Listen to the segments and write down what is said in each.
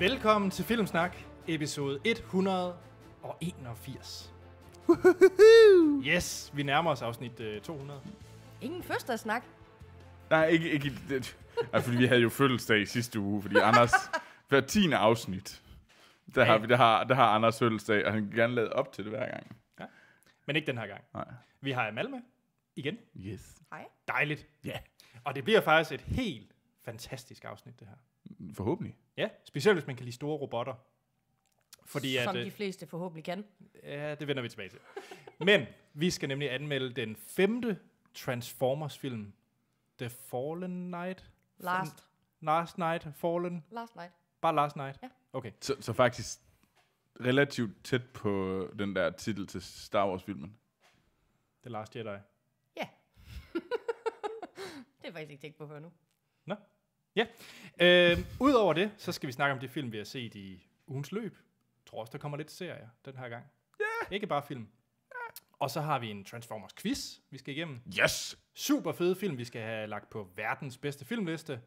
Velkommen til Filmsnak, episode 181. Yes, vi nærmer os afsnit 200. Øh, Ingen første snak. Nej, ikke, ikke det. Ej, fordi vi havde jo fødselsdag i sidste uge, fordi Anders, hver tiende afsnit, der har, vi, der, har, der har Anders fødselsdag, og han kan gerne lade op til det hver gang. Ja. Men ikke den her gang. Nej. Vi har Malma igen. Yes. Hej. Dejligt. Ja. Yeah. Og det bliver faktisk et helt fantastisk afsnit, det her. Forhåbentlig. Ja, specielt hvis man kan lide store robotter. Fordi Som at, de øh, fleste forhåbentlig kan. Ja, det vender vi tilbage til. Men vi skal nemlig anmelde den femte Transformers-film, The Fallen Night. Last. Last Night, Fallen. Last Night. Bare Last Night? Ja. Okay. Så, så faktisk relativt tæt på den der titel til Star Wars-filmen. The Last Jedi. Ja. det jeg faktisk ikke tænkt på før nu. Nå. Ja. Øh, Udover det, så skal vi snakke om det film, vi har set i ugens løb. Jeg tror også, der kommer lidt serier den her gang. Yeah. Ikke bare film. Yeah. Og så har vi en Transformers quiz, vi skal igennem. Yes! Super fede film, vi skal have lagt på verdens bedste filmliste.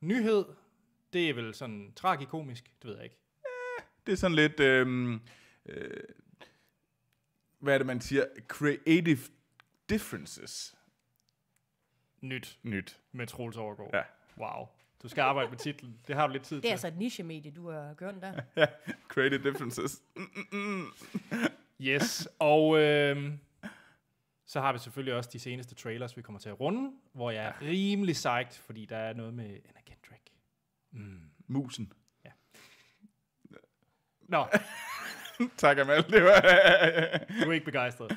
Nyhed, det er vel sådan tragikomisk, det ved jeg ikke. Yeah, det er sådan lidt, øh, øh, hvad er det, man siger? Creative differences. Nyt. Nyt. Med Troels Overgaard. Ja. Wow. Du skal arbejde med titlen. Det har du lidt tid til. Det er altså et niche-medie, du har gjort der. Creative Differences. yes, og øh, så har vi selvfølgelig også de seneste trailers, vi kommer til at runde, hvor jeg er rimelig psyched, fordi der er noget med Anna Kendrick. Mm. Musen. Ja. Nå. tak, Amal. du er ikke begejstret.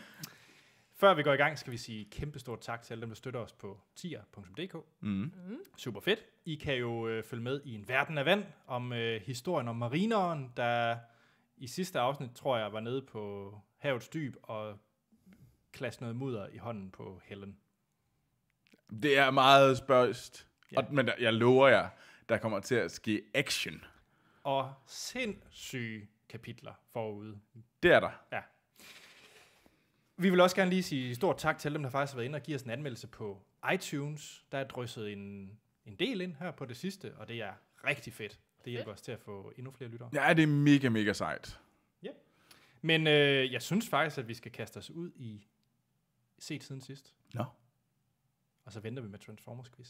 Før vi går i gang, skal vi sige kæmpe stort tak til alle dem, der støtter os på tier.dk. Mm. Mm. Super fedt. I kan jo øh, følge med i en verden af vand om øh, historien om marineren, der i sidste afsnit, tror jeg, var nede på havets dyb og klasse noget mudder i hånden på Helen. Det er meget spørgst. Ja. Og, men der, jeg lover jer, der kommer til at ske action. Og sindssyge kapitler forude. Det er der. Ja. Vi vil også gerne lige sige stort tak til dem, der faktisk har været inde og givet os en anmeldelse på iTunes. Der er drysset en, en del ind her på det sidste, og det er rigtig fedt. Det hjælper os til at få endnu flere lyttere. Ja, det er mega, mega sejt. Ja. Men øh, jeg synes faktisk, at vi skal kaste os ud i set siden sidst. Nå. Og så venter vi med Transformers quiz.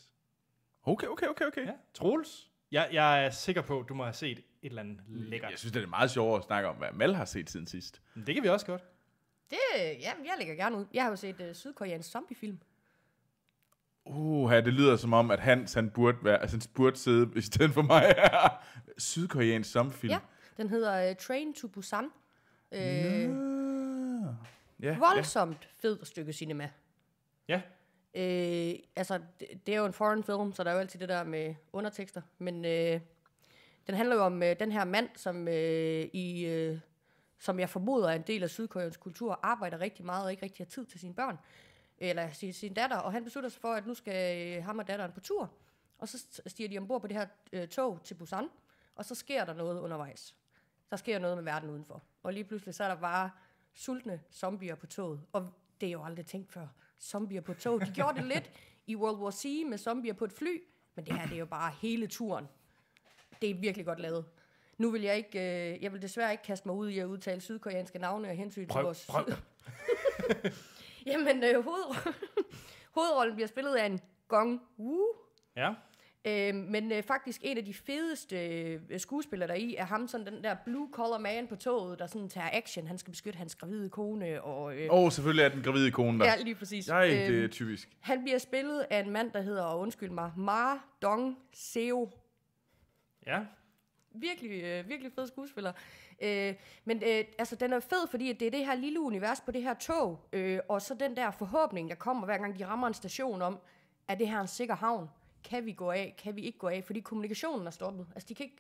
Okay, okay, okay, okay. Ja. Troels, jeg, jeg er sikker på, at du må have set et eller andet mm, lækkert. Jeg synes, det er meget sjovere at snakke om, hvad Mal har set siden sidst. Men det kan vi også godt. Det, ja, jeg lægger gerne ud. Jeg har jo set uh, sydkoreansk zombiefilm. Uh, det lyder som om, at Hans, han burde, være, altså, han burde sidde i stedet for mig. sydkoreansk zombiefilm. Ja, den hedder uh, Train to Busan. Uh, ja, voldsomt ja. fedt stykke cinema. Ja. Øh, altså, det, det er jo en foreign film, så der er jo altid det der med undertekster. Men øh, den handler jo om øh, den her mand, som øh, i øh, som jeg formoder er en del af Sydkoreans kultur, arbejder rigtig meget og ikke rigtig har tid til sine børn, eller sin, sin datter, og han beslutter sig for, at nu skal øh, ham og datteren på tur. Og så stiger de ombord på det her øh, tog til Busan, og så sker der noget undervejs. Der sker noget med verden udenfor. Og lige pludselig så er der bare sultne zombier på toget, og det er jo aldrig tænkt før. Zombier på tog. De gjorde det lidt i World War C med zombier på et fly, men det her det er jo bare hele turen. Det er virkelig godt lavet. Nu vil jeg ikke, øh, jeg vil desværre ikke kaste mig ud i at udtale sydkoreanske navne og hensyn til vores... Prøv. Jamen, øh, hovedrollen, hovedrollen bliver spillet af en Gong Woo. Ja. Øh, men øh, faktisk en af de fedeste øh, skuespillere der i er ham sådan den der blue collar man på toget, der sådan tager action. Han skal beskytte hans gravide kone. og øh, oh, selvfølgelig er den gravide kone der. Ja, lige præcis. Nej, det er øhm, typisk. Han bliver spillet af en mand, der hedder, undskyld mig, Ma Dong Seo. Ja virkelig, øh, virkelig fed skuespiller. Øh, men øh, altså, den er fed, fordi det er det her lille univers på det her tog, øh, og så den der forhåbning, der kommer hver gang, de rammer en station om, er det her en sikker havn? Kan vi gå af? Kan vi ikke gå af? Fordi kommunikationen er stoppet. Altså, de kan ikke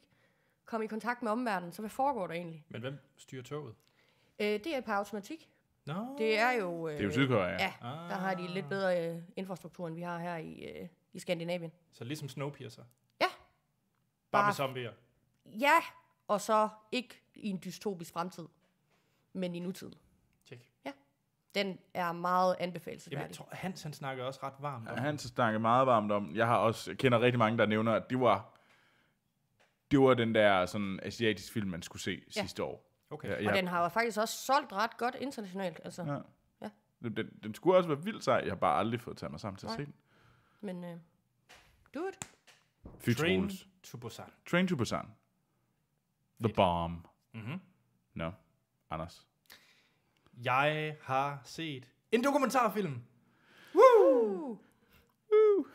komme i kontakt med omverdenen, så hvad foregår der egentlig? Men hvem styrer toget? Øh, det er på automatik. No. Det er jo... Øh, det er jo Sydkorea. Ja, ah. der har de ah. lidt bedre øh, infrastruktur, end vi har her i, øh, i Skandinavien. Så ligesom Snowpiercer? Ja. Bare, Bare med zombier? Ja, og så ikke i en dystopisk fremtid, men i nutiden. Tjek. Ja. Den er meget anbefalesværdig. Jeg tror, Hans han snakker også ret varmt om. Ja, Hans snakker meget varmt om. Jeg har også jeg kender rigtig mange, der nævner, at det var, det var den der sådan asiatisk film, man skulle se ja. sidste år. Okay. Ja, ja. Og den har faktisk også solgt ret godt internationalt. Altså. Ja. ja. Den, den skulle også være vildt sej. Jeg har bare aldrig fået taget mig sammen til Nej. at se den. Men, uh, do it. Fy Train to Busan. Train to Busan. The Bomb. Mm-hmm. no. Anders. Jeg har set en dokumentarfilm. Woo! Woo!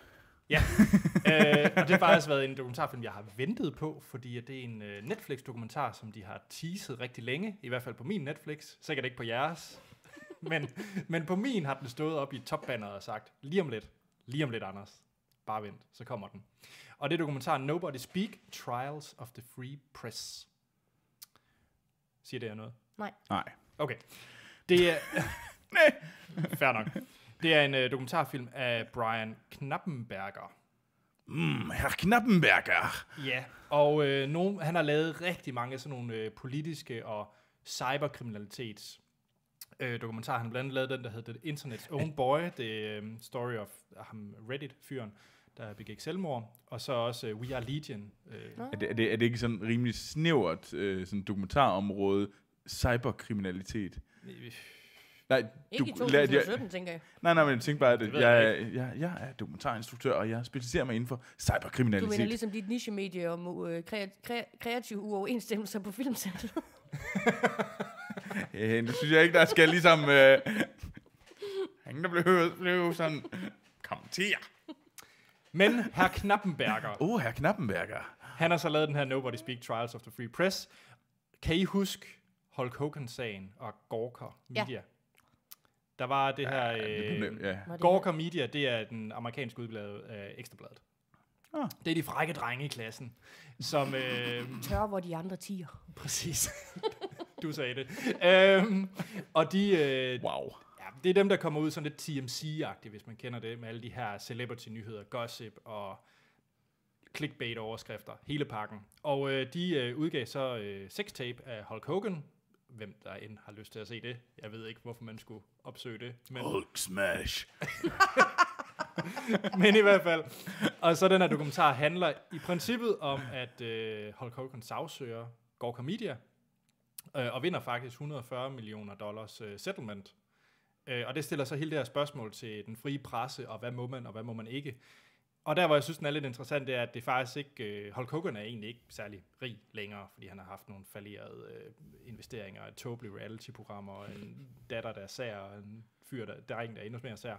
Ja, øh, og det har faktisk været en dokumentarfilm, jeg har ventet på, fordi det er en øh, Netflix-dokumentar, som de har teaset rigtig længe, i hvert fald på min Netflix, sikkert ikke på jeres, men, men på min har den stået op i topbanner og sagt, lige om lidt, lige om lidt, Anders, bare vent, så kommer den. Og det er dokumentaren Nobody Speak, Trials of the Free Press. Siger det her noget? Nej. Nej. Okay. Det er... Fair nok. Det er en uh, dokumentarfilm af Brian Knappenberger. Mm, herr Knappenberger. Ja, og uh, øh, no, han har lavet rigtig mange sådan nogle uh, politiske og cyberkriminalitets uh, dokumentarer. Han blandt andet lavet den, der hedder The Internet's Own Boy, The um, Story of ham Reddit-fyren, der begik selvmord, og så også uh, We Are Legion. Uh, Er, det, er, det, er det ikke sådan rimelig snævert uh, sådan dokumentarområde, cyberkriminalitet? Nej, ikke du, i 2017, jeg, tænker jeg. Nej, nej, men tænk bare, at jeg, jeg, jeg, jeg er dokumentarinstruktør, og jeg specialiserer mig inden for cyberkriminalitet. Du mener ligesom dit nichemedie om uh, kreat, kreative uoverensstemmelser på filmcentret. ja, nu synes jeg ikke, der skal ligesom... Uh, han der blev, blev sådan... Kommenter! Men herr Knappenberger. Oh, herr Knappenberger. Han har så lavet den her Nobody Speak Trials of the Free Press. Kan I huske Hulk Hogan-sagen og Gawker Media? Ja. Der var det her... Øh, ja, øh, ja. Gawker Media, det er den amerikanske udgave af øh, Ekstrabladet. Ah. Det er de frække drenge i klassen, som... Øh, Tør, hvor de andre tiger. Præcis. du sagde det. Øhm, og de... Øh, wow det er dem, der kommer ud sådan lidt TMC-agtigt, hvis man kender det, med alle de her celebrity-nyheder, gossip og clickbait-overskrifter, hele pakken. Og øh, de øh, udgav så øh, tape af Hulk Hogan, hvem der end har lyst til at se det. Jeg ved ikke, hvorfor man skulle opsøge det. Men... Hulk smash! men i hvert fald. Og så den her dokumentar handler i princippet om, at øh, Hulk Hogan sagsøger Gorka Media, øh, og vinder faktisk 140 millioner dollars øh, settlement Øh, og det stiller så hele det her spørgsmål til den frie presse, og hvad må man, og hvad må man ikke. Og der, hvor jeg synes, den er lidt interessant, det er, at det faktisk ikke, øh, Hulk Hogan er egentlig ikke særlig rig længere, fordi han har haft nogle fallerede øh, investeringer, et tåbeligt reality-program, en datter, der er sær, og en fyr, der, der er ingen, der er endnu mere sær.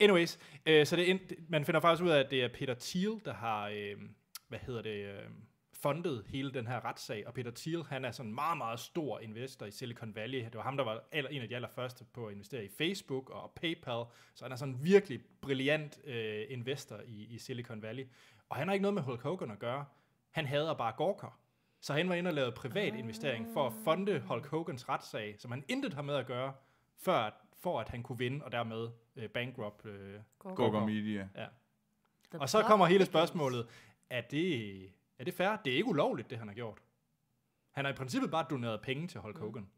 Anyways, øh, så det, man finder faktisk ud af, at det er Peter Thiel, der har, øh, hvad hedder det, øh, fundet hele den her retssag, og Peter Thiel, han er sådan en meget, meget stor investor i Silicon Valley. Det var ham, der var aller, en af de allerførste på at investere i Facebook og PayPal, så han er sådan en virkelig brilliant øh, investor i, i Silicon Valley. Og han har ikke noget med Hulk Hogan at gøre. Han hader bare Gawker. Så han var inde og lavede privat investering for at fonde Hulk Hogans retssag, som han intet har med at gøre, før, for at han kunne vinde og dermed øh, bankrupt øh, Gorker Media. Ja. og så kommer hele spørgsmålet, er det er det fair? Det er ikke ulovligt, det han har gjort. Han har i princippet bare doneret penge til Hulk mm. Hogan. Mm.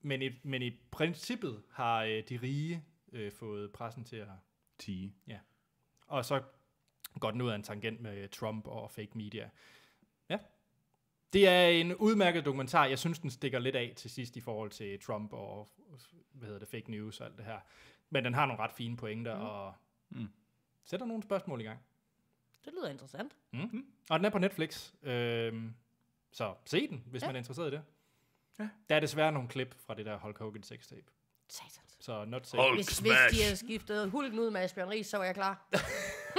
Men, i, men i princippet har øh, de rige øh, fået pressen til at... Tige. Ja. Og så går den ud af en tangent med øh, Trump og fake media. Ja. Det er en udmærket dokumentar. Jeg synes, den stikker lidt af til sidst i forhold til Trump og hvad hedder det, fake news og alt det her. Men den har nogle ret fine pointer mm. og mm. sætter nogle spørgsmål i gang. Det lyder interessant. Mm-hmm. Og den er på Netflix, øhm, så se den, hvis ja. man er interesseret i det. Ja. Der er desværre nogle klip fra det der Hulk Hogan sex Satans. Så not safe. Hulk hvis, hvis de havde skiftet Hulken ud med Asbjørn Ries, så var jeg klar.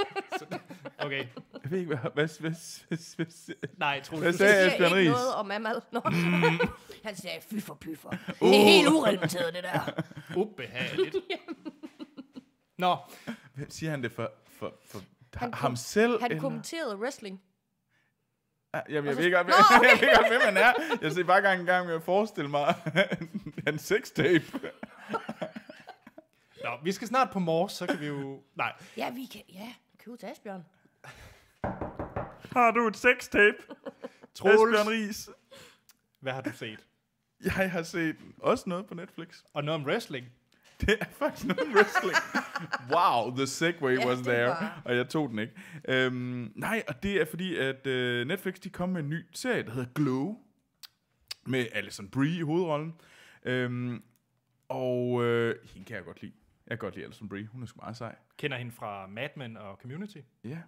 okay. Jeg ved ikke, hvad... Hvad, hvad, hvad, hvad Nej, tror Hvad sagde Asbjørn Ries? noget om Amal. No. Mm. Mm-hmm. Han sagde, fy for pyffer. Uh. Det er helt urelateret, det der. Ubehageligt. Nå. siger han det for? for, for han ham selv... Han eller? kommenterede wrestling. Ah, jamen, jeg så, ved ikke, om, jeg, okay. jeg ved ikke, hvem han er. Jeg ser bare gang en gang med at forestille mig hans sextape. Nå, vi skal snart på Mors, så kan vi jo... Nej. Ja, vi kan... Ja, købe til Asbjørn. Har du et sextape? Troels. Asbjørn Ries. Hvad har du set? Jeg har set også noget på Netflix. Og noget om wrestling? det er faktisk noget wrestling. wow, the segway ja, was there. Var. Og jeg tog den ikke. Øhm, nej, og det er fordi, at øh, Netflix de kom med en ny serie, der hedder Glow. Med Alison Brie i hovedrollen. Øhm, og øh, hende kan jeg godt lide. Jeg kan godt lide Alison Brie. Hun er sgu meget sej. Kender hende fra Mad Men og Community. Ja. Yeah.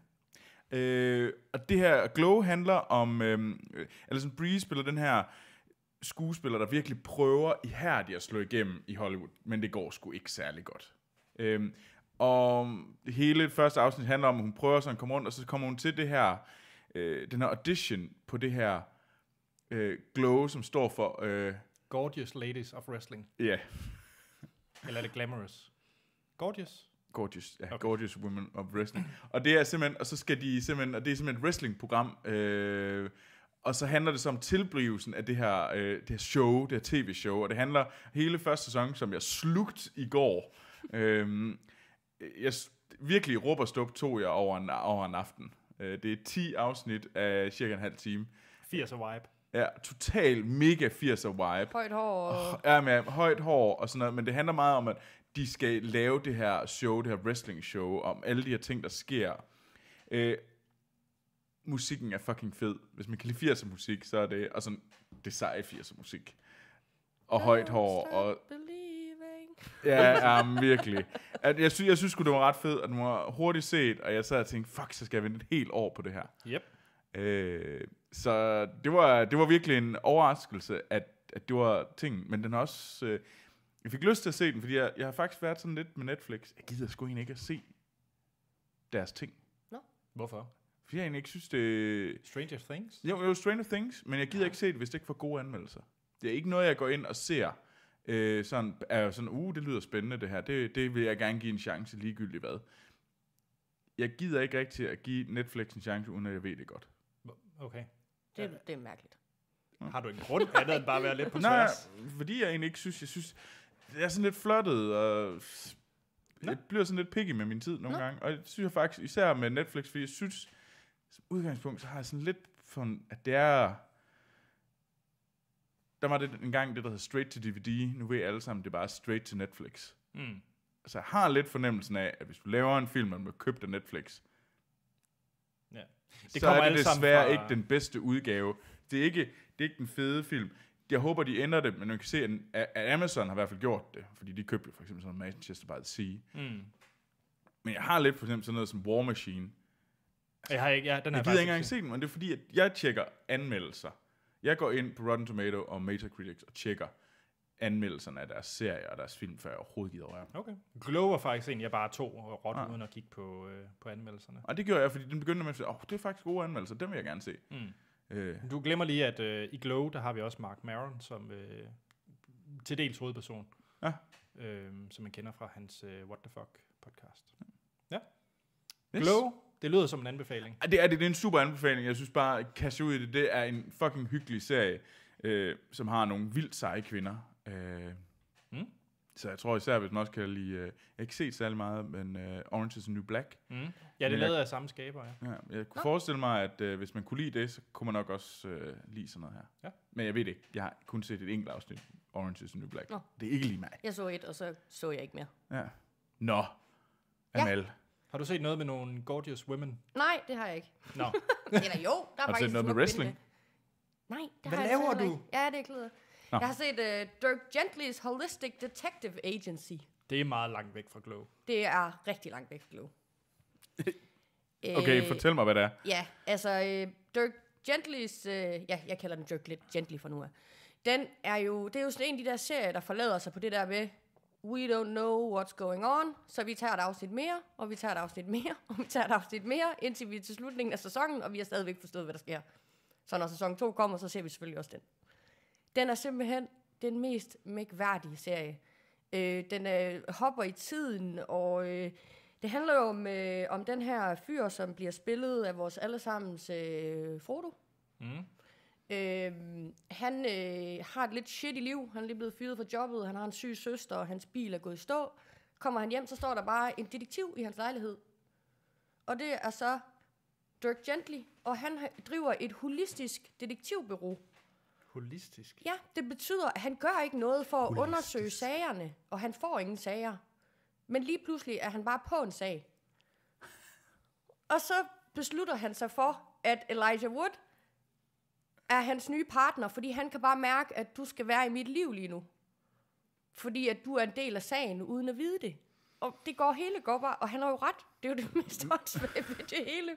Øh, og det her Glow handler om... Øh, Alison Brie spiller den her skuespiller, der virkelig prøver ihærdigt at slå igennem i Hollywood, men det går sgu ikke særlig godt. Øhm, og hele første afsnit handler om, at hun prøver sådan at komme rundt, og så kommer hun til det her, øh, den her audition på det her øh, glow, som står for... Øh, Gorgeous Ladies of Wrestling. Ja. Yeah. Eller er det Glamorous? Gorgeous? Gorgeous, ja, okay. Gorgeous Women of Wrestling. og det er simpelthen, og så skal de simpelthen, og det er simpelthen et wrestling-program, øh, og så handler det så om tilblivelsen af det her, øh, det her show, det her tv-show. Og det handler hele første sæson, som jeg slugt i går. øhm, jeg virkelig råber stop tog jeg over en, over en aften. Øh, det er 10 afsnit af cirka en halv time. 80 vibe. Ja, total mega 80'er vibe. Højt hår. Oh, ja, men, højt hår og sådan noget. Men det handler meget om, at de skal lave det her show, det her wrestling show, om alle de her ting, der sker. Øh, musikken er fucking fed. Hvis man kan lide 80'er musik, så er det, og sådan, det seje 80'er musik. Og højt hår, og... Ja, ja, virkelig. At jeg, sy- jeg synes sgu, det var ret fedt, at den var hurtigt set, og jeg sad og tænkte, fuck, så skal jeg vente et helt år på det her. Yep. Øh, så det var, det var virkelig en overraskelse, at, at det var ting, men den også... Øh, jeg fik lyst til at se den, fordi jeg, jeg har faktisk været sådan lidt med Netflix. Jeg gider sgu egentlig ikke at se deres ting. Nå. Hvorfor? Fordi jeg egentlig ikke synes, det... Stranger Things? Jo, jo Stranger Things, men jeg gider ja. ikke se det, hvis det ikke får gode anmeldelser. Det er ikke noget, jeg går ind og ser, øh, sådan, er sådan, uh, det lyder spændende det her, det, det vil jeg gerne give en chance ligegyldigt hvad. Jeg gider ikke rigtig at give Netflix en chance, uden at jeg ved det godt. Okay. Det, ja. det er mærkeligt. Ja. Har du en grund andet end bare at være lidt på tværs? Nej, fordi jeg egentlig ikke synes, jeg synes, det er sådan lidt flottet, og jeg bliver sådan lidt picky med min tid nogle Nå. gange. Og det synes jeg faktisk, især med Netflix, fordi jeg synes, som udgangspunkt, så har jeg sådan lidt for, at det er... Der var det en gang det, der hed straight to DVD. Nu ved I alle sammen, det er bare straight to Netflix. Mm. Altså, jeg har lidt fornemmelsen af, at hvis du laver en film, man bliver købt af Netflix, ja. det så kommer er det desværre fra... ikke den bedste udgave. Det er, ikke, det er ikke den fede film. Jeg håber, de ændrer det, men man kan se, at, at Amazon har i hvert fald gjort det, fordi de købte for eksempel sådan Manchester by the Sea. Mm. Men jeg har lidt for eksempel sådan noget som War Machine, jeg har ikke, ja, den jeg gider ikke engang se den, men det er fordi, at jeg tjekker anmeldelser. Jeg går ind på Rotten Tomato og Metacritics og tjekker anmeldelserne af deres serier og deres film, før jeg overhovedet gider røre. Okay. Glow var faktisk en, jeg bare tog og ja. Ah. uden at kigge på, øh, på anmeldelserne. Og det gjorde jeg, fordi den begyndte med at sige, åh, oh, det er faktisk gode anmeldelser, dem vil jeg gerne se. Mm. Øh. Du glemmer lige, at øh, i Glow, der har vi også Mark Maron som øh, til dels hovedperson. Ja. Øh, som man kender fra hans øh, What the Fuck podcast. Ja. ja. Yes. Glow det lyder som en anbefaling. Det er, det er en super anbefaling. Jeg synes bare, Cash ud i det, det er en fucking hyggelig serie, øh, som har nogle vildt seje kvinder. Øh, mm. Så jeg tror især, hvis man også kan lide, øh, jeg har ikke set særlig meget, men øh, Orange is the New Black. Mm. Ja, det er lavet af samme skaber, ja. ja jeg kunne Nå. forestille mig, at øh, hvis man kunne lide det, så kunne man nok også øh, lide sådan noget her. Ja. Men jeg ved det ikke. Jeg har kun set et enkelt afsnit, Orange is the New Black. Nå. Det er ikke lige mig. Jeg så et, og så så jeg ikke mere. Ja. Nå, Amal. Ja. Har du set noget med nogle gorgeous women? Nej, det har jeg ikke. Nå. No. Eller jo, der har du set noget med wrestling? Nej, det Hvad har laver jeg du? Ikke. Ja, det er klart. No. Jeg har set uh, Dirk Gentlys Holistic Detective Agency. Det er meget langt væk fra Glow. Det er rigtig langt væk fra Glow. okay, øh, fortæl mig, hvad det er. Ja, altså uh, Dirk Gentlys... Uh, ja, jeg kalder den Dirk lidt Gently for nu af. Den er jo, det er jo sådan en af de der serier, der forlader sig på det der med, we don't know what's going on, så vi tager et afsnit mere, og vi tager et afsnit mere, og vi tager et afsnit mere, indtil vi er til slutningen af sæsonen, og vi har stadigvæk forstået, hvad der sker. Så når sæson 2 kommer, så ser vi selvfølgelig også den. Den er simpelthen den mest mægværdige serie. Øh, den øh, hopper i tiden, og øh, det handler jo om, øh, om den her fyr, som bliver spillet af vores allesammens øh, Frodo. Mm. Øh, han øh, har et lidt shitty liv. Han er lige blevet fyret fra jobbet. Han har en syg søster, og hans bil er gået i stå. Kommer han hjem, så står der bare en detektiv i hans lejlighed. Og det er så Dirk Gently, og han driver et holistisk detektivbureau. Holistisk? Ja, det betyder, at han gør ikke noget for at undersøge sagerne, og han får ingen sager. Men lige pludselig er han bare på en sag. Og så beslutter han sig for, at Elijah Wood, er hans nye partner, fordi han kan bare mærke, at du skal være i mit liv lige nu. Fordi at du er en del af sagen, uden at vide det. Og det går hele godt bare, og han har jo ret. Det er jo det mest åndssvage ved det hele.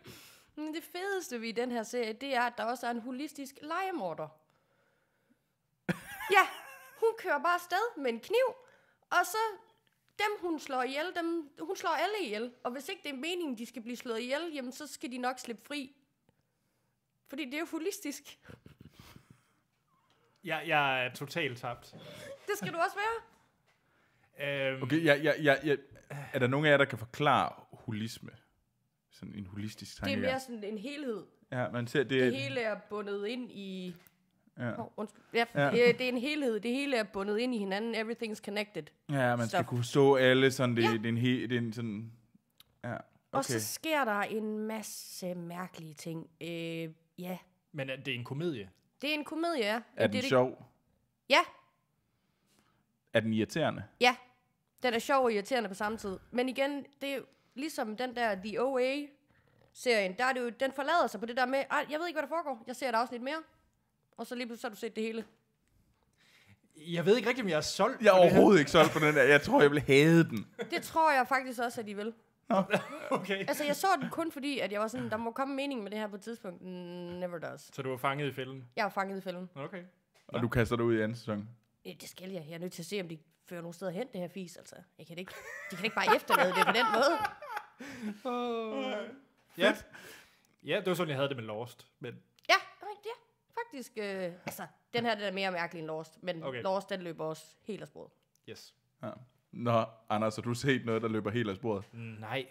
Men det fedeste ved den her serie, det er, at der også er en holistisk legemorder. Ja, hun kører bare afsted med en kniv, og så dem, hun slår ihjel, dem, hun slår alle ihjel. Og hvis ikke det er meningen, de skal blive slået ihjel, jamen så skal de nok slippe fri. Fordi det er jo holistisk. Jeg, jeg er totalt tabt. Det skal du også være. Øhm, okay, jeg, jeg, jeg, jeg, er der nogen af jer, der kan forklare holisme? Sådan en holistisk tanke. Det er mere sådan en helhed. Ja, man ser, det, det hele er bundet ind i... Ja. Oh, undskyld. Ja, ja. Det, det er en helhed. Det hele er bundet ind i hinanden. Everything's connected. Ja, man Stop. skal kunne stå alle sådan. Det, ja. det, er en he, det er en sådan... Ja, okay. Og så sker der en masse mærkelige ting. Øh, ja. Men er det en komedie? Det er en komedie, ja. Er den det, sjov? Ja. Er den irriterende? Ja. Den er sjov og irriterende på samme tid. Men igen, det er ligesom den der The OA, serien, der er det jo, den forlader sig på det der med, jeg ved ikke, hvad der foregår, jeg ser et afsnit mere, og så lige pludselig så har du set det hele. Jeg ved ikke rigtigt, om jeg er solgt Jeg er overhovedet ikke solgt på den der. Jeg tror, jeg vil hade den. Det tror jeg faktisk også, at I vil. Nå, okay. altså, jeg så den kun fordi, at jeg var sådan, der må komme mening med det her på et tidspunkt. Mm, never does. Så du var fanget i fælden? Jeg var fanget i fælden. Okay. Ja. Og du kaster det ud i anden sæson? Ja, det skal jeg. Jeg er nødt til at se, om de fører nogen steder hen, det her fis, altså. Jeg kan ikke, de kan ikke bare efterlade det på den måde. Oh. Ja. ja, det var sådan, jeg havde det med Lost. Men... Ja, ja, faktisk. Øh, altså, den her den er mere mærkelig end Lost, men okay. Lost, den løber også helt af sporet. Yes. Ja. Nå, Anders, har du set noget, der løber helt af sporet? Nej.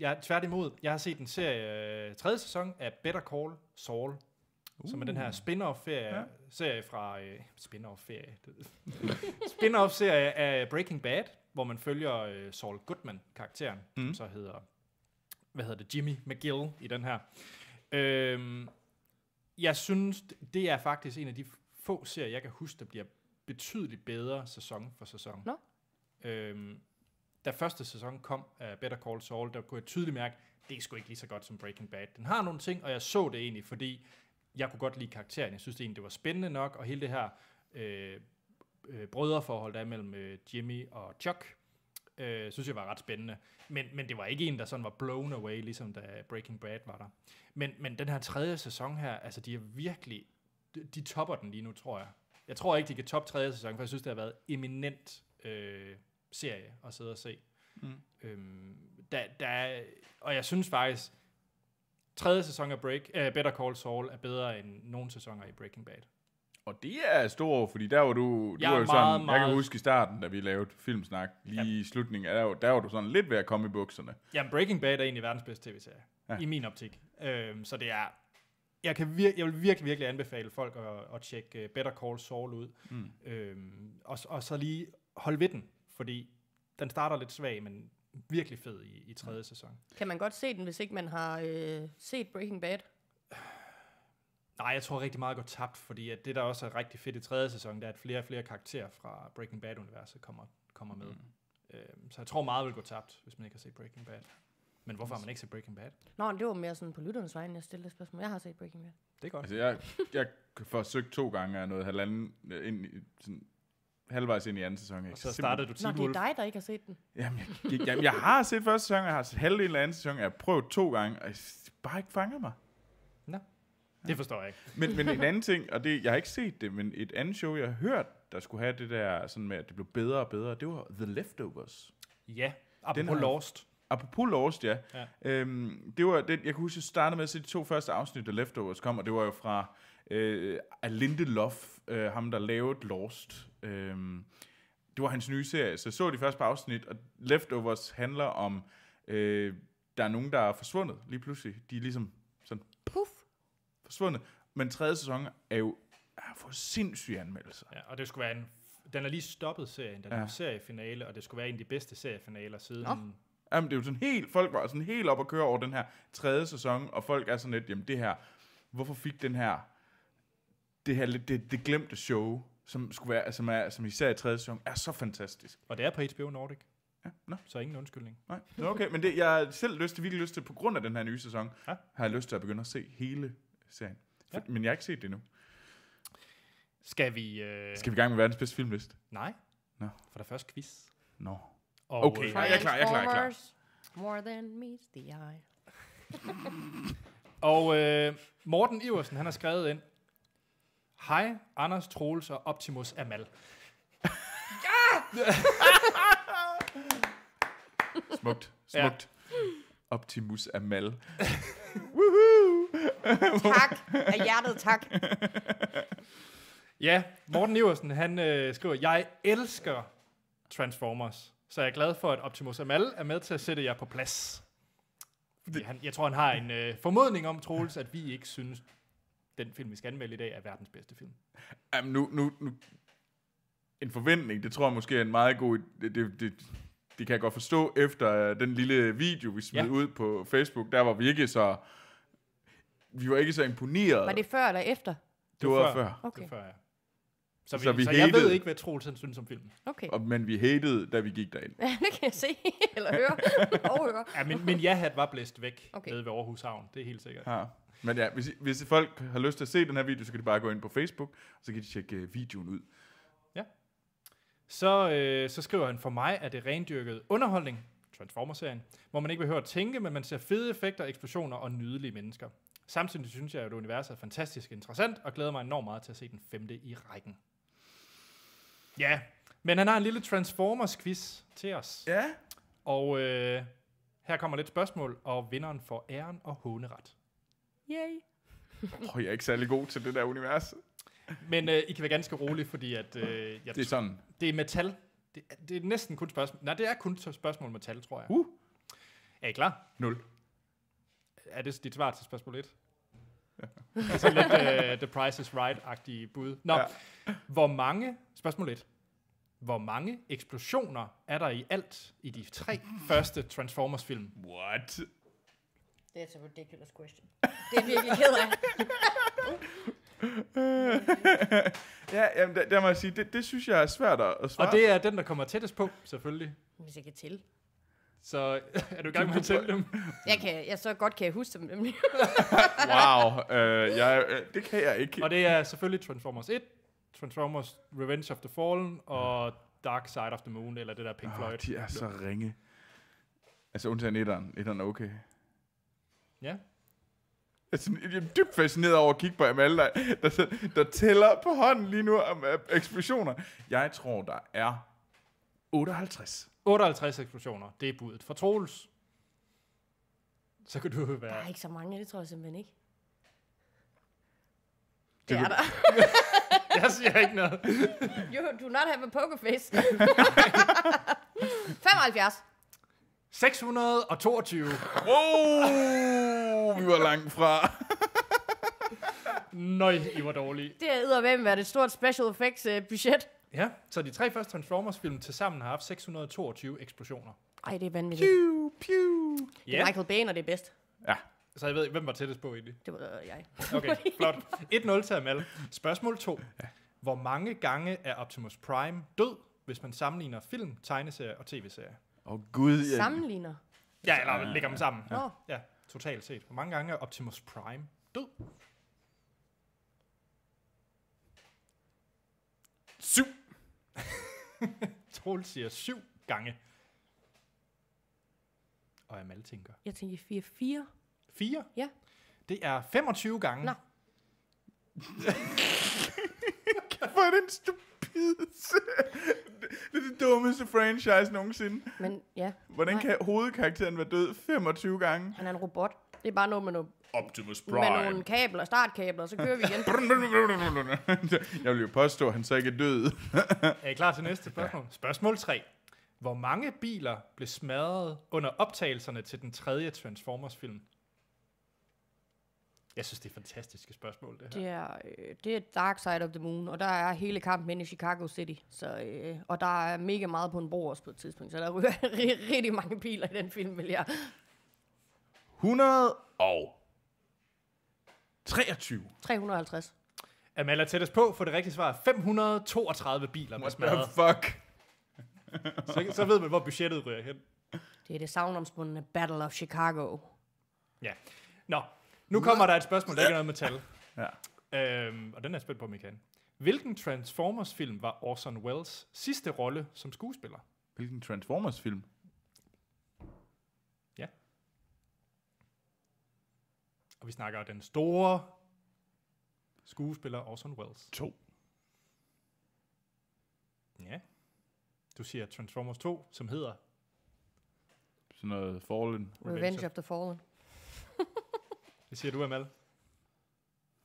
Jeg, tværtimod, jeg har set en serie, øh, tredje sæson af Better Call Saul, uh. som er den her uh. spin-off-serie ja. serie fra... Øh, spin-off-serie? spin-off-serie af Breaking Bad, hvor man følger øh, Saul Goodman-karakteren, mm. som så hedder... Hvad hedder det? Jimmy McGill i den her. Øhm, jeg synes, det er faktisk en af de få serier, jeg kan huske, der bliver betydeligt bedre sæson for sæson. Nå. No. Øhm, da første sæson kom af Better Call Saul, der kunne jeg tydeligt mærke, det er sgu ikke lige så godt som Breaking Bad. Den har nogle ting, og jeg så det egentlig, fordi jeg kunne godt lide karakteren. Jeg synes det egentlig, det var spændende nok, og hele det her øh, øh, brødreforhold, der er mellem øh, Jimmy og Chuck, øh, synes jeg var ret spændende. Men, men det var ikke en, der sådan var blown away, ligesom da Breaking Bad var der. Men, men den her tredje sæson her, altså de er virkelig, de, de topper den lige nu, tror jeg. Jeg tror ikke, de kan top tredje sæson, for jeg synes, det har været eminent øh, serie at sidde og se. Mm. Øhm, da, da, og jeg synes faktisk, tredje sæson af Break, uh, Better Call Saul er bedre end nogen sæsoner i Breaking Bad. Og det er stort, fordi der var du, jeg du var jo meget, sådan, meget, jeg kan huske i starten, da vi lavede filmsnak, lige ja. i slutningen, der, var, der var du sådan lidt ved at komme i bukserne. Jamen, Breaking Bad er egentlig verdens bedste tv-serie, ja. i min optik. Øhm, så det er, jeg, kan vir- jeg vil virkelig, virkelig anbefale folk at, at tjekke øh, Better Call Saul ud. Mm. Øhm, og, og så lige hold ved den, fordi den starter lidt svag, men virkelig fed i, i tredje sæson. Kan man godt se den, hvis ikke man har øh, set Breaking Bad? Nej, jeg tror rigtig meget går tabt, fordi at det, der også er rigtig fedt i tredje sæson, det er, at flere og flere karakterer fra Breaking Bad-universet kommer, kommer med. Mm. Øhm, så jeg tror meget vil gå tabt, hvis man ikke har set Breaking Bad. Men hvorfor har man mm. ikke set Breaking Bad? Nå, det var mere sådan på lytternes vegne, jeg stillede spørgsmål. Jeg har set Breaking Bad. Det er godt. Altså, jeg, jeg forsøgte to gange af noget halvanden ind i sådan halvvejs ind i anden sæson. Ikke? og så startede du Team Nå, Wolf. det er dig, der ikke har set den. Jamen, jeg, jeg, jamen, jeg har set første sæson, jeg har set halvdelen af anden sæson, jeg har prøvet to gange, og jeg bare ikke fanger mig. Nå, ja. det forstår jeg ikke. Men, men en anden ting, og det, jeg har ikke set det, men et andet show, jeg har hørt, der skulle have det der, sådan med, at det blev bedre og bedre, det var The Leftovers. Ja, apropos Lost. Apropos Lost, ja. ja. Øhm, det var, den, jeg kan huske, jeg startede med at se de to første afsnit, der Leftovers kom, og det var jo fra øh, Alinde Love, øh, ham der lavede Lost. Øh, det var hans nye serie, så så de første par afsnit, og Leftovers handler om, øh, der er nogen, der er forsvundet lige pludselig. De er ligesom sådan, puff, forsvundet. Men tredje sæson er jo er for sindssyge anmeldelser. Ja, og det skulle være en, den er lige stoppet serien, den ja. er seriefinale, og det skulle være en af de bedste seriefinaler siden... Nå. Jamen, det er jo sådan helt, folk var sådan helt op at køre over den her tredje sæson, og folk er sådan lidt, jamen det her, hvorfor fik den her det her lidt det, det glemte show, som, skulle være, som, er, som især i tredje sæson, er så fantastisk. Og det er på HBO Nordic. Ja, no. Så ingen undskyldning. Nej, no, okay, men det, jeg har selv lyst til, virkelig lyst til, på grund af den her nye sæson, ja. har jeg lyst til at begynde at se hele serien. For, ja. Men jeg har ikke set det endnu. Skal vi... Øh... Skal vi i gang med verdens bedste filmliste? Nej. Nå. No. For der først quiz. Nå. No. Okay, okay, jeg er klar, jeg er klar, jeg er klar. More than meets the eye. og øh, Morten Iversen, han har skrevet ind, Hej, Anders Troels og Optimus Amal. Ja! Smukt, smukt. Ja. Optimus Amal. Woohoo! tak, af hjertet tak. Ja, Morten Iversen, han øh, skriver, jeg elsker Transformers, så jeg er glad for, at Optimus Amal er med til at sætte jer på plads. Fordi han, jeg tror, han har en øh, formodning om, Troels, at vi ikke synes, den film, vi skal anmelde i dag, er verdens bedste film. Jamen, nu, nu, nu, en forventning, det tror jeg måske er en meget god... Det, det, det, det kan jeg godt forstå efter øh, den lille video, vi smed ja. ud på Facebook. Der var vi ikke så... Vi var ikke så imponeret. Var det før eller efter? Det, det var, før. før. Okay. Det var før, ja. Så, vi, så, vi så jeg ved ikke, hvad Troels synes om filmen. Okay. Og, men vi hatede, da vi gik derind. Ja, det kan jeg se. Eller høre. ja, men, men ja, hat var blæst væk okay. nede ved Aarhus Havn. Det er helt sikkert. Ja. Men ja, hvis, hvis folk har lyst til at se den her video, så kan de bare gå ind på Facebook, og så kan de tjekke øh, videoen ud. Ja. Så, øh, så skriver han, for mig er det rendyrket underholdning, Transformers-serien, hvor man ikke behøver at tænke, men man ser fede effekter, eksplosioner og nydelige mennesker. Samtidig synes jeg, at universet er fantastisk interessant, og glæder mig enormt meget til at se den femte i rækken. Ja, men han har en lille Transformers-quiz til os. Ja. Og øh, her kommer lidt spørgsmål, og vinderen får æren og håneret. Yay. oh, jeg er ikke særlig god til det der univers. Men øh, I kan være ganske rolig, fordi at... Øh, jeg, det er sådan. Det er metal. Det, det er næsten kun spørgsmål. Nej, det er kun spørgsmål metal, tror jeg. Uh. Er I klar? 0. Er det dit svar til spørgsmål 1? Ja. Det lidt uh, The Price is Right-agtige bud. Nå, ja. hvor mange, spørgsmål 1, hvor mange eksplosioner er der i alt i de tre første Transformers-film? What? That's a ridiculous question. Det er virkelig ked af. ja, jamen, der, der må jeg sige, det, det synes jeg er svært at svare. Og det er den, der kommer tættest på, selvfølgelig. Hvis jeg kan til. Så er du i gang med at tælle dem? Jeg kan, jeg så godt kan jeg huske dem nemlig. wow, øh, jeg, øh, det kan jeg ikke. Og det er selvfølgelig Transformers 1, Transformers Revenge of the Fallen og Dark Side of the Moon, eller det der Pink ah, Floyd. Oh, de er så ringe. Altså undtagen etteren. Etteren er okay. Ja. Jeg er, sådan, jeg er dybt fascineret over at kigge på Amal, der, der, der tæller på hånden lige nu om øh, eksplosioner. Jeg tror, der er 58. 58 eksplosioner, det er budet. For Troels, så kan du jo Der er ikke så mange, det tror jeg simpelthen ikke. Det, er der. Jeg siger ikke noget. You do not have a poker face. 75. 622. Wow, vi var langt fra. Nøj, I var dårlige. Det er hvem, hvad et stort special effects øh, budget. Ja, så de tre første Transformers-film til sammen har haft 622 eksplosioner. Ej, det er vanvittigt. Pew, pew. Det er Michael Bay, når det er bedst. Ja, Så jeg ved ikke, hvem var tættest på egentlig. Det var øh, jeg. Okay, flot. 1-0 til Amal. Spørgsmål 2. Hvor mange gange er Optimus Prime død, hvis man sammenligner film, tegneserie og tv-serie? Åh oh, gud. Jeg... Sammenligner? Ja, eller ja, lægger dem sammen. Ja. ja. ja, totalt set. Hvor mange gange er Optimus Prime død? Syv. Troel siger syv gange. Og Amal tænker? Jeg tænker fire. 4? Fire? Ja. Det er 25 gange. Nå. Hvor er den stup? det er det dummeste franchise nogensinde. Men ja. Hvordan nej. kan hovedkarakteren være død 25 gange? Han er en robot. Det er bare noget med noget Optimus Prime. Med nogle kabler, startkabler, så kører vi igen. Jeg vil jo påstå, at han så ikke er død. er I klar til næste spørgsmål? Ja. Spørgsmål 3. Hvor mange biler blev smadret under optagelserne til den tredje Transformers-film? Jeg synes, det er et fantastisk spørgsmål, det her. Det er, øh, det er Dark Side of the Moon, og der er hele kampen inde i Chicago City. Så, øh, og der er mega meget på en bro også på et tidspunkt, så der ryger rigtig mange biler i den film, vil jeg. 100 og 23. 350. Amala tættest på, for det rigtige svar er 532 biler. What the fuck? så, så ved man, hvor budgettet ryger hen. Det er det savnomspundende Battle of Chicago. Ja. Nå, nu kommer der et spørgsmål, der ikke er noget med tal. Ja. Øhm, og den er spændt på, kan. Hvilken Transformers-film var Orson Welles sidste rolle som skuespiller? Hvilken Transformers-film? Ja. Og vi snakker den store skuespiller Orson Welles. To. Ja. Du siger Transformers 2, som hedder... Sådan noget Fallen. Revenge, Revenge of the Fallen. Hvad siger du, Amal?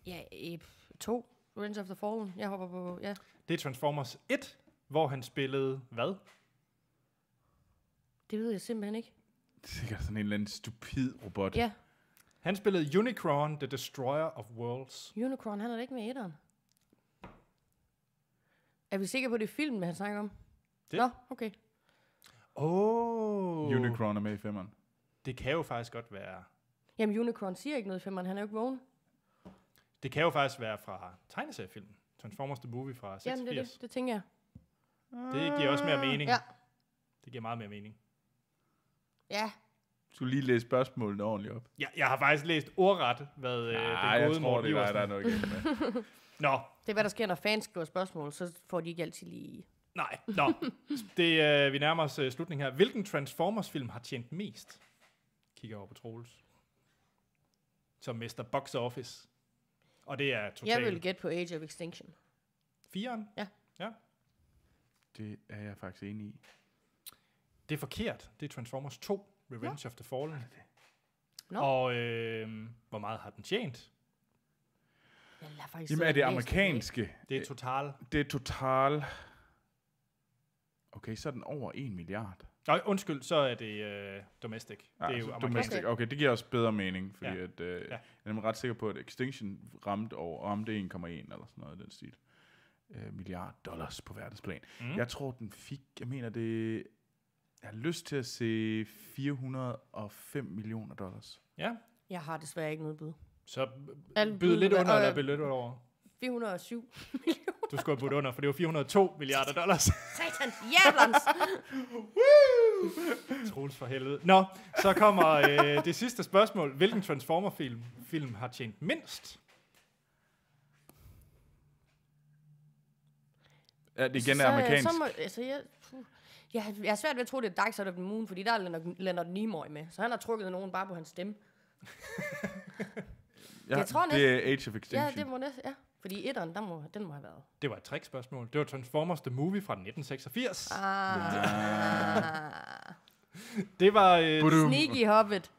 Ja, øh, to. Rings of the Fallen. Jeg hopper på, ja. Det er Transformers 1, hvor han spillede hvad? Det ved jeg simpelthen ikke. Det er sikkert sådan en eller anden stupid robot. Ja. Han spillede Unicron, The Destroyer of Worlds. Unicron, han er da ikke med i etteren. Er vi sikre på, det er filmen, han snakker om? Det. Nå, okay. Åh. Oh. Unicron er med i femmeren. Det kan jo faktisk godt være Jamen, Unicron siger ikke noget i filmen, han er jo ikke vågen. Det kan jo faktisk være fra tegneseriefilmen. Transformers The Movie fra 86. Jamen, det, det, det tænker jeg. Det giver også mere ah. mening. Ja. Det giver meget mere mening. Ja. Du skulle lige læse spørgsmålene ordentligt op. Ja, jeg har faktisk læst ordret, hvad øh, den gode jeg tror, Morten det er, der er noget med. Nå. Det er, hvad der sker, når fans skriver spørgsmål, så får de ikke altid lige... Nej, nå. Det, øh, vi nærmer os øh, slutningen her. Hvilken Transformers-film har tjent mest? Kigger over på Troels som mister box office. Og det er totalt... Jeg vil gætte på Age of Extinction. Firen? Ja. ja. Det er jeg faktisk enig i. Det er forkert. Det er Transformers 2, Revenge ja. of the Fallen. Det det. No. Og øh, hvor meget har den tjent? Jamen er det, det amerikanske? Det er total. Det er total. Okay, så er den over 1 milliard. Nej, undskyld, så er det øh, domestic. Ja, det er altså jo altså domestic. Okay. det giver også bedre mening, fordi ja. at, øh, ja. jeg er ret sikker på, at Extinction ramte over, om er 1,1 eller sådan noget den stil. Øh, milliard dollars på verdensplan. Mm. Jeg tror, den fik, jeg mener det, jeg har lyst til at se 405 millioner dollars. Ja. Jeg har desværre ikke noget bud. Så byd lidt under, eller byd lidt over. 407 millioner. Du skulle have budt under, for det var 402 milliarder dollars. Satan, jævlands! Troels for helvede. Nå, så kommer øh, det sidste spørgsmål. Hvilken Transformer-film film har tjent mindst? Ja, det igen så, øh, amerikansk. Så må, altså, jeg, puh. jeg, jeg har svært ved at tro, det er Dark Side of the Moon, fordi der er Leonard, Leonard Nimoy med. Så han har trukket nogen bare på hans stemme. ja, jeg tror, det er Age of Extinction. Ja, det må næsten, ja. Fordi etteren, der må, den må have været. Det var et trickspørgsmål. Det var Transformers The Movie fra 1986. Ah. det var... Øh, Sneaky Hobbit.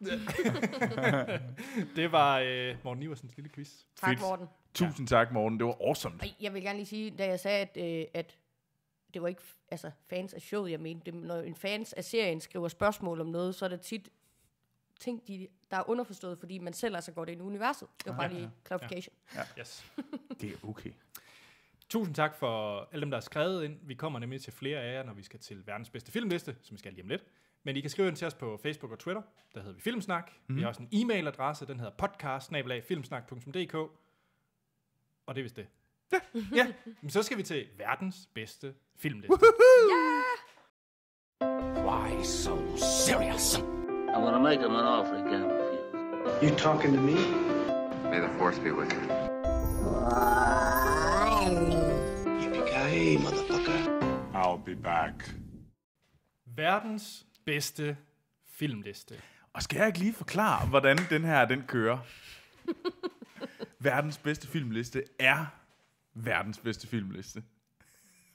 det var øh, Morten Iversens lille quiz. Tak, Fils. Morten. Tusind ja. tak, Morten. Det var awesome. jeg vil gerne lige sige, da jeg sagde, at, øh, at det var ikke altså, fans af showet, jeg mente. Det, når en fans af serien skriver spørgsmål om noget, så er det tit ting, de, der er underforstået, fordi man selv altså går det ind i universet. Det var ah, bare ja, lige clarification. Ja, ja. Yes. det er okay. Tusind tak for alle dem, der har skrevet ind. Vi kommer nemlig til flere af jer, når vi skal til verdens bedste filmliste, som vi skal lige om lidt. Men I kan skrive ind til os på Facebook og Twitter. Der hedder vi Filmsnak. Mm. Vi har også en e-mailadresse. Den hedder podcast Og det er vist det. Ja. ja. Men så skal vi til verdens bedste filmliste. Yeah! Why so serious? I want to make him an offer he can't refuse. You talking to me? May the force be with you. motherfucker. I'll be back. Verdens bedste filmliste. Og skal jeg ikke lige forklare, hvordan den her den kører? verdens bedste filmliste er verdens bedste filmliste.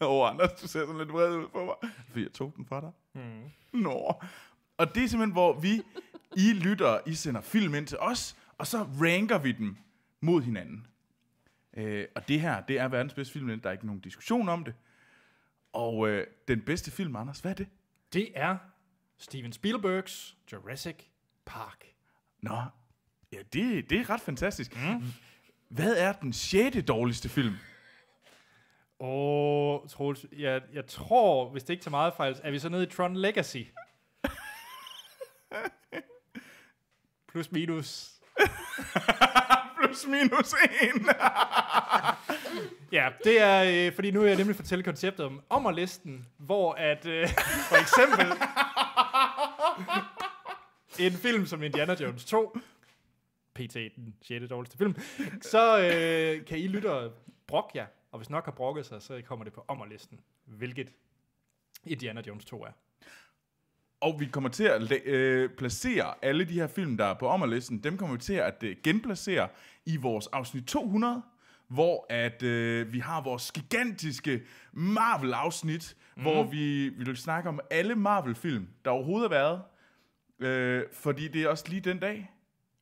Åh, oh, Anders, du ser sådan lidt vred ud på mig, fordi jeg tog den fra dig. Mm. Nå, og det er simpelthen, hvor vi, I lytter, I sender film ind til os, og så ranker vi dem mod hinanden. Øh, og det her, det er verdens bedste film, der er ikke nogen diskussion om det. Og øh, den bedste film, Anders, hvad er det? Det er Steven Spielbergs Jurassic Park. Nå, ja, det, det er ret fantastisk. Mm. Hvad er den sjette dårligste film? Åh, oh, jeg, jeg tror, hvis det ikke tager meget fejl, er vi så nede i Tron Legacy? Plus minus. Plus minus en. ja, det er, øh, fordi nu er jeg nemlig fortælle konceptet om ommerlisten, hvor at, øh, for eksempel, en film som Indiana Jones 2, PT den sjette dårligste film, så øh, kan I lytte og brokke jer. Og hvis nok har brokket sig, så kommer det på ommerlisten, hvilket Indiana Jones 2 er. Og vi kommer til at øh, placere alle de her film, der er på ommerlisten, dem kommer vi til at øh, genplacere i vores afsnit 200, hvor at øh, vi har vores gigantiske Marvel-afsnit, mm. hvor vi, vi vil snakke om alle Marvel-film, der overhovedet har været. Øh, fordi det er også lige den dag,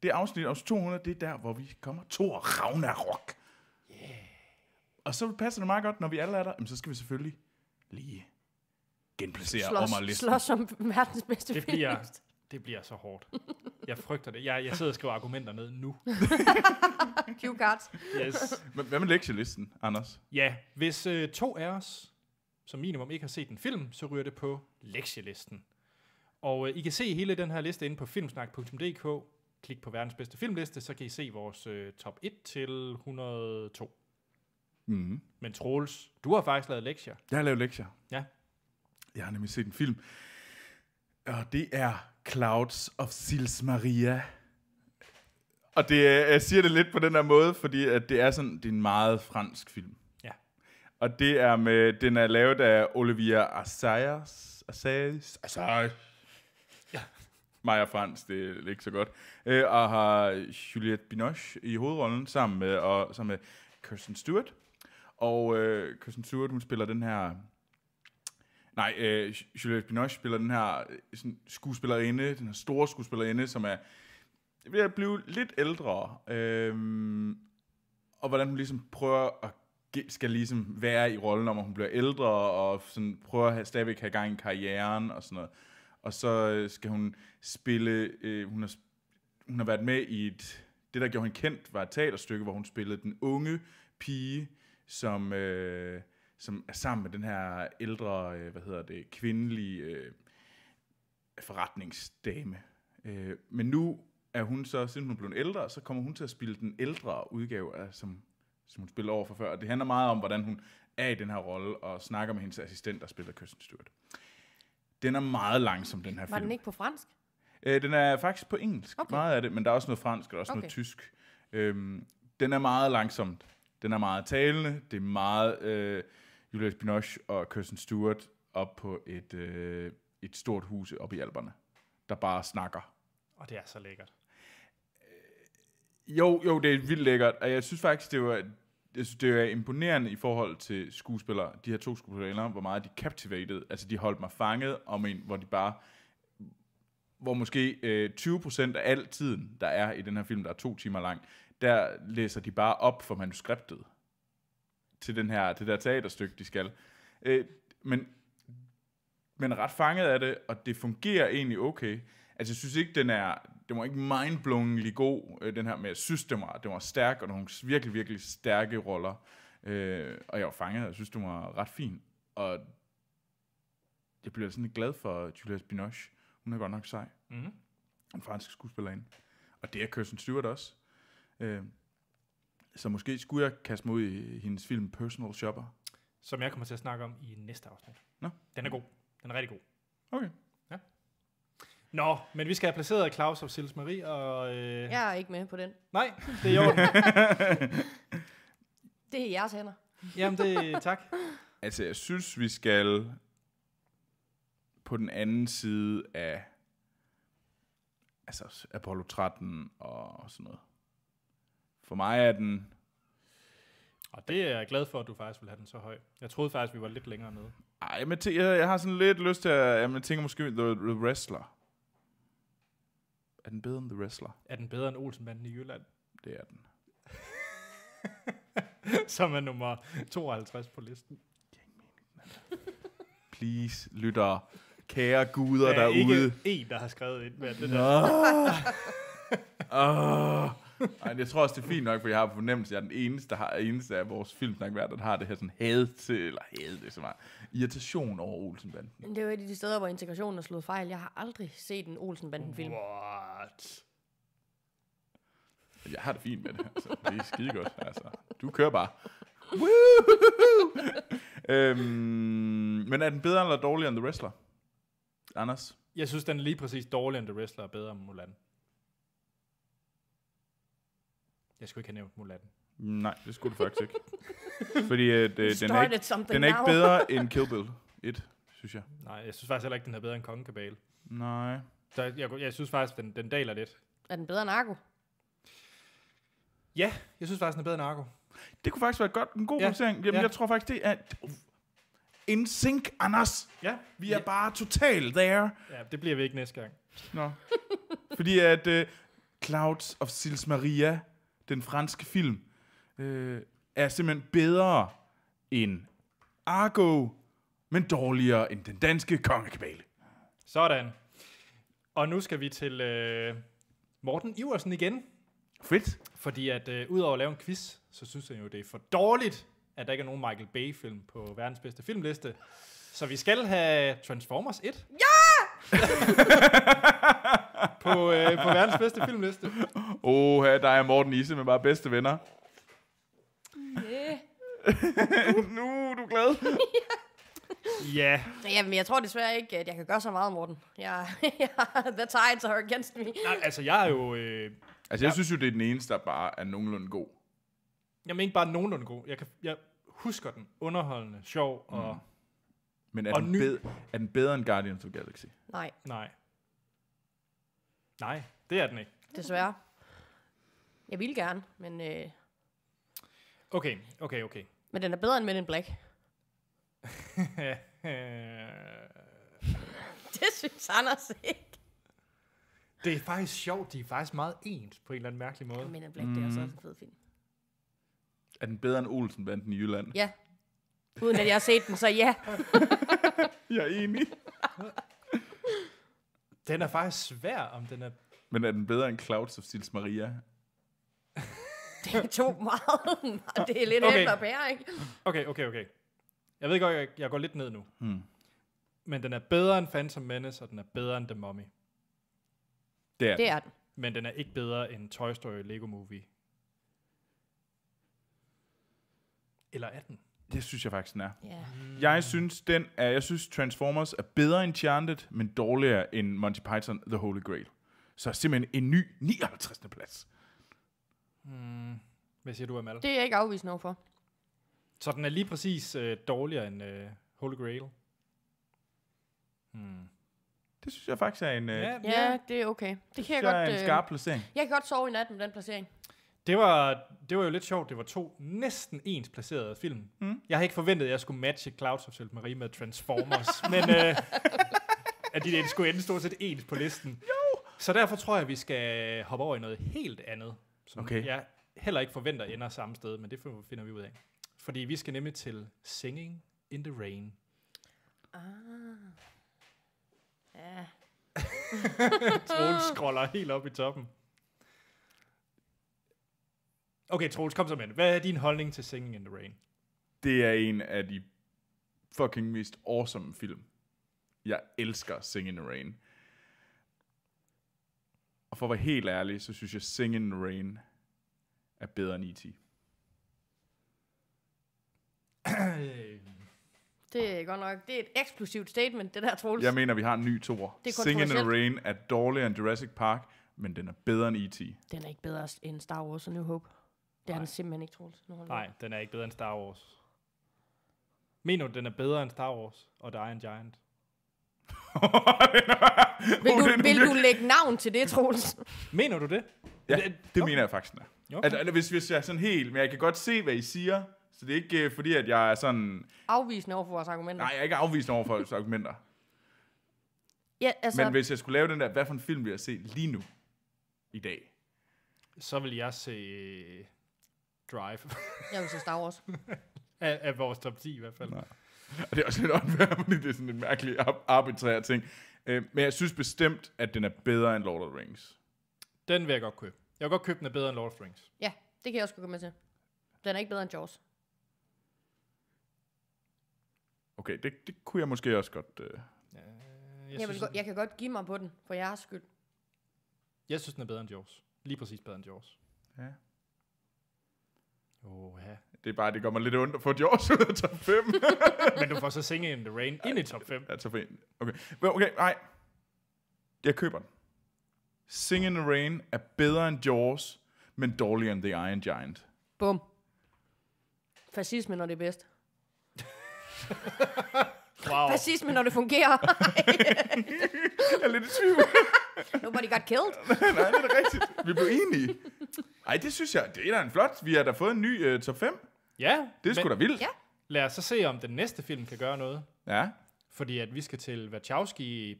det afsnit, afsnit 200, det er der, hvor vi kommer Thor Ragnarok. Yeah. Og så passer det meget godt, når vi alle er der, jamen, så skal vi selvfølgelig lige genplacere slås, omar listen. Slås som verdens bedste det bliver, Det bliver så hårdt. Jeg frygter det. Jeg, jeg sidder og skriver argumenter ned nu. Cue cards. Yes. Hvad med lektielisten, Anders? Ja, hvis øh, to af os som minimum ikke har set en film, så ryger det på lektielisten. Og øh, I kan se hele den her liste inde på filmsnak.dk. Klik på verdens bedste filmliste, så kan I se vores øh, top 1 til 102. Mm-hmm. Men Troels, du har faktisk lavet lektier. Jeg har lavet lektier. Ja, jeg har nemlig set en film. Og det er Clouds of Sils Maria. Og det, øh, jeg siger det lidt på den her måde, fordi at det er sådan det er en meget fransk film. Ja. Og det er med, den er lavet af Olivia Assayas. Assayas. Assayas. Ja. Mig og fransk, det er ikke så godt. Øh, og har Juliette Binoche i hovedrollen sammen med, og, sammen med Kirsten Stewart. Og øh, Kirsten Stewart, hun spiller den her Nej, øh, Juliette Binoche spiller den her øh, sådan skuespillerinde, den her store skuespillerinde, som er ved at blive lidt ældre. Øh, og hvordan hun ligesom prøver at skal ligesom være i rollen, når hun bliver ældre, og sådan prøver at have, stadigvæk have gang i karrieren og sådan noget. Og så øh, skal hun spille, øh, hun, har, hun har været med i et, det der gjorde hende kendt, var et teaterstykke, hvor hun spillede den unge pige, som, øh, som er sammen med den her ældre, øh, hvad hedder det, kvindelige øh, forretningsdame. Øh, men nu er hun så, siden hun er blevet ældre, så kommer hun til at spille den ældre udgave af, som, som hun spillede over for før. Og det handler meget om, hvordan hun er i den her rolle, og snakker med hendes assistent, der spiller Kirsten Stewart. Den er meget langsom, den her Var film. Var den ikke på fransk? Øh, den er faktisk på engelsk, okay. meget af det, men der er også noget fransk, og der er også okay. noget tysk. Øh, den er meget langsomt. Den er meget talende. Det er meget... Øh, Juliette Binoche og Kirsten Stewart op på et, øh, et stort hus oppe i Alberne, der bare snakker. Og det er så lækkert. jo, jo, det er vildt lækkert, og jeg synes faktisk, det var, jeg synes, det var imponerende i forhold til skuespillere, de her to skuespillere, hvor meget de captivated, altså de holdt mig fanget om en, hvor de bare, hvor måske øh, 20% af al tiden, der er i den her film, der er to timer lang, der læser de bare op for manuskriptet til den her, det der teaterstykke, de skal. Øh, men, men ret fanget af det, og det fungerer egentlig okay. Altså, jeg synes ikke, den er, det var ikke mindblowingly god, øh, den her med, jeg synes, den var, det var stærk, og nogle virkelig, virkelig stærke roller. Øh, og jeg var fanget, og jeg synes, det var ret fin. Og jeg blev sådan glad for Julia Binoche. Hun er godt nok sej. Mm-hmm. En fransk skuespillerinde. Og det er Kirsten Stewart også. Øh, så måske skulle jeg kaste mig ud i hendes film Personal Shopper. Som jeg kommer til at snakke om i næste afsnit. Nå. Den er god. Den er rigtig god. Okay. Ja. Nå, men vi skal have placeret Claus og Sils Marie, og... Øh... Jeg er ikke med på den. Nej, det er jo. det er i jeres hænder. Jamen, det tak. Altså, jeg synes, vi skal på den anden side af altså Apollo 13 og sådan noget. For mig er den... Og det er jeg glad for, at du faktisk vil have den så høj. Jeg troede faktisk, vi var lidt længere nede. Ej, men jeg, jeg har sådan lidt lyst til at... jeg tænker måske The, Wrestler. Er den bedre end The Wrestler? Er den bedre end Olsenbanden i Jylland? Det er den. Som er nummer 52 på listen. Please, lytter. Kære guder der er derude. ikke en, der har skrevet ind med det der. Åh... oh. Ej, jeg tror også, det er fint nok, for jeg har fornemmelse, at jeg er den eneste, der har, eneste af vores filmsnakvært, der har det her sådan had til, eller had, det så meget, irritation over Olsenbanden. Men det er jo et af de steder, hvor integrationen er slået fejl. Jeg har aldrig set en Olsenbanden-film. What? Altså, jeg har det fint med det. Altså, det er skide godt. Altså, du kører bare. øhm, men er den bedre eller dårligere end The Wrestler? Anders? Jeg synes, den er lige præcis dårligere end The Wrestler og bedre end Mulan. Jeg skulle ikke have nævnt Mulatten. Nej, det skulle du faktisk ikke. Fordi øh, det, den, er ikke, den er ikke bedre end Kill Bill 1, synes jeg. Nej, jeg synes faktisk heller ikke, den er bedre end Kongekabale. Nej. Så jeg, jeg, jeg synes faktisk, den, den daler lidt. Er den bedre end Argo? Ja, jeg synes faktisk, den er bedre end Argo. Det kunne faktisk være godt, en god ja. placering. Jamen, ja. jeg tror faktisk, det er... In sync, Anders. Ja. Vi er ja. bare totalt there. Ja, det bliver vi ikke næste gang. Nå. Fordi at uh, Clouds of Sils Maria den franske film, øh, er simpelthen bedre end Argo, men dårligere end den danske kongekabale. Sådan. Og nu skal vi til øh, Morten Iversen igen. Fedt. Fordi at øh, udover at lave en quiz, så synes jeg jo, det er for dårligt, at der ikke er nogen Michael Bay-film på verdens bedste filmliste. Så vi skal have Transformers 1. Ja! på, øh, på verdens bedste filmliste. Åh, der er Morten Isse med bare bedste venner. Yeah. nu er du glad. Ja. Yeah. Jamen, jeg tror desværre ikke, at jeg kan gøre så meget, Morten. Jeg, the tides are against me. Nej, altså, jeg er jo... Øh, altså, jeg, jeg synes jo, det er den eneste, der bare er nogenlunde god. mener ikke bare nogenlunde god. Jeg, kan, jeg husker den underholdende, sjov og... Mm. Men er, og den ny. bedre, er den bedre end Guardians of Galaxy? Nej. Nej. Nej, det er den ikke. Desværre. Jeg ville gerne, men... Øh, Okay, okay, okay. men den er bedre end Men in Black. Det synes Anders ikke. det er faktisk sjovt, de er faktisk meget ens på en eller anden mærkelig måde. Men in Black, mm. det er altså også en fed film. Mm. Er den bedre end Olsenbanden i Jylland? Ja. Uden at jeg har set den, så ja. Jeg er enig. Den er faktisk svær, om den er... Men er den bedre end Clouds of Sils Maria? det er to meget, og det er lidt okay. ældre pære, ikke? Okay, okay, okay. Jeg ved godt, jeg, jeg går lidt ned nu. Hmm. Men den er bedre end Phantom Menace, og den er bedre end The Mummy. Det er, det er den. Men den er ikke bedre end Toy Story Lego Movie. Eller er den? Det synes jeg faktisk, den er. Yeah. Jeg synes, den er, jeg synes Transformers er bedre end Chanted, men dårligere end Monty Python The Holy Grail. Så simpelthen en ny 59. plads. Mm. Hvad siger du, Amal? Det er jeg ikke afvisende for. Så den er lige præcis øh, dårligere end øh, Holy Grail? Mm. Det synes jeg faktisk er en... Øh, ja, ja, det er okay. Det, det kan jeg, jeg godt... er en øh, skarp placering. Jeg kan godt sove i nat med den placering. Det var, det var jo lidt sjovt. Det var to næsten ens placerede film. Mm. Jeg havde ikke forventet, at jeg skulle matche Clouds of Salt Marie med Transformers, men øh, at de det skulle ende stort set ens på listen. Jo. Så derfor tror jeg, at vi skal hoppe over i noget helt andet, som okay. jeg heller ikke forventer ender samme sted, men det finder vi ud af. Fordi vi skal nemlig til Singing in the Rain. Ah. Ja. Troen scroller helt op i toppen. Okay, Troels, kom så med Hvad er din holdning til Singing in the Rain? Det er en af de fucking mest awesome film. Jeg elsker Singing in the Rain. Og for at være helt ærlig, så synes jeg, Singing in the Rain er bedre end E.T. Det er godt nok. Det er et eksplosivt statement, det der, Troels. Jeg mener, vi har en ny tor. Singing in the Rain er dårligere end Jurassic Park, men den er bedre end E.T. Den er ikke bedre end Star Wars og New Hope. Det er den simpelthen ikke, Troels. Nej, den er ikke bedre end Star Wars. Mener du, den er bedre end Star Wars og The Iron Giant? Oh, vil, du, vil du lægge navn til det, Troels? Mener du det? Ja, det, det okay. mener jeg faktisk, den er. Okay. At, at, hvis, hvis jeg er sådan helt... Men jeg kan godt se, hvad I siger. Så det er ikke uh, fordi, at jeg er sådan... Afvisende over for vores argumenter. Nej, jeg er ikke afvisende over for vores argumenter. ja, altså... Men hvis jeg skulle lave den der, hvad for en film vil jeg se lige nu? I dag? Så vil jeg se... Drive. jeg vil sige Star Wars. af, af vores top 10 i hvert fald. Nej. Og det er også lidt åndværd, fordi det er sådan en mærkelig arbitrær ting. Øh, men jeg synes bestemt, at den er bedre end Lord of the Rings. Den vil jeg godt købe. Jeg vil godt købe den er bedre end Lord of the Rings. Ja, det kan jeg også gå med til. Den er ikke bedre end Jaws. Okay, det, det kunne jeg måske også godt... Øh... Ja, jeg, jeg, vil go- jeg kan godt give mig på den, for jeres skyld. Jeg synes, den er bedre end Jaws. Lige præcis bedre end Jaws. Ja. Oh, ja. Det er bare, det gør mig lidt ondt at få Jaws ud af top 5. Men du får så Singing in the Rain ind i top 5. Ja, top 5. Okay, okay nej. Jeg køber den. Singing in the Rain er bedre end Jaws, men dårligere end The Iron Giant. Bum. Fascisme, når det er bedst. wow. Fascisme, når det fungerer. jeg er lidt i tvivl. Nobody got killed. nej, det er rigtigt. Vi blev enige. Ej, det synes jeg, det er da en flot. Vi har da fået en ny uh, top 5. Ja. Det er sgu da vildt. Ja. Lad os så se, om den næste film kan gøre noget. Ja. Fordi at vi skal til Wachowski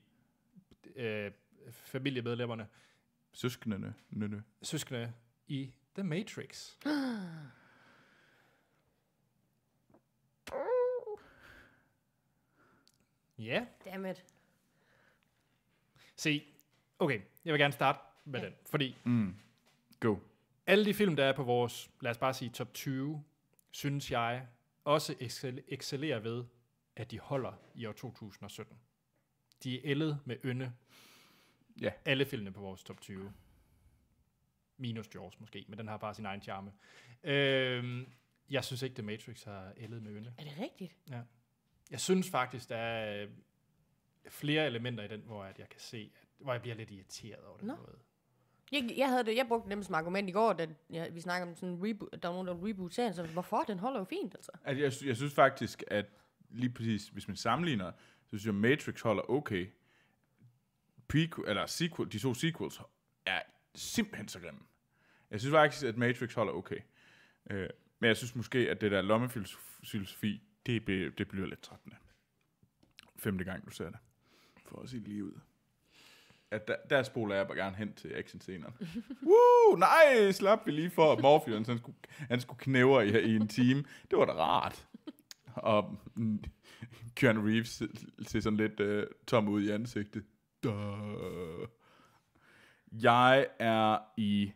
øh, familiemedlemmerne. Søsknene. Nønne. Søsknene i The Matrix. Ja. it. Se, okay, jeg vil gerne starte med yeah. den, fordi... Mm. Go. Alle de film, der er på vores, lad os bare sige top 20, synes jeg også excellerer ved, at de holder i år 2017. De er ældet med ynde. Ja. Alle filmene på vores top 20. Minus Jaws måske, men den har bare sin egen charme. Øhm, jeg synes ikke, The Matrix har ældet med ynde. Er det rigtigt? Ja. Jeg synes faktisk, der er flere elementer i den, hvor at jeg kan se, at, hvor jeg bliver lidt irriteret over det. Nå. måde. Jeg, jeg, havde det, jeg brugte nemlig som argument i går, da ja, vi snakkede om sådan en reboot, der var nogen, der reboot serien, så hvorfor? Den holder jo fint, altså. At altså, jeg, jeg synes faktisk, at lige præcis, hvis man sammenligner, så synes jeg, Matrix holder okay. Prequel, eller sequel, de to sequels er simpelthen så grimme. Jeg synes faktisk, at Matrix holder okay. Øh, men jeg synes måske, at det der lommefilosofi, det, det bliver lidt trættende. Femte gang, du ser det. For at sige det lige ud at der, der spoler jeg bare gerne hen til actionscenerne. Woo, nej, slap vi lige for Morpheus, han skulle, han skulle knævre i, i en time. Det var da rart. Og mm, Keanu Reeves ser sådan lidt uh, tom ud i ansigtet. Duh. Jeg er i...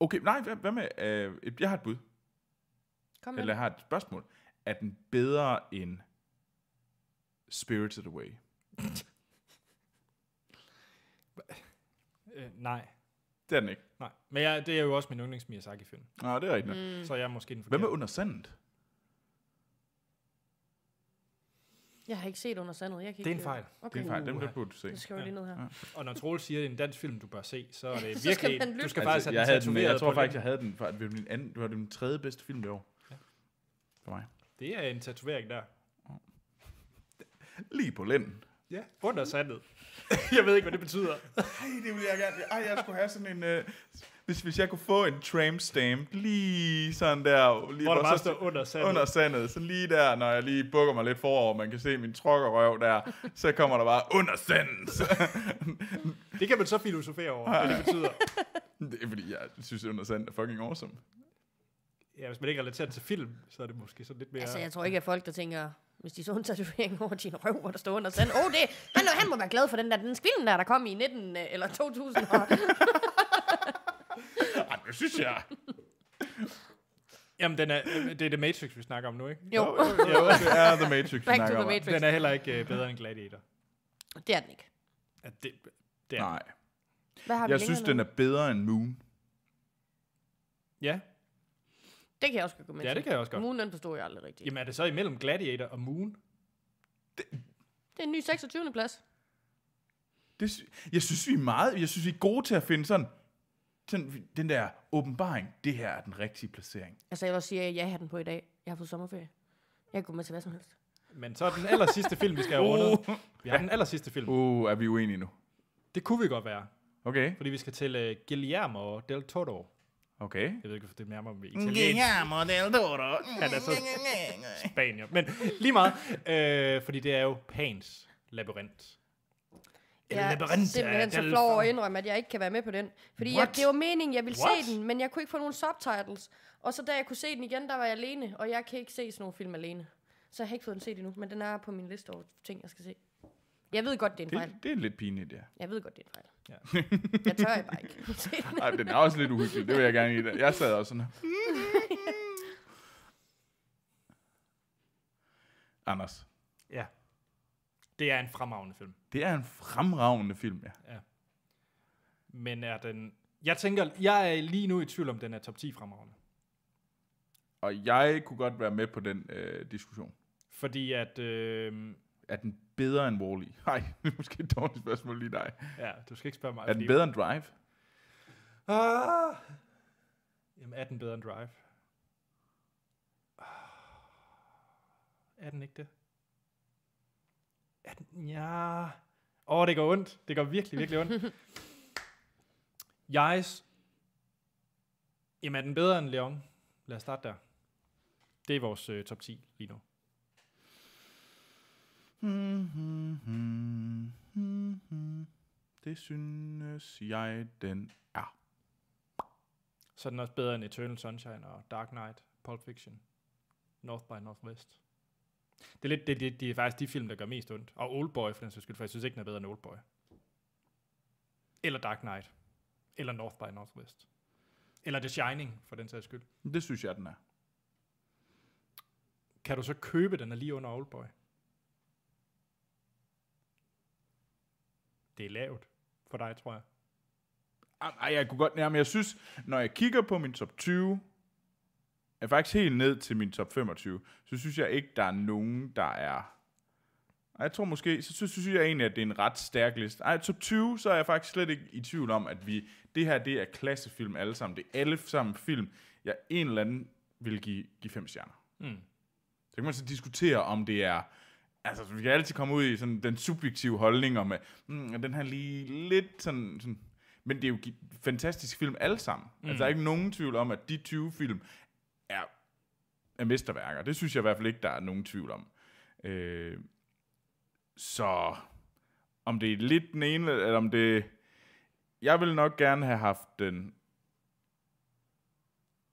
Okay, nej, hvad, hvad med... Uh, jeg har et bud. Kom med. Eller jeg har et spørgsmål. Er den bedre end Spirited Away? Øh, nej. Det er den ikke. Nej. Men jeg, det er jo også min yndlings Miyazaki-film. Nej, det er rigtigt. nok. Mm. Så jeg er måske den forkerte. Hvem er under sandet? Jeg har ikke set under sandet. Jeg kan Det er en fejl. Okay. Det er en fejl, dem der burde du se. Det skriver jeg lige ned her. Ja. Og når Troels siger, at det er en dansk film, du bør se, så er det virkelig... Så skal man lytte. du skal altså, faktisk have jeg, den havde den, med. jeg tror faktisk, jeg havde den. For det var min, anden, det var den tredje bedste film i år. Ja. For mig. Det er en tatovering der. Lige på lænden. Ja. Under sandet. jeg ved ikke, hvad det betyder. Ej, det ville jeg gerne. Ej, jeg skulle have sådan en... Øh, hvis, hvis jeg kunne få en tram stamp lige sådan der... Lige, Hvor der bare står under sandet. Under sandet. Så lige der, når jeg lige bukker mig lidt forover, man kan se min trokkerøv der, så kommer der bare under sandet. det kan man så filosofere over, Ej. hvad det betyder. Det er fordi, jeg synes, at under sandet er fucking awesome. Ja, hvis man ikke relaterer det til film, så er det måske sådan lidt mere... Altså, jeg tror ikke, at folk, der tænker, hvis de så en tatovering over din røv, hvor der står under sand. Åh, oh, det, han, han må være glad for den der, den skvillen der, der kom i 19 øh, eller 2000. år. Ej, det synes jeg. Jamen, den er, øh, det er The Matrix, vi snakker om nu, ikke? Jo. jo, jo, jo det er The Matrix, vi snakker om. Matrix. Den er heller ikke uh, bedre end Gladiator. Det er den ikke. Ja, det, det er Nej. Hvad har jeg synes, den er bedre end Moon. Ja, det kan jeg også godt gå med Ja, det kan jeg også godt. Moon, den forstod jeg aldrig rigtigt. Jamen er det så imellem Gladiator og Moon? Det, det er en ny 26. plads. Det, sy- jeg synes, vi er meget, jeg synes, vi er gode til at finde sådan, sådan den der åbenbaring. Det her er den rigtige placering. Altså, jeg vil også sige, at jeg har den på i dag. Jeg har fået sommerferie. Jeg kan gå med til hvad som helst. Men så er den aller sidste film, vi skal have rundet. Uh. Vi har den aller sidste film. Uh, er vi uenige nu? Det kunne vi godt være, Okay. fordi vi skal til uh, Guillermo del Toro. Okay. Jeg ved ikke, hvorfor det nærmere med italiensk. Guillermo del Toro. Han er så spanier. Men lige meget, øh, fordi det er jo Pans labyrint. Jeg ja, labyrint simpelthen så flov at indrømme, at jeg ikke kan være med på den. Fordi jeg, det var meningen, jeg ville What? se den, men jeg kunne ikke få nogen subtitles. Og så da jeg kunne se den igen, der var jeg alene, og jeg kan ikke se sådan nogle film alene. Så jeg har ikke fået den set endnu, men den er på min liste over ting, jeg skal se. Jeg ved godt, det er en fejl. Det, det er lidt pinligt, ja. Jeg ved godt, det er en fejl. Ja. jeg tør jeg bare ikke. Ej, den er også lidt uhyggelig, det vil jeg gerne i dag. Jeg sad også sådan her. Anders. Ja. Det er en fremragende film. Det er en fremragende film, ja. ja. Men er den... Jeg tænker, jeg er lige nu i tvivl om, den er top 10 fremragende. Og jeg kunne godt være med på den øh, diskussion. Fordi at... Øh, er den bedre end Wall-E? Nej, det er måske et dårligt spørgsmål lige dig. Ja, du skal ikke spørge mig. Er den bedre end Drive? Ah. Jamen, er den bedre end Drive? Ah! Er den ikke det? Er den? Ja. Åh, oh, det går ondt. Det går virkelig, virkelig ondt. Jeg... Jamen, er den bedre end Leon? Lad os starte der. Det er vores øh, top 10 lige nu. Det synes jeg, den er. Så er den også bedre end Eternal Sunshine og Dark Knight, Pulp Fiction, North by Northwest. Det er, lidt, det, det, det er faktisk de film, der gør mest ondt. Og Oldboy, for den sags skyld, for jeg synes ikke, den er bedre end Oldboy. Eller Dark Knight. Eller North by Northwest. Eller The Shining, for den sags skyld. Det synes jeg, den er. Kan du så købe den er lige under Oldboy? det er lavt for dig, tror jeg. Ej, jeg kunne godt... men jeg synes, når jeg kigger på min top 20, er faktisk helt ned til min top 25, så synes jeg ikke, der er nogen, der er... Jeg tror måske, så synes, synes jeg egentlig, at det er en ret stærk liste. Ej, top 20, så er jeg faktisk slet ikke i tvivl om, at vi, det her, det er klassefilm alle sammen. Det er alle sammen film, jeg en eller anden vil give, give fem stjerner. Mm. Så kan man så diskutere, om det er altså, vi kan altid komme ud i sådan den subjektive holdning om, at mm, den her lige lidt sådan, sådan men det er jo fantastisk film alle sammen. Altså, mm. Altså, der er ikke nogen tvivl om, at de 20 film er, er mesterværker. Det synes jeg i hvert fald ikke, der er nogen tvivl om. Øh, så om det er lidt den ene, eller om det... Jeg ville nok gerne have haft den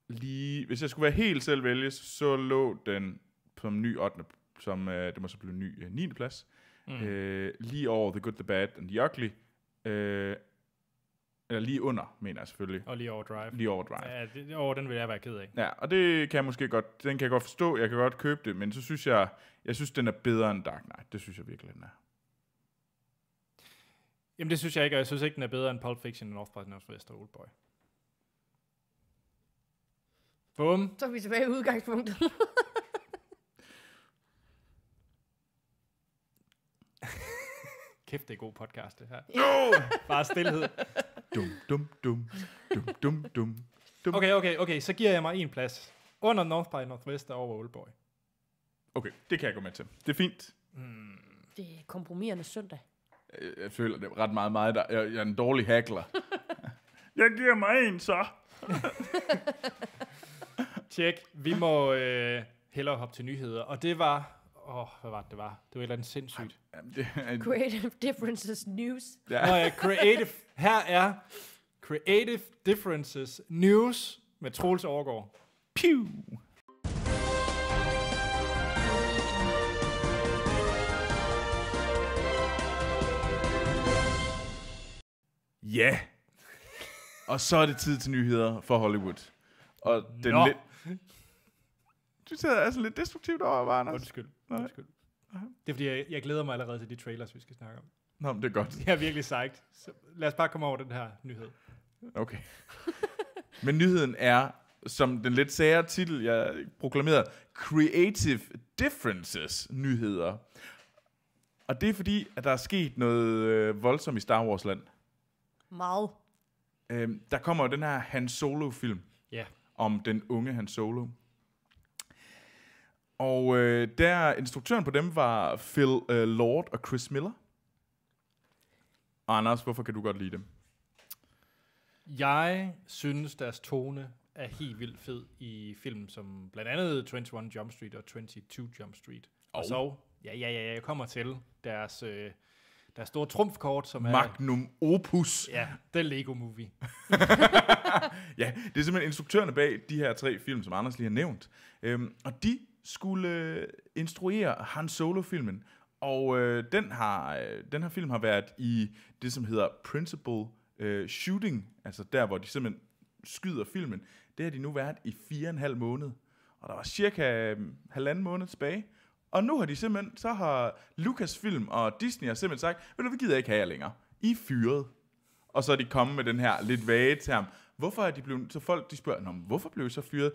lige... Hvis jeg skulle være helt selv vælge, så lå den på en ny 8 som øh, det må så blive ny øh, 9. plads. Mm. Øh, lige over The Good, The Bad and The Ugly. Øh, eller lige under, mener jeg selvfølgelig. Og lige over Drive. Lige over Drive. Ja, det, over den vil jeg være ked af. Ja, og det kan jeg måske godt, den kan jeg godt forstå, jeg kan godt købe det, men så synes jeg, jeg synes, den er bedre end Dark Knight. Det synes jeg virkelig, den er. Jamen det synes jeg ikke, og jeg synes ikke, den er bedre end Pulp Fiction, North by Northwest og Oldboy. Bum. Så er vi tilbage i udgangspunktet. kæft, det er god podcast, det her. Jo! Bare stillhed. Dum, dum, dum, dum, dum, dum, dum. Okay, okay, okay, så giver jeg mig en plads. Under North by Northwest og over Oldboy. Okay, det kan jeg gå med til. Det er fint. Mm. Det er kompromiserende søndag. Jeg, øh, jeg føler det er ret meget meget. der. Jeg, jeg er en dårlig hackler. jeg giver mig en, så. Tjek, vi må øh, hellere hoppe til nyheder. Og det var Åh, oh, hvad var det, det var? Det var et eller andet sindssygt. Jamen, det er en... Creative Differences News. Ja. Nå ja, creative. Her er Creative Differences News med Troels Overgaard. Pew! Ja. Yeah. Og så er det tid til nyheder for Hollywood. Og den, no. lidt, du ser altså lidt destruktivt over, var Anders. Undskyld. Nej. Undskyld. Nej. Det er fordi, jeg, jeg glæder mig allerede til de trailers, vi skal snakke om. Nå, men det er godt. Jeg er virkelig sejt. Lad os bare komme over den her nyhed. Okay. men nyheden er, som den lidt sære titel, jeg proklamerede, Creative Differences nyheder. Og det er fordi, at der er sket noget øh, voldsomt i Star Wars-land. Meget. Øhm, der kommer jo den her Han Solo-film. Ja. Om den unge Han Solo. Og øh, der instruktøren på dem var Phil øh, Lord og Chris Miller. Og Anders, hvorfor kan du godt lide dem? Jeg synes, deres tone er helt vildt fed i film som blandt andet 21 Jump Street og 22 Jump Street. Oh. Og så, ja, ja, ja, jeg kommer til deres, øh, deres store trumfkort, som Magnum er... Magnum Opus. Ja, The Lego Movie. ja, det er simpelthen instruktørerne bag de her tre film, som Anders lige har nævnt. Øhm, og de skulle øh, instruere Han Solo-filmen. Og øh, den, har, øh, den her film har været i det, som hedder Principal øh, Shooting, altså der, hvor de simpelthen skyder filmen. Det har de nu været i fire og en halv måned. Og der var cirka øh, halvanden måned tilbage. Og nu har de simpelthen, så har Lucasfilm og Disney har simpelthen sagt, vil du, vi gider ikke have jer længere. I er fyret. Og så er de kommet med den her lidt vage term. Hvorfor er de blevet, så folk de spørger, hvorfor blev I så fyret?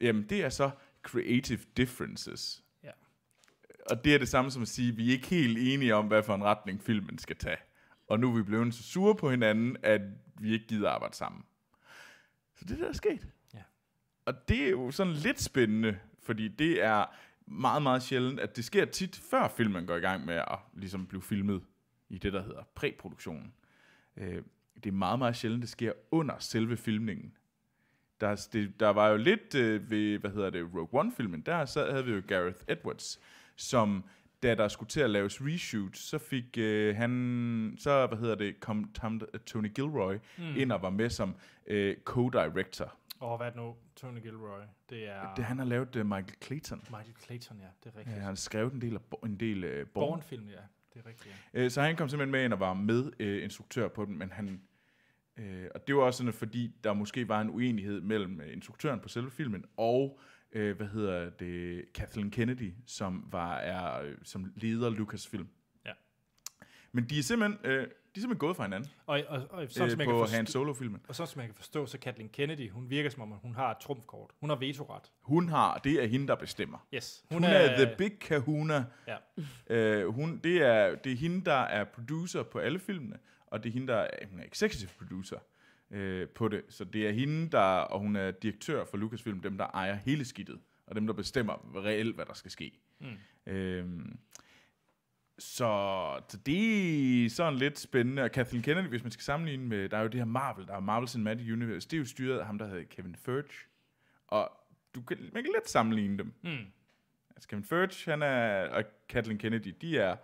Jamen det er så, creative differences. Ja. Og det er det samme som at sige, at vi er ikke helt enige om, hvad for en retning filmen skal tage. Og nu er vi blevet så sure på hinanden, at vi ikke gider arbejde sammen. Så det der er sket. Ja. Og det er jo sådan lidt spændende, fordi det er meget, meget sjældent, at det sker tit, før filmen går i gang med at ligesom blive filmet i det, der hedder præproduktionen. Øh, det er meget, meget sjældent, det sker under selve filmningen der, det, der var jo lidt øh, ved, hvad hedder det, Rogue One-filmen, der så havde vi jo Gareth Edwards, som da der skulle til at laves reshoot, så fik øh, han, så hvad hedder det, kom Tom, øh, Tony Gilroy mm. ind og var med som øh, co-director. Og oh, hvad nu, Tony Gilroy, det er... Det, han har lavet uh, Michael Clayton. Michael Clayton, ja, det er rigtigt. Ja, han har skrevet en del, af, en del uh, øh, Born. Born-film, ja, det er rigtigt. Ja. Uh, så han kom simpelthen med ind og var med uh, instruktør på den, men han Øh, og det var også sådan, fordi der måske var en uenighed mellem øh, instruktøren på selve filmen og øh, hvad hedder det, Kathleen Kennedy, som var er, øh, som leder Lucasfilm. Ja. Men de er simpelthen, øh, de er simpelthen gået fra hinanden. Og, og, og, øh, og sådan, øh, på forstå, Han Solo-filmen. Og så som jeg kan forstå, så Kathleen Kennedy, hun virker som om, hun har et trumfkort. Hun har vetoret. Hun har, det er hende, der bestemmer. Yes. Hun, hun er, er, the big kahuna. Ja. Øh, hun, det, er, det er hende, der er producer på alle filmene og det er hende, der er, hun er executive producer øh, på det. Så det er hende, der, og hun er direktør for Lucasfilm, dem der ejer hele skidtet, og dem der bestemmer reelt, hvad der skal ske. Mm. Øh, så, så det er sådan lidt spændende. Og Kathleen Kennedy, hvis man skal sammenligne med, der er jo det her Marvel, der er Marvel Cinematic Universe, det er jo styret af ham, der hedder Kevin Furch. Og du kan, man kan let sammenligne dem. Mm. Altså Kevin Furch, han er, og Kathleen Kennedy, de er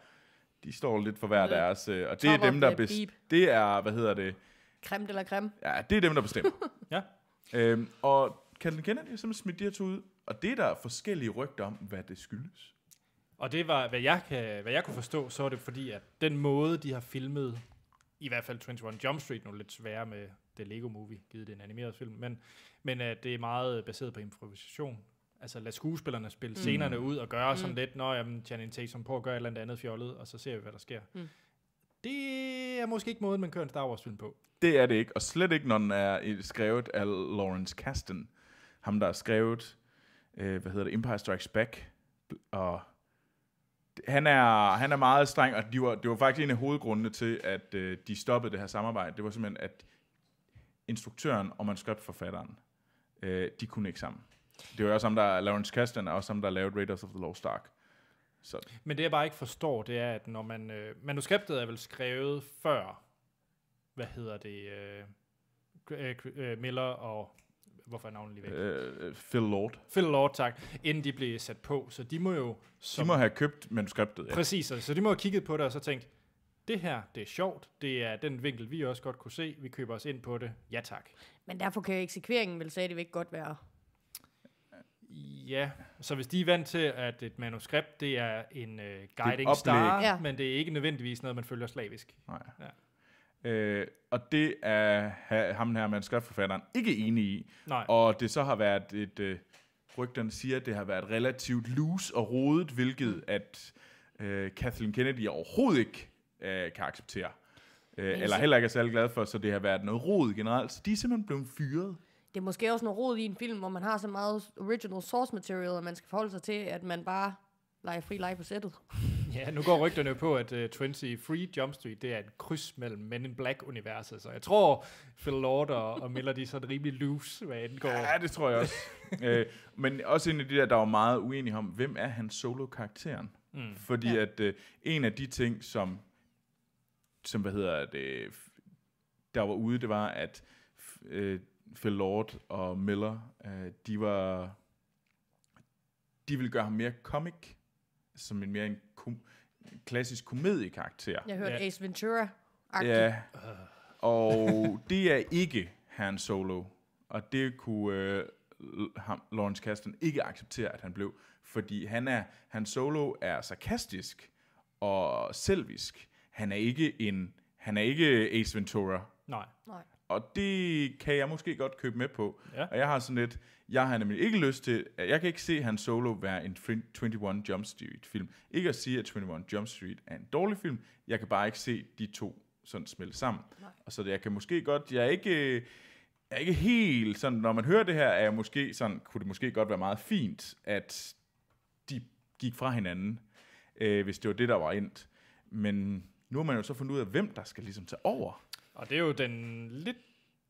de står lidt for hver øh, deres, øh, og det er dem, der bestemmer. det er, hvad hedder det? Creme eller krem? Ja, det er dem, der bestemmer. ja. Øhm, og Kathleen Kennedy har simpelthen smidt de her to ud, og det er der forskellige rygter om, hvad det skyldes. Og det var, hvad jeg, kan, hvad jeg kunne forstå, så er det fordi, at den måde, de har filmet, i hvert fald 21 Jump Street, nu lidt sværere med det Lego Movie, givet det en animeret film, men, men at det er meget baseret på improvisation, altså lade skuespillerne spille mm. scenerne ud og gøre mm. sådan lidt, når jamen, Channing Tatum på at gøre et eller andet fjollet, og så ser vi, hvad der sker. Mm. Det er måske ikke måden, man kører en Star Wars-film på. Det er det ikke, og slet ikke, når den er skrevet af Lawrence Kasten. Ham, der har skrevet, øh, hvad hedder det, Empire Strikes Back, og han er, han er meget streng, og det var, det var faktisk en af hovedgrundene til, at øh, de stoppede det her samarbejde. Det var simpelthen, at instruktøren og manuskriptforfatteren, øh, de kunne ikke sammen. Det var også ham, der, Lawrence Kasdan, og også ham, der lavede Raiders of the Lost Ark. Så. Men det, jeg bare ikke forstår, det er, at når man... Øh, manuskriptet er vel skrevet før, hvad hedder det, øh, øh, øh, Miller og... Hvorfor er navnet lige væk? Uh, Phil Lord. Phil Lord, tak. Inden de blev sat på. Så de må jo... Som, de må have købt manuskriptet, ja. Præcis, så de må have kigget på det og så tænkt, det her, det er sjovt, det er den vinkel, vi også godt kunne se, vi køber os ind på det, ja tak. Men derfor kan eksekveringen vel stadigvæk godt være Ja, så hvis de er vant til, at et manuskript, det er en uh, guiding det star, ja. men det er ikke nødvendigvis noget, man følger slavisk. Nej. Ja. Øh, og det er ha, ham her manuskriptforfatteren ikke enig i. Nej. Og det så har været et... Øh, rygterne siger, at det har været relativt loose og rodet, hvilket at øh, Kathleen Kennedy overhovedet ikke øh, kan acceptere. Øh, eller heller ikke er særlig glad for, så det har været noget rod generelt. Så de er simpelthen blevet fyret det er måske også noget rod i en film, hvor man har så meget original source material, at man skal forholde sig til, at man bare leger fri leg på sættet. Ja, nu går rygterne på, at uh, øh, 23 Jump Street, det er et kryds mellem Men in Black-universet, så jeg tror, Phil Lord og, og Miller, de er sådan rimelig loose, hvad går. Ja, det tror jeg også. øh, men også en af de der, der var meget uenige om, hvem er hans solo-karakteren? Mm. Fordi ja. at uh, en af de ting, som, som hvad hedder det, der var ude, det var, at øh, Phil Lord og Miller, øh, de var, de ville gøre ham mere comic, som en mere en kom, klassisk komediekarakter. Jeg hørte yeah. Ace Ventura. -agtig. Ja, og det er ikke Han Solo, og det kunne øh, ham, Lawrence Kasdan ikke acceptere, at han blev, fordi han er, Han Solo er sarkastisk og selvisk. Han er ikke en, han er ikke Ace Ventura. Nej. Nej. Og det kan jeg måske godt købe med på. Ja. Og jeg har sådan lidt, jeg har nemlig ikke lyst til, jeg kan ikke se Han solo være en 21 Jump Street film. Ikke at sige, at 21 Jump Street er en dårlig film, jeg kan bare ikke se de to sådan smelte sammen. Nej. Og så det, jeg kan måske godt, jeg er ikke, jeg er ikke helt sådan, når man hører det her, er jeg måske sådan, kunne det måske godt være meget fint, at de gik fra hinanden, øh, hvis det var det, der var endt. Men nu har man jo så fundet ud af, hvem der skal ligesom tage over. Og det er jo den lidt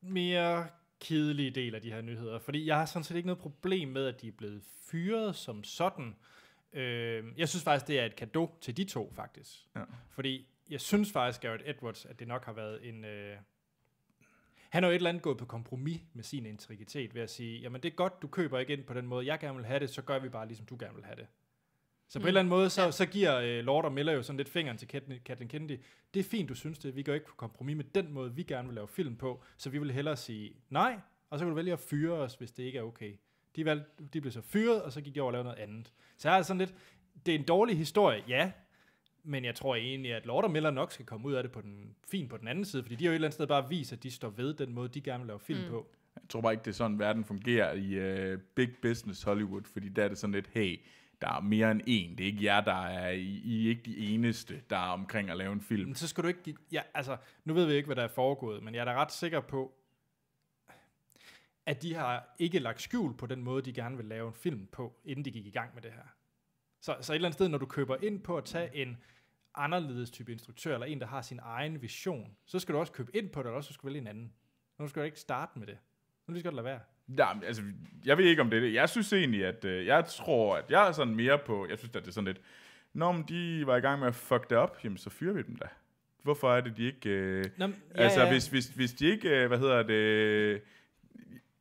mere kedelige del af de her nyheder, fordi jeg har sådan set ikke noget problem med, at de er blevet fyret som sådan. Øh, jeg synes faktisk, det er et kado til de to, faktisk. Ja. Fordi jeg synes faktisk, Garrett Edwards, at det nok har været en... Øh, han har jo et eller andet gået på kompromis med sin integritet ved at sige, jamen det er godt, du køber ikke ind på den måde, jeg gerne vil have det, så gør vi bare ligesom du gerne vil have det. Så på mm. en eller anden mm. måde, så, ja. så giver uh, Lord og Miller jo sådan lidt fingeren til Kathleen Kennedy. Det er fint, du synes det. Vi går ikke på kompromis med den måde, vi gerne vil lave film på. Så vi vil hellere sige nej, og så kan du vælge at fyre os, hvis det ikke er okay. De, valg, de blev så fyret, og så gik de over og lavede noget andet. Så er er sådan lidt, det er en dårlig historie, ja, men jeg tror egentlig, at Lord og Miller nok skal komme ud af det på den, fint på den anden side, fordi de har jo et eller andet sted bare vist, at de står ved den måde, de gerne vil lave film mm. på. Jeg tror bare ikke, det er sådan, verden fungerer i uh, big business Hollywood, fordi der er det sådan lidt, hey, der er mere end en. Det er ikke jer, der er, I, I er ikke de eneste, der er omkring at lave en film. Men så skal du ikke... Ja, altså, nu ved vi ikke, hvad der er foregået, men jeg er da ret sikker på, at de har ikke lagt skjul på den måde, de gerne vil lave en film på, inden de gik i gang med det her. Så, så et eller andet sted, når du køber ind på at tage en anderledes type instruktør, eller en, der har sin egen vision, så skal du også købe ind på det, og også skal vælge en anden. Nu skal du ikke starte med det. Nu skal du lade være. Ja, altså, jeg ved ikke om det Jeg synes egentlig, at øh, jeg tror, at jeg er sådan mere på, jeg synes, at det er sådan lidt, når de var i gang med at fuck det op, jamen så fyrer vi dem da. Hvorfor er det, de ikke... Øh, Nå, ja, altså, ja, ja. Hvis, hvis, hvis de ikke, øh, hvad hedder det, øh,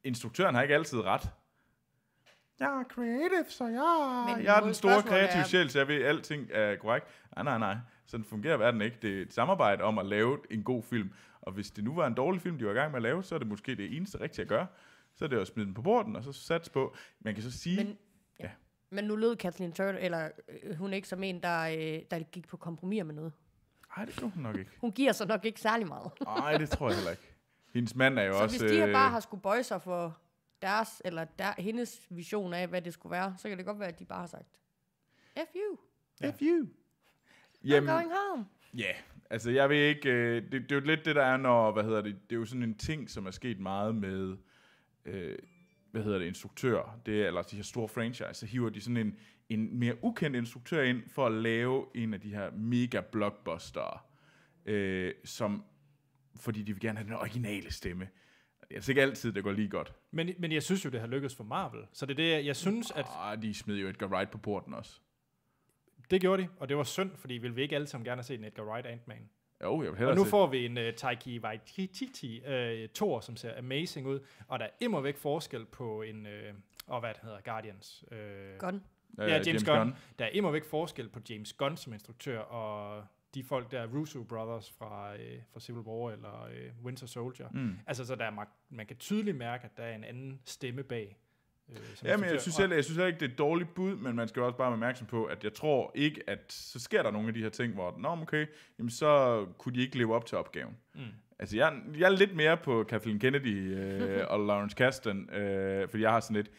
instruktøren har ikke altid ret. Jeg er creative, så jeg, Men jeg er den store kreative er... sjæl, så jeg ved, at alting er korrekt. Nej, nej, nej. Sådan fungerer verden ikke. Det er et samarbejde om at lave en god film. Og hvis det nu var en dårlig film, de var i gang med at lave, så er det måske det eneste rigtige at gøre så er det jo at smide den på borden, og så sats på. Man kan så sige... Men, ja. ja. Men nu lød Kathleen Turner, eller øh, hun ikke som en, der, øh, der gik på kompromis med noget. Nej, det gjorde hun nok ikke. Hun giver sig nok ikke særlig meget. Nej, det tror jeg heller ikke. Hendes mand er jo så også... Så hvis de øh, bare har skulle bøje sig for deres, eller der, hendes vision af, hvad det skulle være, så kan det godt være, at de bare har sagt, F you. Ja. F you. Jamen, going home. Ja, yeah. altså jeg ved ikke, øh, det, det er jo lidt det, der er, når, hvad hedder det, det er jo sådan en ting, som er sket meget med øh, hvad hedder det, instruktør, det er, eller de her store franchise, så hiver de sådan en, en mere ukendt instruktør ind for at lave en af de her mega blockbuster, øh, som, fordi de vil gerne have den originale stemme. Jeg synes ikke altid, det går lige godt. Men, men jeg synes jo, det har lykkedes for Marvel. Så det er det, jeg synes, at... Ah, de smed jo Edgar Wright på porten også. Det gjorde de, og det var synd, fordi ville vi ikke alle sammen gerne se en Edgar Wright Ant-Man. Jo, jeg vil Og nu se. får vi en uh, Taiki Waititi uh, Thor, som ser amazing ud, og der er immer væk forskel på en, uh, og hvad det hedder, Guardians. Uh, Gun. Ja, James, James Gunn. Gunn. Der er immer væk forskel på James Gunn som instruktør, og de folk der, Russo Brothers fra, uh, fra Civil War eller uh, Winter Soldier. Mm. Altså, så der er, man kan tydeligt mærke, at der er en anden stemme bag. Øh, ja, men jeg synes, heller, jeg synes heller ikke, det er et dårligt bud, men man skal også bare være opmærksom på, at jeg tror ikke, at så sker der nogle af de her ting, hvor, nå, okay, jamen så kunne de ikke leve op til opgaven. Mm. Altså, jeg, jeg er lidt mere på Kathleen Kennedy øh, og Lawrence Kasten, øh, fordi jeg har sådan lidt,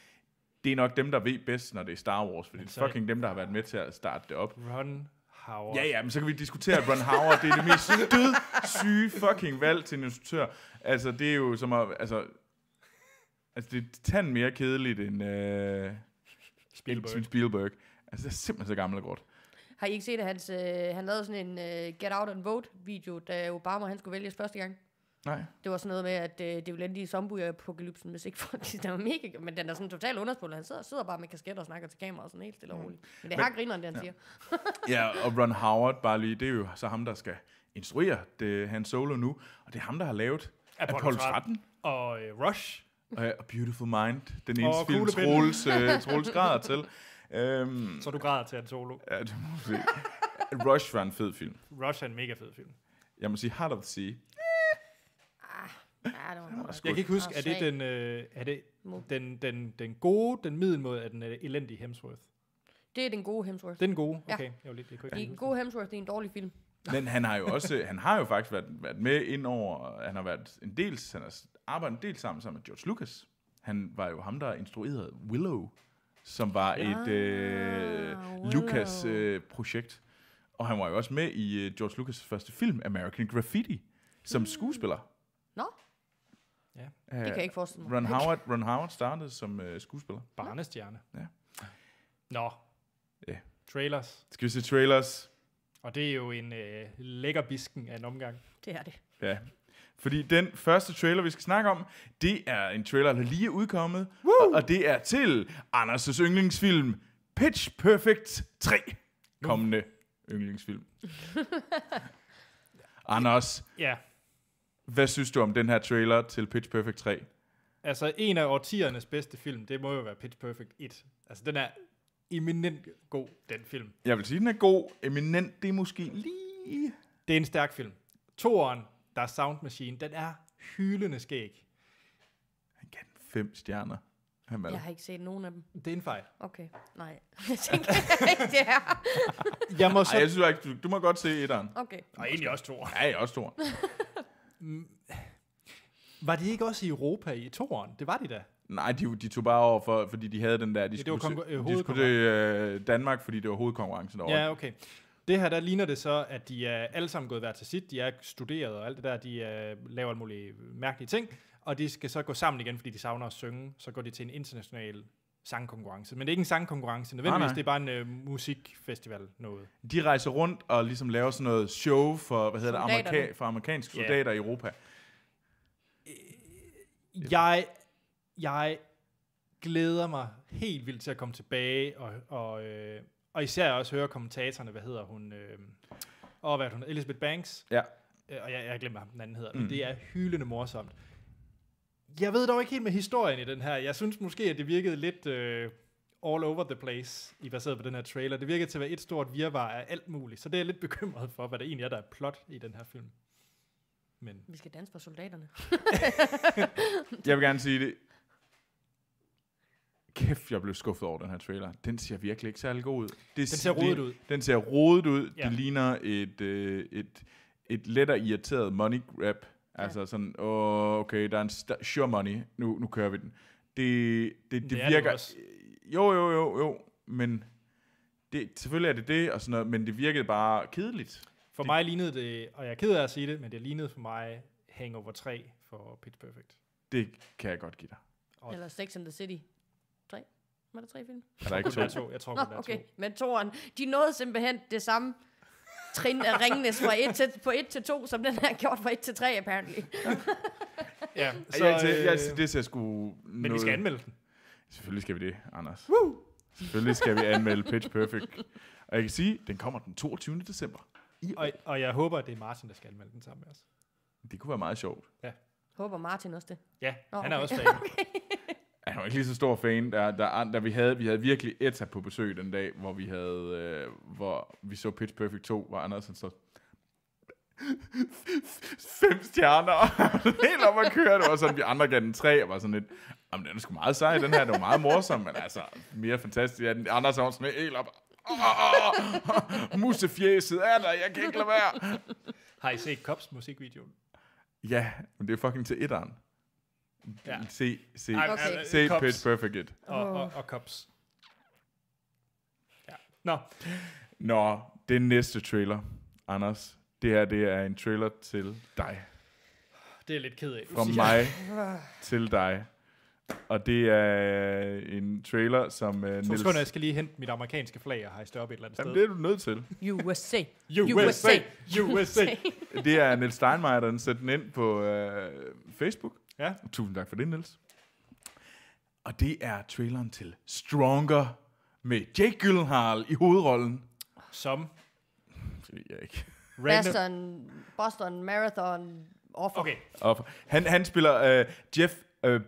det er nok dem, der ved bedst, når det er Star Wars, fordi det er fucking dem, der har været med til at starte det op. Ron Howard. Ja, ja, men så kan vi diskutere, at Ron Howard, det er det mest død syge fucking valg til en instruktør. Altså, det er jo som at, altså, Altså, det er tand mere kedeligt end Uh, Spielberg. End Spielberg. Altså, det er simpelthen så gammelt og godt. Har I ikke set, at hans, øh, han lavede sådan en øh, Get Out and Vote-video, da Obama han skulle vælges første gang? Nej. Det var sådan noget med, at øh, det ville ende i zombie-apokalypsen, hvis ikke folk var mega. Men den er sådan totalt underspillet. Han sidder, sidder bare med kasket og snakker til kameraet sådan helt stille og mm. roligt. Men det har grineren, det han ja. siger. ja, og Ron Howard, bare lige, det er jo så ham, der skal instruere det, han solo nu. Og det er ham, der har lavet Apollo, Apollo 13. 13. Og øh, Rush og uh, Beautiful Mind, den eneste oh, film, Troels, uh, Troels græder til. Um, så du græder til en solo. Ja, det må se. Rush var en fed film. Rush er en mega fed film. Jeg må sige Heart of the Sea. Ja, ah, jeg kan ikke huske, er det, den, uh, er det den, den, den gode, den middelmåde, er den øh, elendige Hemsworth? Det er den gode Hemsworth. Den gode, okay. Ja. Jeg var lidt, jeg kunne ikke den gode Hemsworth det er en dårlig film. Men han har jo også, han har jo faktisk været, været med ind over, han har været en del, han har arbejder en del sammen, sammen med George Lucas. Han var jo ham, der instruerede Willow, som var ja, et øh, Lucas-projekt. Øh, og han var jo også med i øh, George Lucas' første film, American Graffiti, som mm. skuespiller. Nå? Ja. Æh, det kan jeg ikke forestille mig. Ron Howard, Ron Howard startede som øh, skuespiller. Barnestjerne. Ja. Nå. Ja. Trailers. Skal vi se trailers? Og det er jo en øh, lækker bisken af en omgang. Det er det. Ja, fordi den første trailer, vi skal snakke om, det er en trailer, der lige er udkommet. Og, og det er til Anders' yndlingsfilm, Pitch Perfect 3. Kommende uh. yndlingsfilm. Anders, ja. hvad synes du om den her trailer til Pitch Perfect 3? Altså, en af årtiernes bedste film, det må jo være Pitch Perfect 1. Altså, den er eminent god, den film. Jeg vil sige, den er god. Eminent, det er måske lige... Det er en stærk film. Toren, der er Sound Machine, den er hylende skæg. Han kan fem stjerner. Jamen. Jeg har ikke set nogen af dem. Det er en fejl. Okay, nej. Jeg tænker ikke, det er. jeg må så... Ej, jeg synes du, du må godt se etteren. Okay. Og egentlig også to. Ja, jeg også to. var de ikke også i Europa i toeren? Det var de da. Nej, de, de tog bare over, for, fordi de havde den der, de ja, skulle, det var de skulle til øh, Danmark, fordi det var hovedkonkurrencen derovre. Ja, okay. Det her, der ligner det så, at de er alle sammen gået hver til sit, de er studeret og alt det der, de er, øh, laver alle mulige mærkelige ting, og de skal så gå sammen igen, fordi de savner at synge, så går de til en international sangkonkurrence. Men det er ikke en sangkonkurrence nødvendigvis, nej, nej. det er bare en uh, musikfestival noget. De rejser rundt og ligesom laver sådan noget show for, hvad hedder det, amerika- for amerikanske yeah. soldater i Europa. Øh, jeg, jeg glæder mig helt vildt til at komme tilbage og, og øh, og især også høre kommentatorerne, hvad hedder hun, øh, og hvad hun, Elizabeth Banks, ja. øh, og jeg, jeg glemmer, hvad den anden hedder, mm. det er hyldende morsomt. Jeg ved dog ikke helt med historien i den her. Jeg synes måske, at det virkede lidt øh, all over the place, i baseret på den her trailer. Det virkede til at være et stort virvar af alt muligt, så det er jeg lidt bekymret for, hvad der egentlig er, der er plot i den her film. Men. Vi skal danse for soldaterne. jeg vil gerne sige det kæft, jeg blev skuffet over den her trailer. Den ser virkelig ikke særlig god ud. Det, den ser rodet ud. Den ser rodet ud. Ja. Det ligner et, øh, et, et og irriteret money grab. Altså ja. sådan, åh, oh, okay, der er en st- sure money, nu, nu kører vi den. Det, det, det, det virker... Det jo, jo, jo, jo, men det, selvfølgelig er det det, og sådan noget, men det virkede bare kedeligt. For det, mig lignede det, og jeg er ked af at sige det, men det lignede for mig Hangover 3 for Pitch Perfect. Det kan jeg godt give dig. Og Eller Sex and the City. Var der tre film? Er der ikke to? to. Jeg tror, Nå, der okay. to. Men toeren, de nåede simpelthen det samme trin af Ringnes fra 1 til, på 1 til 2, som den her gjort fra 1 til 3, apparently. ja, så, jeg, jeg, jeg, øh, det ser sgu... Noget. Men vi skal anmelde den. Selvfølgelig skal vi det, Anders. Woo! Selvfølgelig skal vi anmelde Pitch Perfect. Og jeg kan sige, den kommer den 22. december. I og, og jeg håber, at det er Martin, der skal anmelde den sammen med os. Det kunne være meget sjovt. Ja. Håber Martin også det? Ja, oh, han okay. er også fan. okay var ikke lige så stor fan, der, der, der vi, havde, vi havde virkelig Etta på besøg den dag, hvor vi, havde, øh, hvor vi så Pitch Perfect 2, hvor Anders så, fem stjerner, helt om at køre, det var sådan, vi andre gav den tre, og var sådan lidt, jamen den er sgu meget sej, den her, den var meget morsom, men altså, mere fantastisk, ja, den andre så sådan helt op, oh, musefjæset er der, jeg kan ikke lade være. Har I set Cops musikvideoen? Ja, men det er fucking til etteren. Se, se, altså, se Pitch Perfect it. Og, og, og Cops. Ja. Nå. Nå, det næste trailer, Anders. Det her, det er en trailer til dig. Det er lidt ked af. Fra mig til dig. Og det er øh, en trailer, som uh, Niels... To sekunder, jeg skal lige hente mit amerikanske flag, og hejste op et eller andet Jamen, sted. det er du nødt til. USA. USA. USA. det er Niels Steinmeier, der sendte den ind på uh, Facebook. Ja. Tusind tak for det, Niels. Og det er traileren til Stronger med Jake Gyllenhaal i hovedrollen. Som? Det ved jeg ikke. Boston, Boston Marathon Offer. Okay. Offer. Han, han spiller uh, Jeff uh,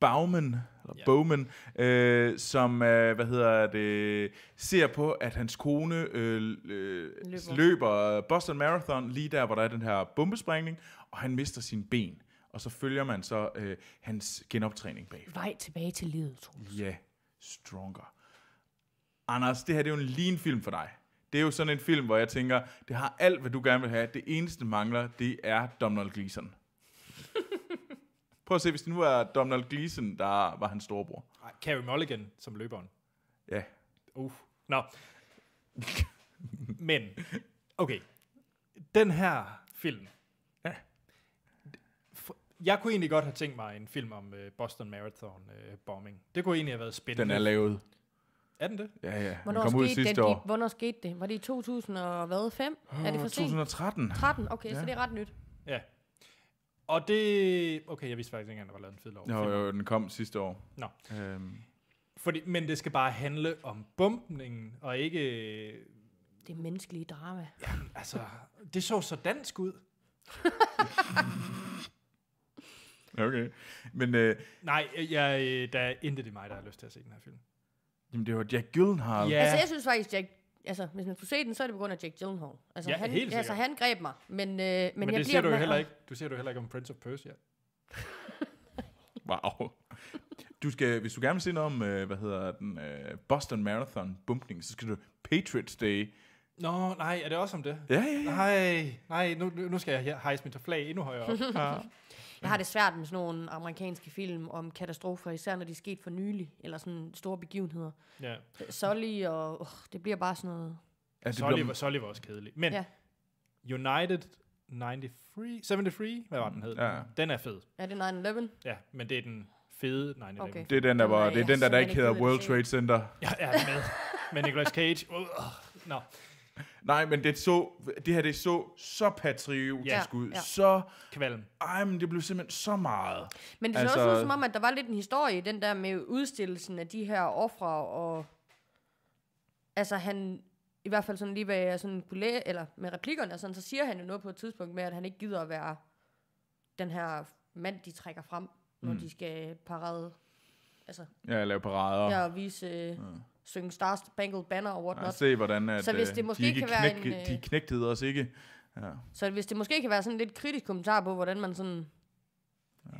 Bowman, eller ja. Bowman, øh, som øh, hvad hedder det, ser på, at hans kone øh, øh, løber. løber Boston Marathon lige der, hvor der er den her bombesprængning, og han mister sin ben. Og så følger man så øh, hans genoptræning bag. Vej tilbage til livet, jeg. Ja, yeah. stronger. Anders, det her det er jo en lean film for dig. Det er jo sådan en film, hvor jeg tænker, det har alt, hvad du gerne vil have. Det eneste, mangler, det er Donald Gleason. Prøv at se, hvis det nu er Donald Gleason, der var hans storebror. Nej, Carey Mulligan som løberen. Ja. Uh, nå. No. Men, okay. Den her film. Ja. Jeg kunne egentlig godt have tænkt mig en film om øh, Boston Marathon øh, bombing. Det kunne egentlig have været spændende. Den er lavet. Er den det? Ja, ja. Hvornår kom kom ud sidste den, år. De, hvornår skete det? Var det i 2005? Oh, er det for sent? 2013. 13, okay, ja. så det er ret nyt. Ja. Og det... Okay, jeg vidste faktisk ikke at der var lavet en fed lov. Jo, jo, den kom sidste år. Nå. Øhm. Fordi, men det skal bare handle om bumpningen, og ikke... Det menneskelige drama. Jamen, altså, det så så dansk ud. okay. Men, øh, Nej, jeg, øh, der er intet i mig, der har lyst til at se den her film. Jamen, det var Jack Gyllenhaal. Ja. Altså, jeg synes faktisk, Jack altså, hvis man får se den, så er det på grund af Jake Gyllenhaal. Altså, ja, han, helt altså, sikkert. altså, han greb mig, men, øh, men, men jeg det bliver siger du jo heller ikke. Du ser du heller ikke om Prince of Persia. wow. Du skal, hvis du gerne vil se noget om, øh, hvad hedder den, øh, Boston Marathon bumpning, så skal du Patriots Day. Nå, nej, er det også om det? Ja, ja, ja. Nej, nej nu, nu skal jeg hejse mit flag endnu højere op. ja. Jeg har det svært med sådan nogle amerikanske film om katastrofer, især når de er sket for nylig, eller sådan store begivenheder. Ja. Sully og... Uh, det bliver bare sådan noget... Ja, det Sully, var, Sully var også kedelig. Men ja. United 93, 73, hvad var den hed? Ja. Den er fed. Er det 9-11? Ja, men det er den fede 9-11. Okay. Det er den, der, var, det er den, der, der ikke hedder World Trade Center. Ja, ja med. med Nicolas Cage. Uh, uh. Nå. No. Nej, men det, så, det her, det så så patriotisk ja. ud. Ja. Så... Kvalm. Ej, men det blev simpelthen så meget. Men det så altså, også ud som om, at der var lidt en historie i den der med udstillelsen af de her ofre, og... Altså, han... I hvert fald sådan lige, ved, jeg sådan kunne eller med replikkerne og sådan, så siger han jo noget på et tidspunkt med, at han ikke gider at være den her mand, de trækker frem, når mm. de skal parade. Altså, ja, lave parader. Ja, og vise... Øh, ja synge Stars Spangled Banner og whatnot. Ja, se, hvordan at, så hvis øh, det måske de ikke kan knæk, være en, de øh, knægtede os ikke. Ja. Så hvis det måske kan være sådan lidt kritisk kommentar på, hvordan man sådan... Ja.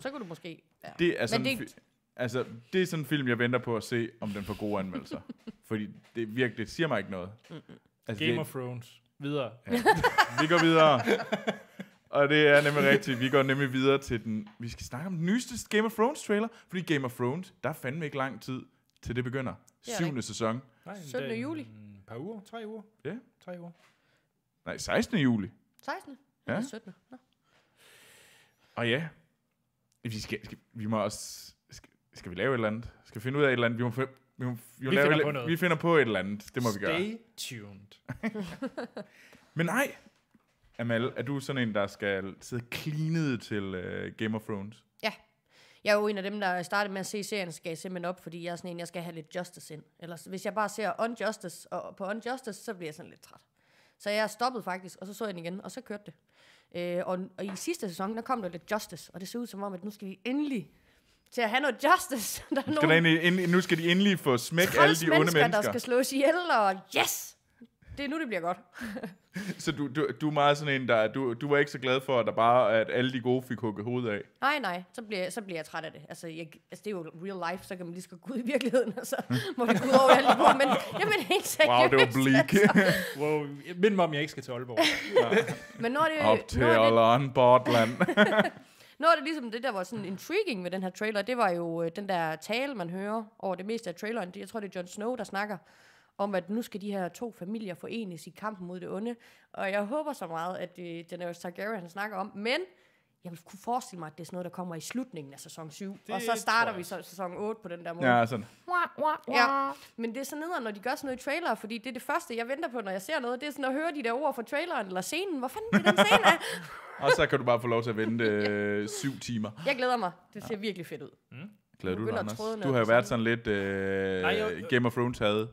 Så kunne du måske... Ja. Det er sådan det, altså, det er sådan en film, jeg venter på at se, om den får gode anmeldelser. Fordi det virkelig det siger mig ikke noget. Mm -mm. Altså, Game det, of Thrones. Videre. Ja. vi går videre. Og det er nemlig rigtigt. Vi går nemlig videre til den... Vi skal snakke om den nyeste Game of Thrones trailer. Fordi Game of Thrones, der er fandme ikke lang tid til det begynder. Det syvende 7. sæson. Nej, 17. den- juli. par uger, tre uger. Ja. Tre uger. Nej, 16. juli. 16. Ja. Ja. 17. Nå. Og ja, vi, skal, skal, vi må også... Skal, skal vi lave et eller andet? Skal vi finde ud af et eller andet? Vi, må, vi, må, vi, må Vi lave finder et, på noget. vi finder på et eller andet. Det må Stay vi gøre. Stay tuned. Men nej! Amal, er du sådan en, der skal sidde klinet til uh, Game of Thrones? jeg er jo en af dem, der startede med at se serien, skal jeg simpelthen op, fordi jeg er sådan en, jeg skal have lidt justice ind. Ellers, hvis jeg bare ser Unjustice, og på Unjustice, så bliver jeg sådan lidt træt. Så jeg stoppede faktisk, og så så jeg den igen, og så kørte det. Øh, og, og i sidste sæson, der kom der lidt justice, og det ser ud som om, at nu skal vi endelig til at have noget justice. Der er skal nogen der endelig, endelig, nu skal de endelig få smæk alle de onde mennesker. der skal slås ihjel, og yes! det er nu, det bliver godt. så du, du, du er meget sådan en, der... Du, du var ikke så glad for, at, der bare, at alle de gode fik hugget hovedet af? Nej, nej. Så bliver, så bliver jeg træt af det. Altså, jeg, altså, det er jo real life, så kan man lige skal gå ud i virkeligheden, og så må det gå ud over alle de gode. Men jamen, helt seriøst. Wow, det var bleak. Altså. wow, mind mig om, jeg ikke skal til Aalborg. Men når det... Op til Aalborg, Bortland. Noget det er ligesom det, der var sådan intriguing med den her trailer, det var jo øh, den der tale, man hører over det meste af traileren. Det, jeg tror, det er Jon Snow, der snakker om at nu skal de her to familier forenes i kampen mod det onde. Og jeg håber så meget, at øh, Daenerys Targaryen snakker om, men jeg vil kunne forestille mig, at det er sådan noget, der kommer i slutningen af sæson 7. Det og så starter vi så sæson 8 på den der måde. Ja, sådan. Wah, wah, wah. Ja. Men det er sådan noget, når de gør sådan noget i trailer, fordi det er det første, jeg venter på, når jeg ser noget. Det er sådan at høre de der ord fra traileren eller scenen. Hvor fanden er den scene af? og så kan du bare få lov til at vente ja. Øh, syv timer. Jeg glæder mig. Det ser ja. virkelig fedt ud. Mm. Glæder du dig, Anders? Du har jo været sådan lidt øh, Ej, jeg, Game of Thrones havde.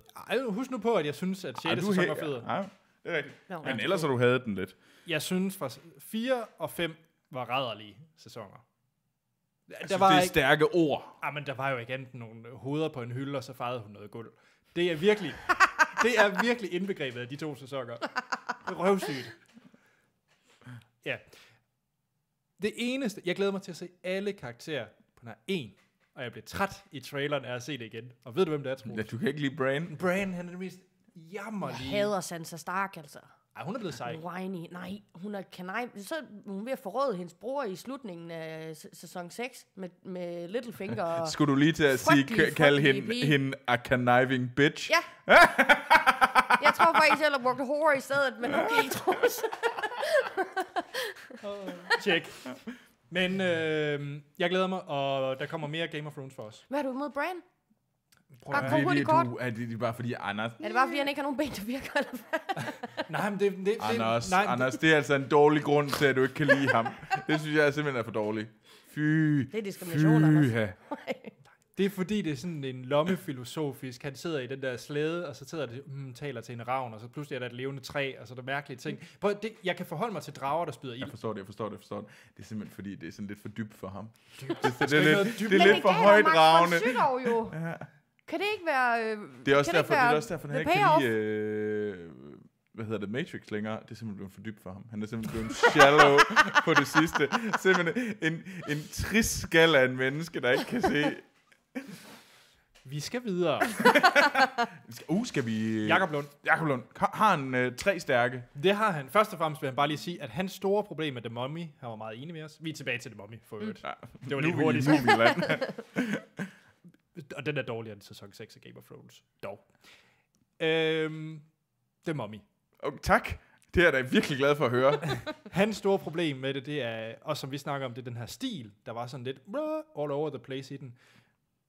Husk nu på, at jeg synes, at 6. sæson var federe. Ej, det er rigtigt. Men ellers har du havde den lidt. Jeg synes, at 4 og 5 var rædderlige sæsoner. Der synes, altså, var det er ikke, stærke ord. Ah, men der var jo ikke andet nogle hoveder på en hylde, og så fejrede hun noget guld. Det er virkelig, det er virkelig indbegrebet af de to sæsoner. Røvsygt. Ja. Det eneste, jeg glæder mig til at se alle karakterer på nær en og jeg blev træt i traileren af at se det igen. Og ved du, hvem det er, Troels? Ja, du kan ikke lide Bran. Bran, han er det mest jammerlige. Jeg hader Sansa Stark, altså. Ej, hun er blevet sej. Whiny. Nej, hun er kanaj. Så hun ved at forråde hendes bror i slutningen af sæson 6 med, med Littlefinger. Skulle du lige til at sige, kalde hende, hende a conniving bitch? Ja. jeg tror faktisk, jeg har brugt whore i stedet, men okay, Troels. Check. Men øh, jeg glæder mig, og der kommer mere Game of Thrones for os. Hvad er du imod Bran? Prøv at høre, hurtigt Du, er det, er bare fordi Anders... Er det bare fordi, han ikke har nogen ben, der virker? Eller nej, men det, det, det, Anders, nej, Anders, det er altså en dårlig grund til, at du ikke kan lide ham. Det synes jeg simpelthen er for dårligt. Fy. Det er diskrimination, fy, Anders. Det er fordi, det er sådan en lommefilosofisk, han sidder i den der slæde, og så sidder det, mm, taler til en ravn, og så pludselig er der et levende træ, og så er der mærkelige ting. Prøv, det, jeg kan forholde mig til drager, der spyder ild. Jeg forstår det, jeg forstår det, jeg forstår det. Det er simpelthen fordi, det er sådan lidt for dybt for ham. Dyb. Det, det, det, er lidt, dyb. det er lidt for højt ravne. jo. Ja. Kan det ikke være... Øh, det, er også derfor, det, det er også derfor, han ikke kan lide... Øh, hvad hedder det, Matrix længere, det er simpelthen blevet for dybt for ham. Han er simpelthen blevet shallow på det sidste. Simpelthen en, en trist skal af en menneske, der ikke kan se Vi skal videre. uh, skal vi... Jakob Lund. Jakob Lund. Har- Har han øh, tre stærke? Det har han. Først og fremmest vil han bare lige sige, at hans store problem med The Mummy, han var meget enig med os. Vi er tilbage til The Mummy, for øvrigt. Ja, mm. Det var lige hurtigt. Nu er vi i Og den er dårligere end sæson 6 af Game of Thrones. Dog. Øhm, The Mummy. okay, oh, tak. Det er jeg da virkelig glad for at høre. Hans store problem med det, det er, og som vi snakker om, det er den her stil, der var sådan lidt all over the place i den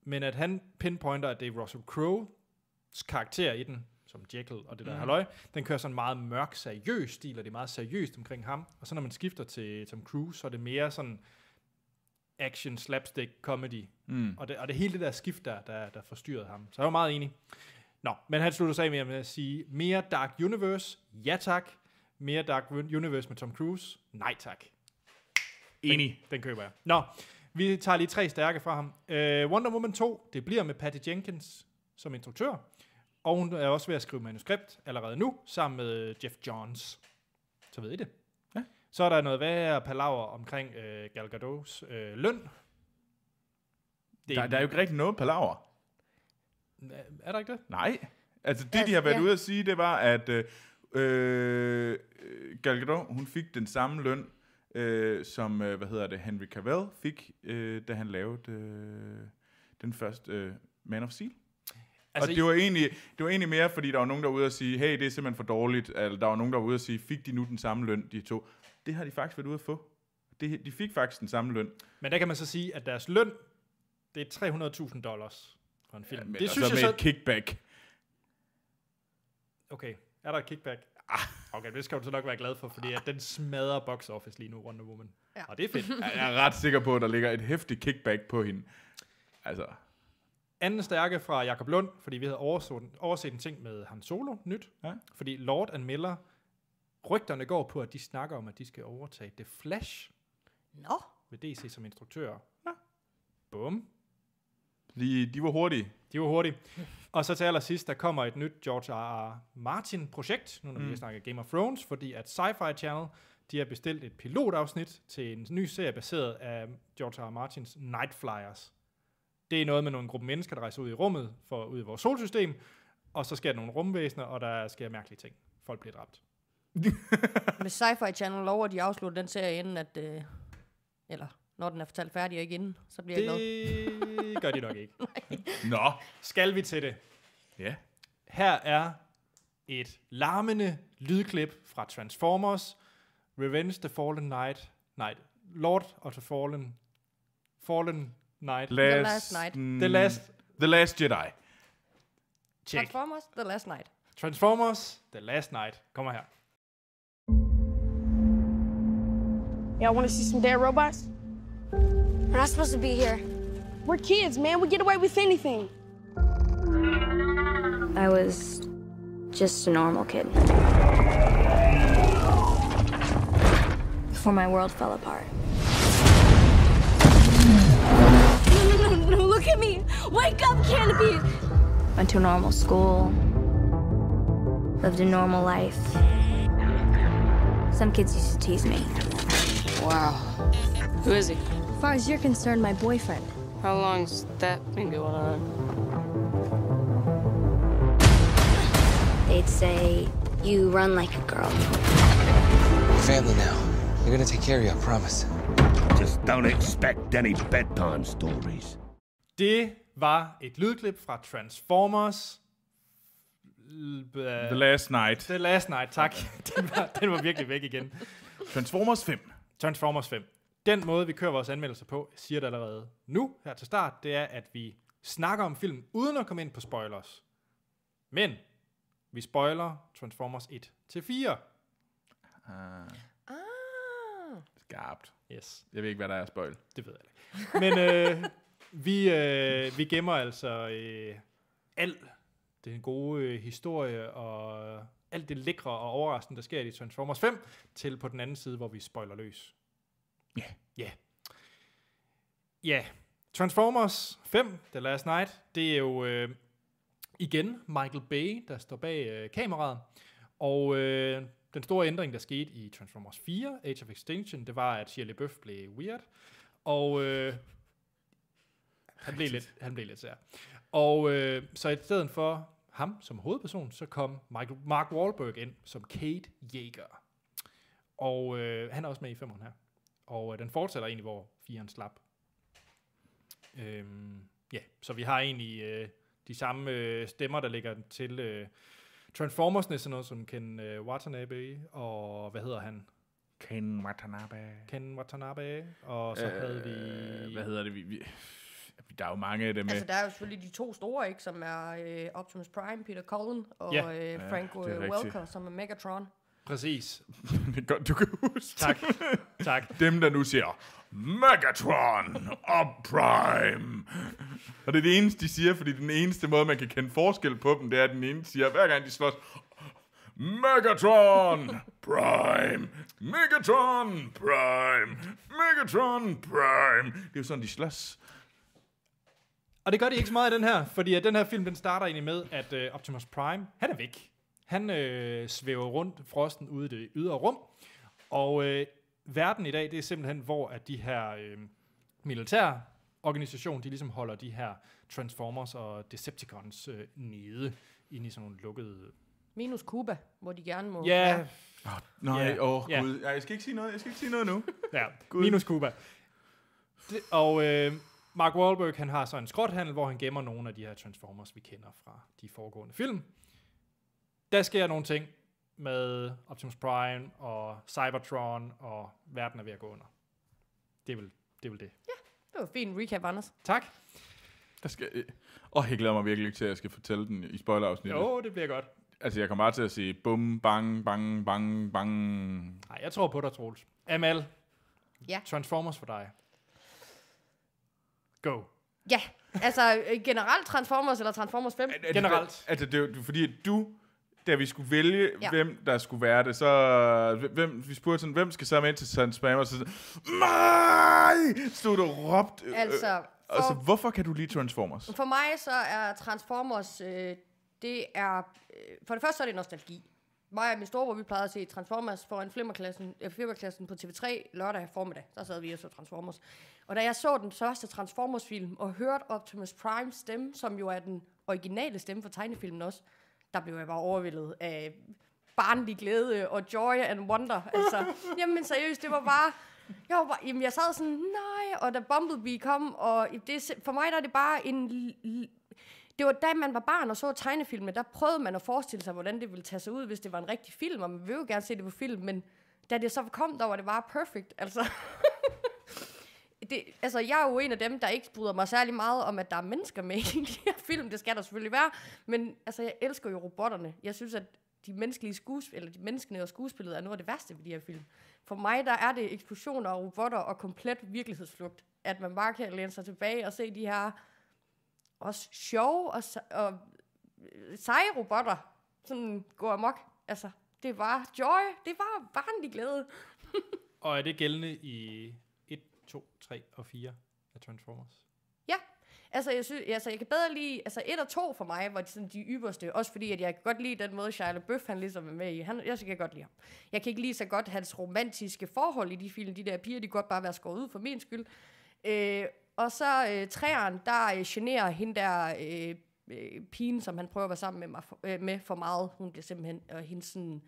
men at han pinpointer, at det er Russell Crowe's karakter i den, som Jekyll og det der mm. halløj, den kører sådan meget mørk, seriøs stil, og det er meget seriøst omkring ham. Og så når man skifter til Tom Cruise, så er det mere sådan action, slapstick, comedy. Mm. Og, det, og det hele det der skift, der, der, der forstyrrede ham. Så jeg var meget enig. Nå, men han slutter sig med at sige, mere Dark Universe, ja tak. Mere Dark Universe med Tom Cruise, nej tak. Enig. Den, den køber jeg. Nå, vi tager lige tre stærke fra ham. Uh, Wonder Woman 2, det bliver med Patty Jenkins som instruktør. Og hun er også ved at skrive manuskript allerede nu, sammen med Jeff Johns. Så ved I det. Ja. Så er der noget værre palaver omkring uh, Gal Gadot's uh, løn. Det der, der er jo ikke rigtig noget palaver. Er der ikke det? Nej. Altså det, altså, de har været ja. ude at sige, det var, at uh, Gal Gadot, hun fik den samme løn øh, som, øh, hvad hedder det, Henry Cavill fik, øh, da han lavede øh, den første øh, Man of Steel. Altså, og det var, egentlig, det var egentlig mere, fordi der var nogen, der var ude og sige, hey, det er simpelthen for dårligt. Eller altså, der var nogen, der var ude og sige, fik de nu den samme løn, de to? Det har de faktisk været ude at få. De, de fik faktisk den samme løn. Men der kan man så sige, at deres løn, det er 300.000 dollars for en film. Ja, men det synes synes jeg med så... et kickback. Okay, er der et kickback? Ah. Okay, det skal du så nok være glad for, fordi at den smadrer box office lige nu, Wonder Woman. Ja. Og det er fedt. Jeg er ret sikker på, at der ligger et hæftigt kickback på hende. Altså. Anden stærke fra Jakob Lund, fordi vi havde overset, overset en ting med Han Solo, nyt. Ja. Fordi Lord and Miller, rygterne går på, at de snakker om, at de skal overtage The Flash. Nå. No. Ved DC som instruktør. Ja. Bum. De, de var hurtige. De var hurtige. Og så til allersidst, der kommer et nyt George R. R. Martin-projekt, nu når mm. vi snakker Game of Thrones, fordi at Sci-Fi Channel, de har bestilt et pilotafsnit til en ny serie baseret af George R. R. Martins Night Flyers. Det er noget med nogle gruppe mennesker, der rejser ud i rummet, for ud i vores solsystem, og så sker der nogle rumvæsener, og der sker mærkelige ting. Folk bliver dræbt. Med Sci-Fi Channel lover de afslutter den serie inden, at... Øh, eller når den er fortalt færdig og ikke inden, så bliver det... jeg glad. Det gør de nok ikke. Nå. Skal vi til det? Ja. Her er et larmende lydklip fra Transformers, Revenge the Fallen Knight, nej, Lord of the Fallen, Fallen Knight. Last, the Last Night. Mm. The Last... The Last Jedi. Check. Transformers, The Last Night. Transformers, The Last Night. Kommer her. Y'all want to see some dead robots? We're not supposed to be here. We're kids, man. We get away with anything. I was just a normal kid. Before my world fell apart. No, no, no, no, look at me! Wake up, Canopy! Went to a normal school. Lived a normal life. Some kids used to tease me. Wow. Who is he? far as you're concerned, my boyfriend. How long's that been going on? They'd say, you run like a girl. family now. you are gonna take care of you, I promise. Just don't expect any bedtime stories. Det var et lydklip fra Transformers. The Last Night. The Last Night, tak. Den var, den var virkelig væk igen. Transformers 5. Transformers 5. den måde, vi kører vores anmeldelser på, siger det allerede nu her til start, det er, at vi snakker om film uden at komme ind på spoilers. Men vi spoiler Transformers 1 til 4. Ah. ah. Skarpt. Yes. Jeg ved ikke, hvad der er spoil. Det ved jeg ikke. Men øh, vi, øh, vi gemmer altså øh, alt den gode øh, historie og alt det lækre og overraskende, der sker i Transformers 5, til på den anden side, hvor vi spoiler løs. Ja. Yeah. Ja. Yeah. Ja. Yeah. Transformers 5, The Last Night, det er jo øh, igen Michael Bay, der står bag øh, kameraet. Og øh, den store ændring, der skete i Transformers 4, Age of Extinction, det var, at Shirley Buff blev weird. Og øh, han, blev lidt, han blev lidt sær. Og øh, så i stedet for ham som hovedperson, så kom Michael, Mark Wahlberg ind som Kate Jaeger. Og øh, han er også med i femmeren her. Og øh, den fortsætter egentlig, hvor firen slap. Øhm, ja, så vi har egentlig øh, de samme øh, stemmer, der ligger til øh, Transformers, sådan noget som Ken øh, Watanabe, og hvad hedder han? Ken Watanabe. Ken Watanabe, og så øh, havde vi... Hvad hedder det? Vi, vi, der er jo mange af dem. Altså, øh. der er jo selvfølgelig de to store, ikke, som er øh, Optimus Prime, Peter Cullen, og ja. øh, Frank ja, øh, Welker, som er Megatron. Præcis. det er godt, du kan huske. Tak. tak. Dem, der nu siger, Megatron og Prime. Og det er det eneste, de siger, fordi den eneste måde, man kan kende forskel på dem, det er, at den ene siger, hver gang de slås, Megatron Prime, Megatron Prime, Megatron Prime. Det er jo sådan, de slås. Og det gør de ikke så meget i den her, fordi at den her film, den starter egentlig med, at uh, Optimus Prime, han er væk. Han øh, svæver rundt frosten ude i det ydre rum, og øh, verden i dag, det er simpelthen, hvor at de her øh, militære organisation, de ligesom holder de her Transformers og Decepticons øh, nede i sådan nogle lukkede... Minus Cuba, hvor de gerne må... Ja. Yeah. Oh, nej, åh, oh, yeah. gud. Ja, jeg skal ikke sige noget, jeg skal ikke sige noget nu. ja, gud. minus Cuba. Det, og øh, Mark Wahlberg, han har så en skrothandel, hvor han gemmer nogle af de her Transformers, vi kender fra de foregående film der sker nogle ting med Optimus Prime og Cybertron, og verden er ved at gå under. Det er vel det. Er vel det. Ja, det var fint recap, Anders. Tak. Der skal, åh, jeg glæder mig virkelig ikke til, at jeg skal fortælle den i spoilerafsnittet. Jo, det bliver godt. Altså, jeg kommer bare til at sige bum, bang, bang, bang, bang. Nej, jeg tror på dig, Troels. ML. Ja. Transformers for dig. Go. Ja, altså øh, generelt Transformers eller Transformers 5? Er, er, generelt. altså, det er jo fordi, du da vi skulle vælge, ja. hvem der skulle være det, så hvem, vi spurgte sådan, hvem skal så med til Søren Spam? Og så sådan, nej! Stod du råbt. Øh, altså, øh, for, altså, hvorfor kan du lide Transformers? For mig så er Transformers, øh, det er, øh, for det første så er det nostalgi. Mig og min storebror, vi plejede at se Transformers foran flimmerklassen, øh, flimmerklassen på TV3 lørdag formiddag. Der sad vi og så Transformers. Og da jeg så den første Transformers-film og hørte Optimus Prime stemme, som jo er den originale stemme for tegnefilmen også, der blev jeg bare overvældet af barnlig glæde og joy and wonder. Altså, jamen seriøst, det var bare... Jeg, var bare, jamen, jeg sad sådan, nej, og da Bumblebee kom, og det, for mig der er det bare en... Det var da man var barn og så tegnefilmen, der prøvede man at forestille sig, hvordan det ville tage sig ud, hvis det var en rigtig film, og man ville jo gerne se det på film, men da det så kom, der var det bare perfect, altså. det, altså, jeg er jo en af dem, der ikke bryder mig særlig meget om, at der er mennesker med i de her film. Det skal der selvfølgelig være. Men altså, jeg elsker jo robotterne. Jeg synes, at de menneskelige skuespil, eller de menneskene og skuespillet er noget af det værste ved de her film. For mig, der er det eksplosioner og robotter og komplet virkelighedsflugt. At man bare kan læne sig tilbage og se de her også sjove og, og seje robotter sådan gå amok. Altså, det var joy. Det var barnlig glæde. og er det gældende i 2, 3 og 4 af Transformers. Ja, altså jeg, synes, altså jeg kan bedre lide, altså 1 og 2 for mig var de, sådan de ypperste, også fordi at jeg kan godt lide den måde, Shia Bøf han ligesom er med i. Han, jeg synes, jeg godt lide ham. Jeg kan ikke lide så godt hans romantiske forhold i de film, de der piger, de godt bare være skåret ud for min skyld. Øh, og så øh, træeren, der øh, generer hende der øh, øh, pigen, som han prøver at være sammen med, mig for, øh, med for meget. Hun bliver simpelthen, og hendes sådan, øh,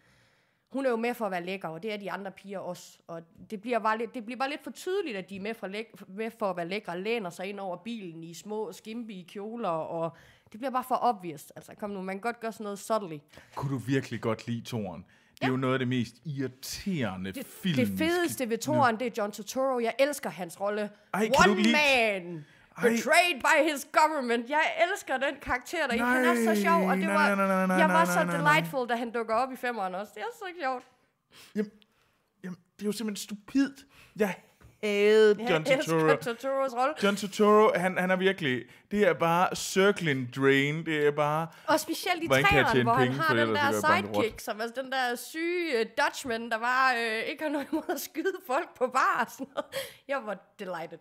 hun er jo med for at være lækker, og det er de andre piger også. Og det bliver bare lidt, det bliver bare lidt for tydeligt, at de er med for, læk, med for at være lækre, og læner sig ind over bilen i små skimpe i kjoler, og det bliver bare for obvious. Altså, kom nu, man kan godt gøre sådan noget subtly. Kunne du virkelig godt lide Toren? Det er ja. jo noget af det mest irriterende film. Det fedeste ved Toren, det er John Turturro. Jeg elsker hans rolle. Ej, One man! Betrayed by his government. Jeg elsker den karakter der. Nej, han er så sjov, og det nej, var, nej, nej, nej, jeg var nej, så nej, delightful, nej. da han dukker op i femeren også. Det er så sjovt. Jamen, jamen, det er jo simpelthen stupidt. Jeg havde John jeg Turturro. Turturros rolle. John Turturro, han, han er virkelig... Det er bare circling drain. Det er bare... Og specielt i træerne, hvor han har den der sidekick, som altså den der syge uh, Dutchman, der var uh, øh, ikke har noget imod at skyde folk på bar og sådan noget. Jeg var delighted.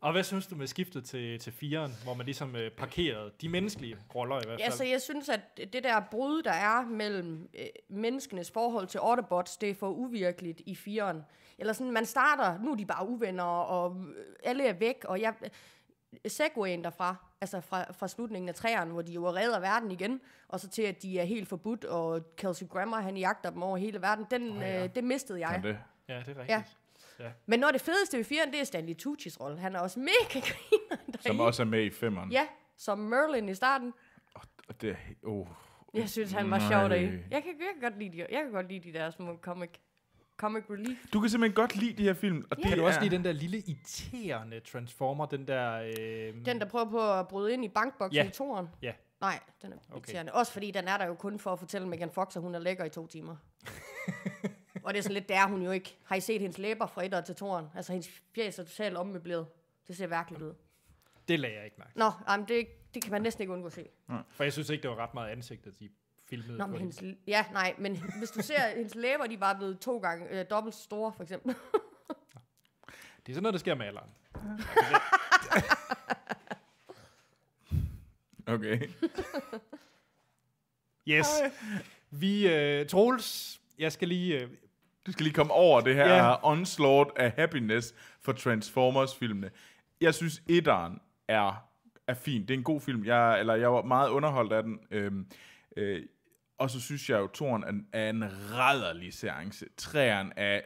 Og hvad synes du med skiftet til, til firen, hvor man ligesom øh, parkerede de menneskelige roller i hvert fald? Ja, så jeg synes, at det der brud, der er mellem øh, menneskenes forhold til Autobots, det er for uvirkeligt i firen. Eller sådan, man starter, nu er de bare uvenner, og øh, alle er væk, og jeg... Øh, segwayen derfra, altså fra, fra slutningen af træerne, hvor de jo redder verden igen, og så til, at de er helt forbudt, og Kelsey Grammer, han jagter dem over hele verden, den, oh, ja. øh, det mistede jeg. det. Ja, det er rigtigt. Ja. Ja. Men når det fedeste ved firen, det er Stanley Tucci's rolle. Han er også mega griner deri. Som også er med i femmeren. Ja, som Merlin i starten. Og det, oh, jeg synes, han var sjov deri. Jeg kan, jeg kan godt lide de, jeg kan godt lide de der små comic comic relief. Du kan simpelthen godt lide de her film. Og yeah. det kan du også lide den der lille irriterende Transformer, den der... Øh... Den, der prøver på at bryde ind i bankboksen yeah. i toren? Ja. Yeah. Nej, den er okay. Også fordi den er der jo kun for at fortælle Megan Fox, at hun er lækker i to timer. Og det er sådan lidt, der hun jo ikke. Har I set hendes læber fra etter til toren? Altså, hendes fjæs er totalt ommøbleret. Det ser virkelig ud. Det lagde jeg ikke mærke. Nå, jamen, det, det kan man næsten ikke undgå at se. Mm. For jeg synes ikke, det var ret meget ansigt, at de filmede Nå, men hendes, Ja, nej, men hvis du ser, hendes læber, de var blevet to gange øh, dobbelt store, for eksempel. det er sådan noget, der sker med alderen. Okay. yes. Vi, øh, Troels, jeg skal lige... Øh, du skal lige komme over det her yeah. onslaught af happiness for Transformers-filmene. Jeg synes, etteren er, er fin. Det er en god film. Jeg, eller jeg var meget underholdt af den. Øhm, øh, og så synes jeg jo, toren er, er en rædderlig seance. Træeren er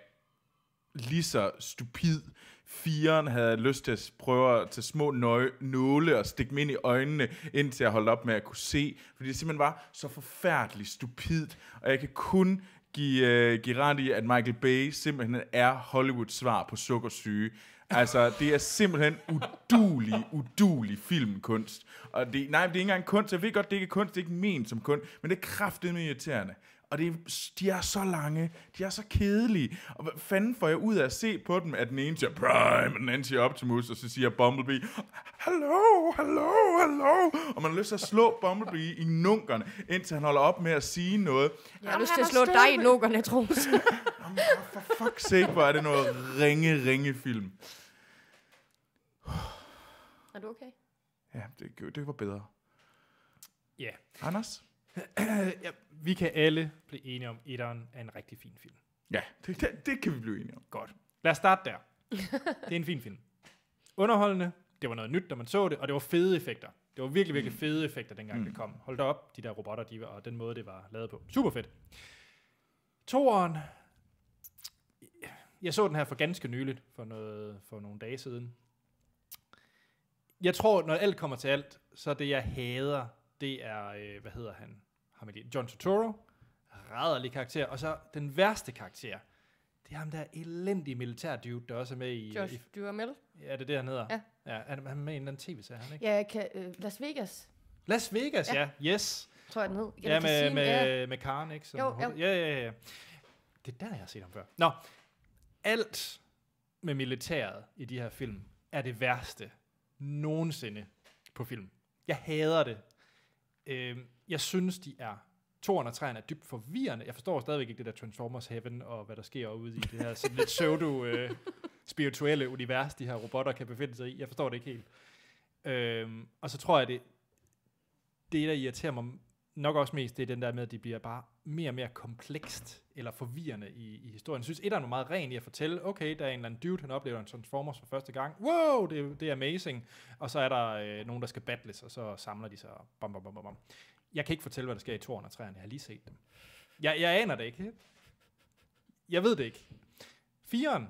lige så stupid. Firen havde lyst til at prøve at tage små nøg- nåle og stikke mig ind i øjnene, indtil jeg holdt op med at kunne se. Fordi det simpelthen var så forfærdeligt stupidt, og jeg kan kun give, uh, give ret i, at Michael Bay simpelthen er Hollywoods svar på sukkersyge. Altså, det er simpelthen udulig, udulig filmkunst. Og det, nej, det er ikke engang kunst. Jeg ved godt, det ikke er kunst. Det er ikke ment som kunst. Men det er kraftedeme irriterende og det, de er så lange, de er så kedelige. Og hvad fanden får jeg ud af at se på dem, at den ene siger Prime, og den anden siger Optimus, og så siger Bumblebee, hallo, hallo, hallo. Og man har lyst til at slå Bumblebee i nunkerne, indtil han holder op med at sige noget. Jeg har lyst til at slå dig i nunkerne, tror. Jamen, for fuck's sake, hvor er det noget ringe, ringe film. Er du okay? Ja, det, det var bedre. Ja. Yeah. Anders? ja, vi kan alle blive enige om, at etteren er en rigtig fin film. Ja, det, det, det kan vi blive enige om. Godt. Lad os starte der. det er en fin film. Underholdende. Det var noget nyt, da man så det, og det var fede effekter. Det var virkelig, virkelig fede effekter, dengang mm. det kom. Hold da op, de der robotter, de, og den måde, det var lavet på. Super fedt. Toren. Jeg så den her for ganske nyligt, for, noget, for nogle dage siden. Jeg tror, når alt kommer til alt, så det, jeg hader, det er, øh, hvad hedder han? ham i John Turturro, rædderlig karakter, og så den værste karakter, det er ham der elendige militærdude, der også er med i... Josh i, Duhamel? Ja, det er det, han hedder. Ja. ja han er med i en eller anden tv-serie, han ikke? Ja, kan, uh, Las Vegas. Las Vegas, ja. ja. Yes. Tror jeg, den hed. ja, med, med, ja. med Karen, ikke? Som jo, jo. Ja, ja, ja. Det er der, jeg har set ham før. Nå, alt med militæret i de her film er det værste nogensinde på film. Jeg hader det. Øhm, jeg synes, de er Toren og træerne er dybt forvirrende. Jeg forstår stadigvæk ikke det der Transformers Heaven, og hvad der sker ude i det her sådan lidt pseudo øh, spirituelle univers, de her robotter kan befinde sig i. Jeg forstår det ikke helt. Øhm, og så tror jeg, det, det der irriterer mig nok også mest, det er den der med, at de bliver bare mere og mere komplekst eller forvirrende i, i historien. Jeg synes, et er meget rent i at fortælle, okay, der er en eller anden dude, han oplever en Transformers for første gang. Wow, det, det er amazing. Og så er der øh, nogen, der skal battles, og så samler de sig. Bom, bom, bom, bom. Jeg kan ikke fortælle, hvad der sker i toren og træerne. Jeg har lige set dem. Jeg, jeg aner det ikke. Jeg ved det ikke. Firen,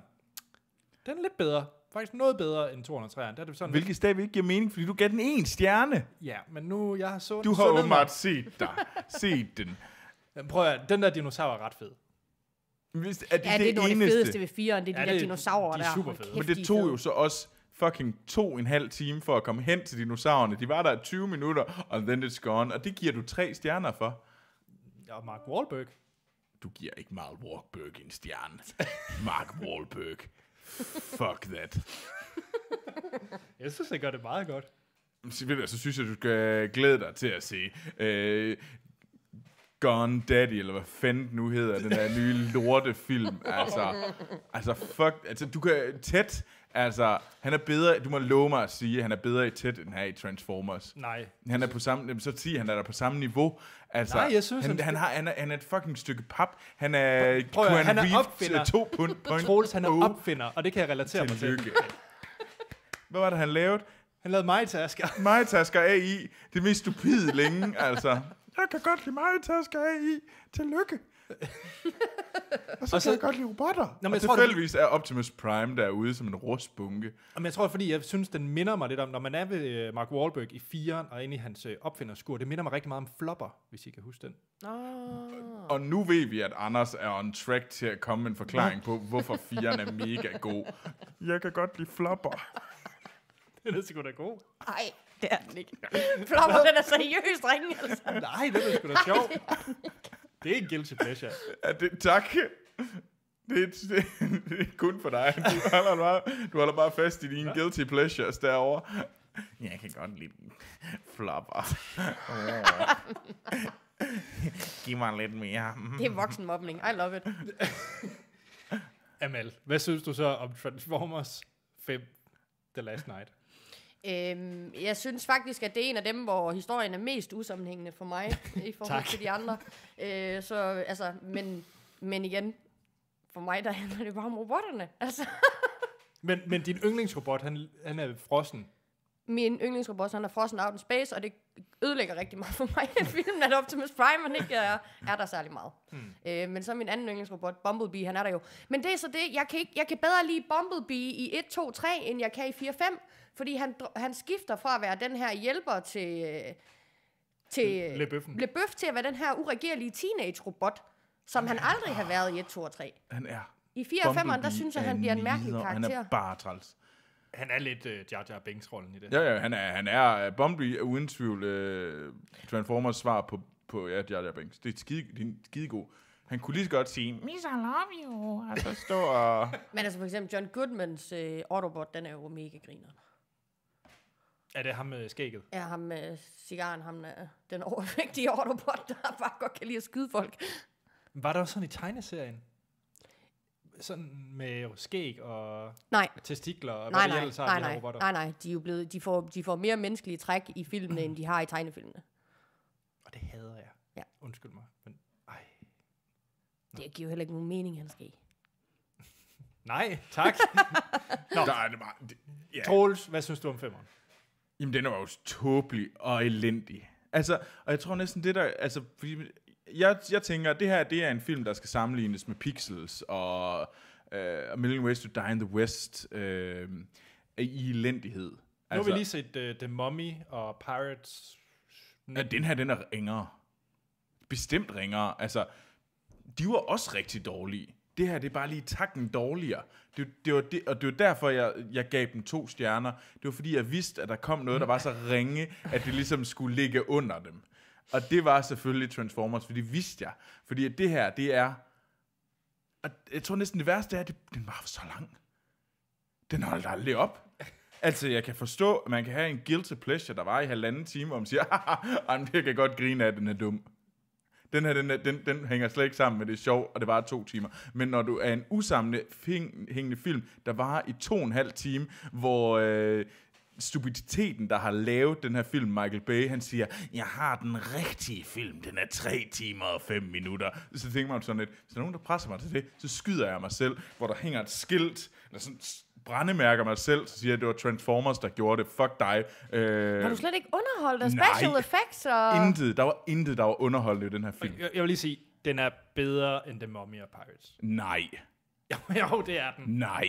den er lidt bedre. Faktisk noget bedre end 203'eren. Der er det sådan Hvilket stadigvæk ikke giver mening, fordi du gav den en stjerne. Ja, men nu jeg har så Du har åbenbart set dig. set den. Men prøv at, den der dinosaur er ret fed. Hvis, er det, ja, det, det er det, det det fedeste ved 4'eren, det er ja, de det, der dinosaurer de der. De er super fede. Men det tog jo så også fucking to en halv time for at komme hen til dinosaurerne. De var der 20 minutter, og then it's gone. Og det giver du tre stjerner for. Ja, Mark Wahlberg. Du giver ikke Mark Wahlberg en stjerne. Mark Wahlberg. Fuck that. Jeg synes, jeg gør det meget godt. Så, så synes jeg, du skal glæde dig til at se uh, Gone Daddy, eller hvad fanden nu hedder den der nye lortefilm. Altså, altså fuck, altså du kan tæt Altså, han er bedre, du må love mig at sige, at han er bedre i tæt, end han er i Transformers. Nej. Han er på samme, så siger han, at han er på samme niveau. Altså, Nej, jeg synes, han, han, han, har, han, er, han er et fucking stykke pap. Han er, prøv, prøv, han er øh, opfinder. To point, point, Troels, han er opfinder, og det kan jeg relatere til mig lykke. til. Hvad var det, han lavede? Han lavede MyTasker. tasker AI, det er mest stupid længe, altså. Jeg kan godt lide tasker AI. Tillykke. og så, og så kan jeg godt lide robotter. Nå, men og jeg tilfældigvis er Optimus Prime derude som en rustbunke. Men jeg tror, fordi jeg synes, den minder mig lidt om, når man er ved øh, Mark Wahlberg i 4'eren og inde i hans øh, opfinderskur, det minder mig rigtig meget om Flopper, hvis I kan huske den. Oh. Og nu ved vi, at Anders er on track til at komme med en forklaring på, hvorfor 4'eren er mega god. Jeg kan godt lide Flopper. den er sgu da god. Nej, det er den ikke. Flopper, den er seriøst ringe, altså. Nej, det er sgu da sjov. Det er en guilty pleasure. Ja, det, tak. Det er, det, det er kun for dig. Du holder, bare, du holder bare fast i dine ja. guilty pleasures derovre. Jeg kan godt lide flopper. Giv mig lidt mere. det er voksenmobning. I love it. Amal, hvad synes du så om Transformers 5 The Last Night? Øhm, jeg synes faktisk, at det er en af dem, hvor historien er mest usammenhængende for mig, i forhold til de andre. Øh, så, altså, men, men igen, for mig der handler det bare om robotterne. Altså. men, men din yndlingsrobot, han, han er frossen min yndlingsrobot, han er Frozen Out in Space, og det ødelægger rigtig meget for mig, at filmen at Optimus Prime, han ikke er, er der særlig meget. Mm. Øh, men så min anden yndlingsrobot, Bumblebee, han er der jo. Men det er så det, jeg kan, ikke, jeg kan bedre lide Bumblebee i 1, 2, 3, end jeg kan i 4, 5, fordi han, han skifter fra at være den her hjælper til, øh, til Le Bøf til at være den her uregerlige teenage-robot, som han, han aldrig har været i 1, 2 og 3. Han er. I 4 og 5'eren, der synes jeg, han bliver en mærkelig karakter. Han er bare træls. Han er lidt øh, Jar Jar Binks-rollen i det. Ja, ja, han er, han er uh, Bumblebee uden tvivl uh, Transformers svar på, på ja, Jar Jar Binks. Det er skide, det skidegod. Han kunne lige så godt sige, Miss I love you, og så stå og... Men altså for eksempel John Goodmans øh, Autobot, den er jo mega griner. Er det ham med skægget? Ja, ham med cigaren, ham med øh, den overvægtige Autobot, der bare godt kan lide at skyde folk. Var der også sådan i tegneserien? sådan med skæg og nej. testikler og nej, hvad nej, ellers har nej, de nej, robotter? Nej, nej, de, er jo blevet, de, får, de får mere menneskelige træk i filmene, end de har i tegnefilmene. Og det hader jeg. Ja. Undskyld mig, men ej. Nå. Det giver jo heller ikke nogen mening, han skal Nej, tak. Nå. Der er det bare, det, ja. Troels, hvad synes du om femmeren? Jamen, den var jo tåbelig og elendig. Altså, og jeg tror næsten det der, altså, fordi jeg, jeg tænker, at det her det er en film, der skal sammenlignes med Pixels og uh, øh, A Million Ways to Die in the West uh, i elendighed. Nu altså, har vi altså- lige set uh, The Mummy og Pirates. Ja, den her, den er ringere. Bestemt ringere. Altså, de var også rigtig dårlige. Det her, det er bare lige takken dårligere. Det, det var det, og det var derfor, jeg, jeg gav dem to stjerner. Det var fordi, jeg vidste, at der kom noget, der var så ringe, at det ligesom skulle ligge under dem. Og det var selvfølgelig Transformers, fordi vidste jeg. Fordi det her, det er... Og jeg tror næsten det værste er, at det, den var så lang. Den holdt aldrig op. Altså, jeg kan forstå, at man kan have en guilty pleasure, der var i halvanden time, hvor man siger, at jeg kan godt grine af, den er dum. Den her, den, er, den, den hænger slet ikke sammen med det sjov, og det var to timer. Men når du er en usammenhængende film, der var i to og en halv time, hvor øh, stupiditeten, der har lavet den her film, Michael Bay, han siger, jeg har den rigtige film, den er 3 timer og 5 minutter. Så tænker man sådan lidt, hvis der er nogen, der presser mig til det, så skyder jeg mig selv, hvor der hænger et skilt, eller sådan brændemærker mig selv, så siger jeg, at det var Transformers, der gjorde det. Fuck dig. Øh, har du slet ikke underholdt af special nej, effects? Og... Intet. Der var intet, der var underholdt i den her film. Jeg, jeg vil lige sige, den er bedre end The Mummy og Pirates. Nej. Jo, jo, det er den. Nej.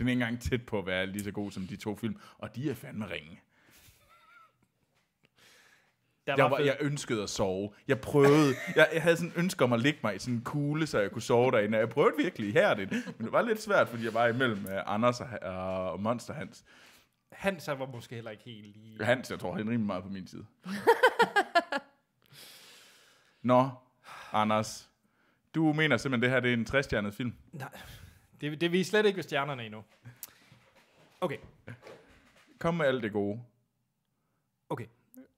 Den er ikke engang tæt på at være lige så god som de to film, og de er fandme ringe. Der var jeg, var, jeg ønskede at sove. Jeg prøvede. jeg, jeg havde sådan ønske om at ligge mig i sådan en kugle, så jeg kunne sove derinde. Jeg prøvede virkelig her det. men det var lidt svært, fordi jeg var imellem øh, Anders og, og Monster Hans. Hans var måske heller ikke helt lige... Hans, jeg tror, han rimelig meget på min side. Nå, Anders. Du mener simpelthen, det her det er en træstjernet film? Nej. Det, det vi er slet ikke ved stjernerne endnu. Okay. Kom med alt det gode. Okay.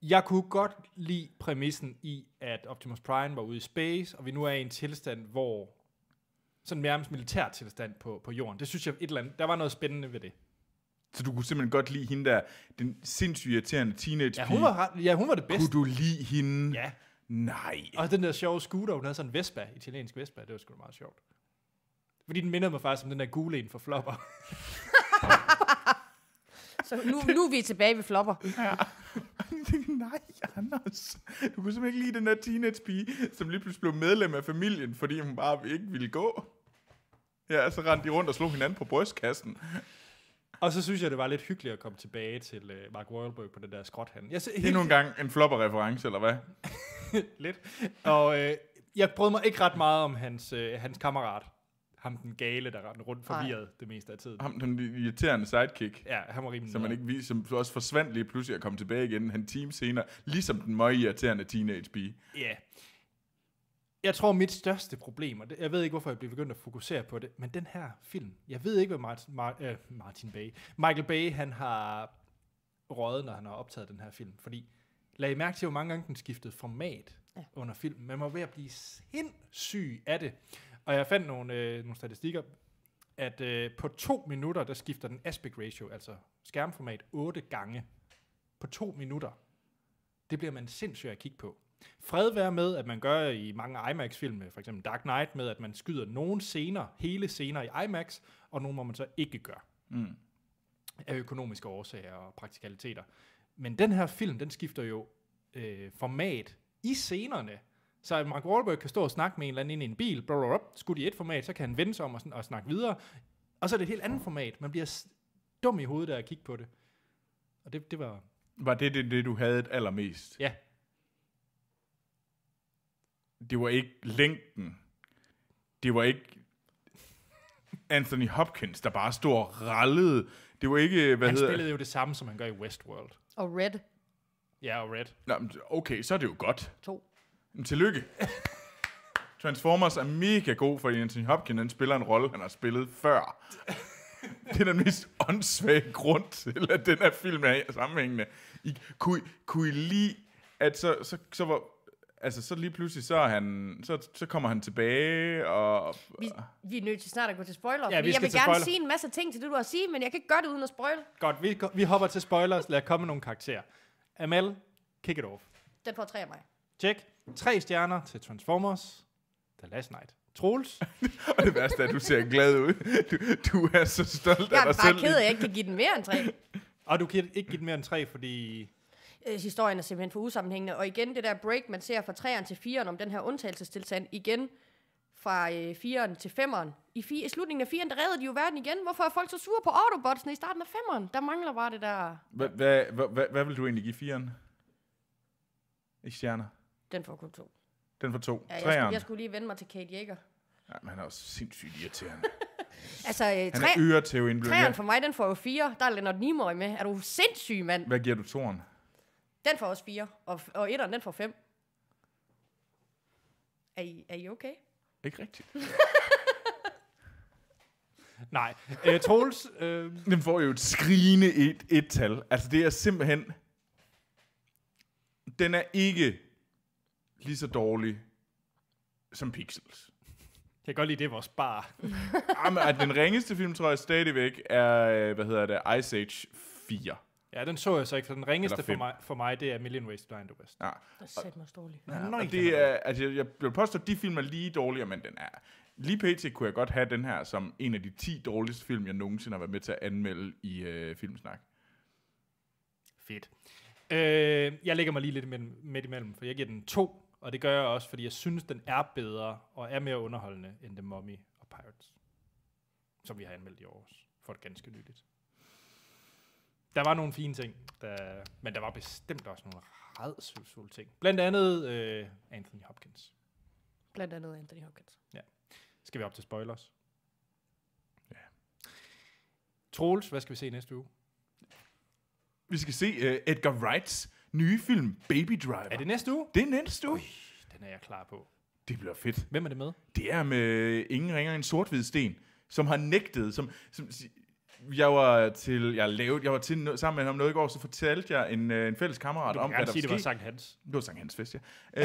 Jeg kunne godt lide præmissen i, at Optimus Prime var ude i space, og vi nu er i en tilstand, hvor sådan nærmest militær tilstand på, på jorden. Det synes jeg et eller andet, der var noget spændende ved det. Så du kunne simpelthen godt lide hende der, den sindssygt irriterende teenage ja, hun var, ja, hun var det bedste. Kunne du lide hende? Ja. Nej. Og den der sjove scooter, hun havde sådan en Vespa, italiensk Vespa, det var sgu da meget sjovt. Fordi den minder mig faktisk om den der gule en for flopper. Så nu, nu er vi tilbage ved flopper. Ja. Nej, Anders. Du kunne simpelthen ikke lide den der teenage-pige, som lige pludselig blev medlem af familien, fordi hun bare ikke ville gå. Ja, så rendte de rundt og slog hinanden på brystkassen. Og så synes jeg, det var lidt hyggeligt at komme tilbage til uh, Mark Wahlberg på den der skråthand. Jeg, er Endnu en gang en flopper-reference, eller hvad? lidt. Og uh, jeg brød mig ikke ret meget om hans, uh, hans kammerat ham den gale, der rendte rundt forvirret Ej. det meste af tiden. Ham den irriterende sidekick. Ja, han var rimelig. Som, man ikke, som også forsvandt lige pludselig og kom tilbage igen en time senere, ligesom den meget irriterende teenage bee. Ja. Yeah. Jeg tror, mit største problem, og det, jeg ved ikke, hvorfor jeg bliver begyndt at fokusere på det, men den her film, jeg ved ikke, hvad Martin, Mar, øh, Martin Bay, Michael Bay, han har røget, når han har optaget den her film, fordi lad I mærke til, hvor mange gange den skiftede format ja. under filmen. Man var ved at blive sindssyg af det. Og jeg fandt nogle, øh, nogle statistikker, at øh, på to minutter, der skifter den aspect ratio, altså skærmformat, otte gange. På to minutter. Det bliver man sindssygt at kigge på. Fred være med, at man gør i mange IMAX-film, øh, for eksempel Dark Knight, med at man skyder nogle scener, hele scener i IMAX, og nogle, må man så ikke gør. Mm. Af økonomiske årsager og praktikaliteter. Men den her film, den skifter jo øh, format i scenerne, så Mark Wahlberg kan stå og snakke med en eller anden inde i en bil, blah, blah, blah, skudt i et format, så kan han vende sig om og, og snakke videre. Og så er det et helt andet format. Man bliver dum i hovedet af at kigge på det. Og det, det var... Var det, det det, du havde allermest? Ja. Det var ikke længden. Det var ikke Anthony Hopkins, der bare stod og rallede. Det var ikke, hvad han hedder... spillede jo det samme, som han gør i Westworld. Og Red. Ja, og Red. Nå, okay, så er det jo godt. To. Men tillykke. Transformers er mega god, fordi Anthony Hopkins han spiller en rolle, han har spillet før. Det er den mest åndssvage grund til, at den her film er sammenhængende. I, kunne, kunne I lige, at så, så, så var, altså så lige pludselig, så, han, så, så kommer han tilbage, og... Vi, vi er nødt til snart at gå til spoiler, ja, vi jeg vil gerne spoiler. sige en masse ting til det, du har sige, men jeg kan ikke gøre det uden at spoil. Godt, vi, vi hopper til spoilers, lad komme nogle karakterer. Amal, kick it off. Den får tre af mig. Tjek. Tre stjerner til Transformers. The Last Night. Troels. og det værste er, at du ser glad ud. Du, du er så stolt af dig selv. Jeg er bare ked af, at jeg ikke kan give den mere end tre. og du kan ikke give den mere end tre, fordi... Øh, historien er simpelthen for usammenhængende. Og igen, det der break, man ser fra 3'eren til 4'eren om den her undtagelsestilstand, igen fra øh, 4'eren til 5'eren. I, fi- I slutningen af 4'eren, der reddede de jo verden igen. Hvorfor er folk så sure på Autobotsene i starten af 5'eren? Der mangler bare det der... Hvad vil du egentlig give 4'eren? Ikke stjerner? Den får kun to. Den får to. Ja, jeg, skulle, jeg skulle lige vende mig til Kate Jæger. Ja, men han er også sindssygt irriterende. altså, øh, han er øre til Træeren for mig, den får jo fire. Der er Leonard Nimoy med. Er du sindssyg, mand? Hvad giver du toren? Den får også fire. Og, og etteren, den får fem. Er I, er I okay? Ikke rigtigt. Nej. Æ, øh, Troels? Øh... Den får jo et skrigende et, et tal. Altså, det er simpelthen... Den er ikke lige så dårlig som Pixels. Jeg kan godt lide, det er vores bar. Jamen, at den ringeste film, tror jeg stadigvæk, er, øh, hvad hedder det, Ice Age 4. Ja, den så jeg så ikke, for den ringeste for mig, for mig, det er Million Ways to Die in the West. Ja. Der sæt mig dårligt. Ja, Nøj, det er, altså, jeg, jeg vil påstå, at de film er lige dårligere, men den er... Lige pt. kunne jeg godt have den her som en af de 10 dårligste film, jeg nogensinde har været med til at anmelde i øh, Filmsnak. Fedt. Øh, jeg lægger mig lige lidt midt imellem, for jeg giver den to og det gør jeg også, fordi jeg synes, den er bedre og er mere underholdende end The Mummy og Pirates, som vi har anmeldt i år for det ganske nyligt. Der var nogle fine ting, der, men der var bestemt også nogle redsfulde ting. Blandt andet øh, Anthony Hopkins. Blandt andet Anthony Hopkins. Ja. Skal vi op til spoilers? Ja. Troels, hvad skal vi se næste uge? Vi skal se uh, Edgar Wrights nye film, Baby Driver. Er det næste uge? Det er næste uge. Ui, den er jeg klar på. Det bliver fedt. Hvem er det med? Det er med øh, ingen ringer en sort sten, som har nægtet, som, som jeg var til, jeg lavede, jeg var til sammen med ham noget i går, så fortalte jeg en, øh, en fælles kammerat om, hvad der sige, det var Sankt Hans. Det var Sankt Hans fest, ja. øh,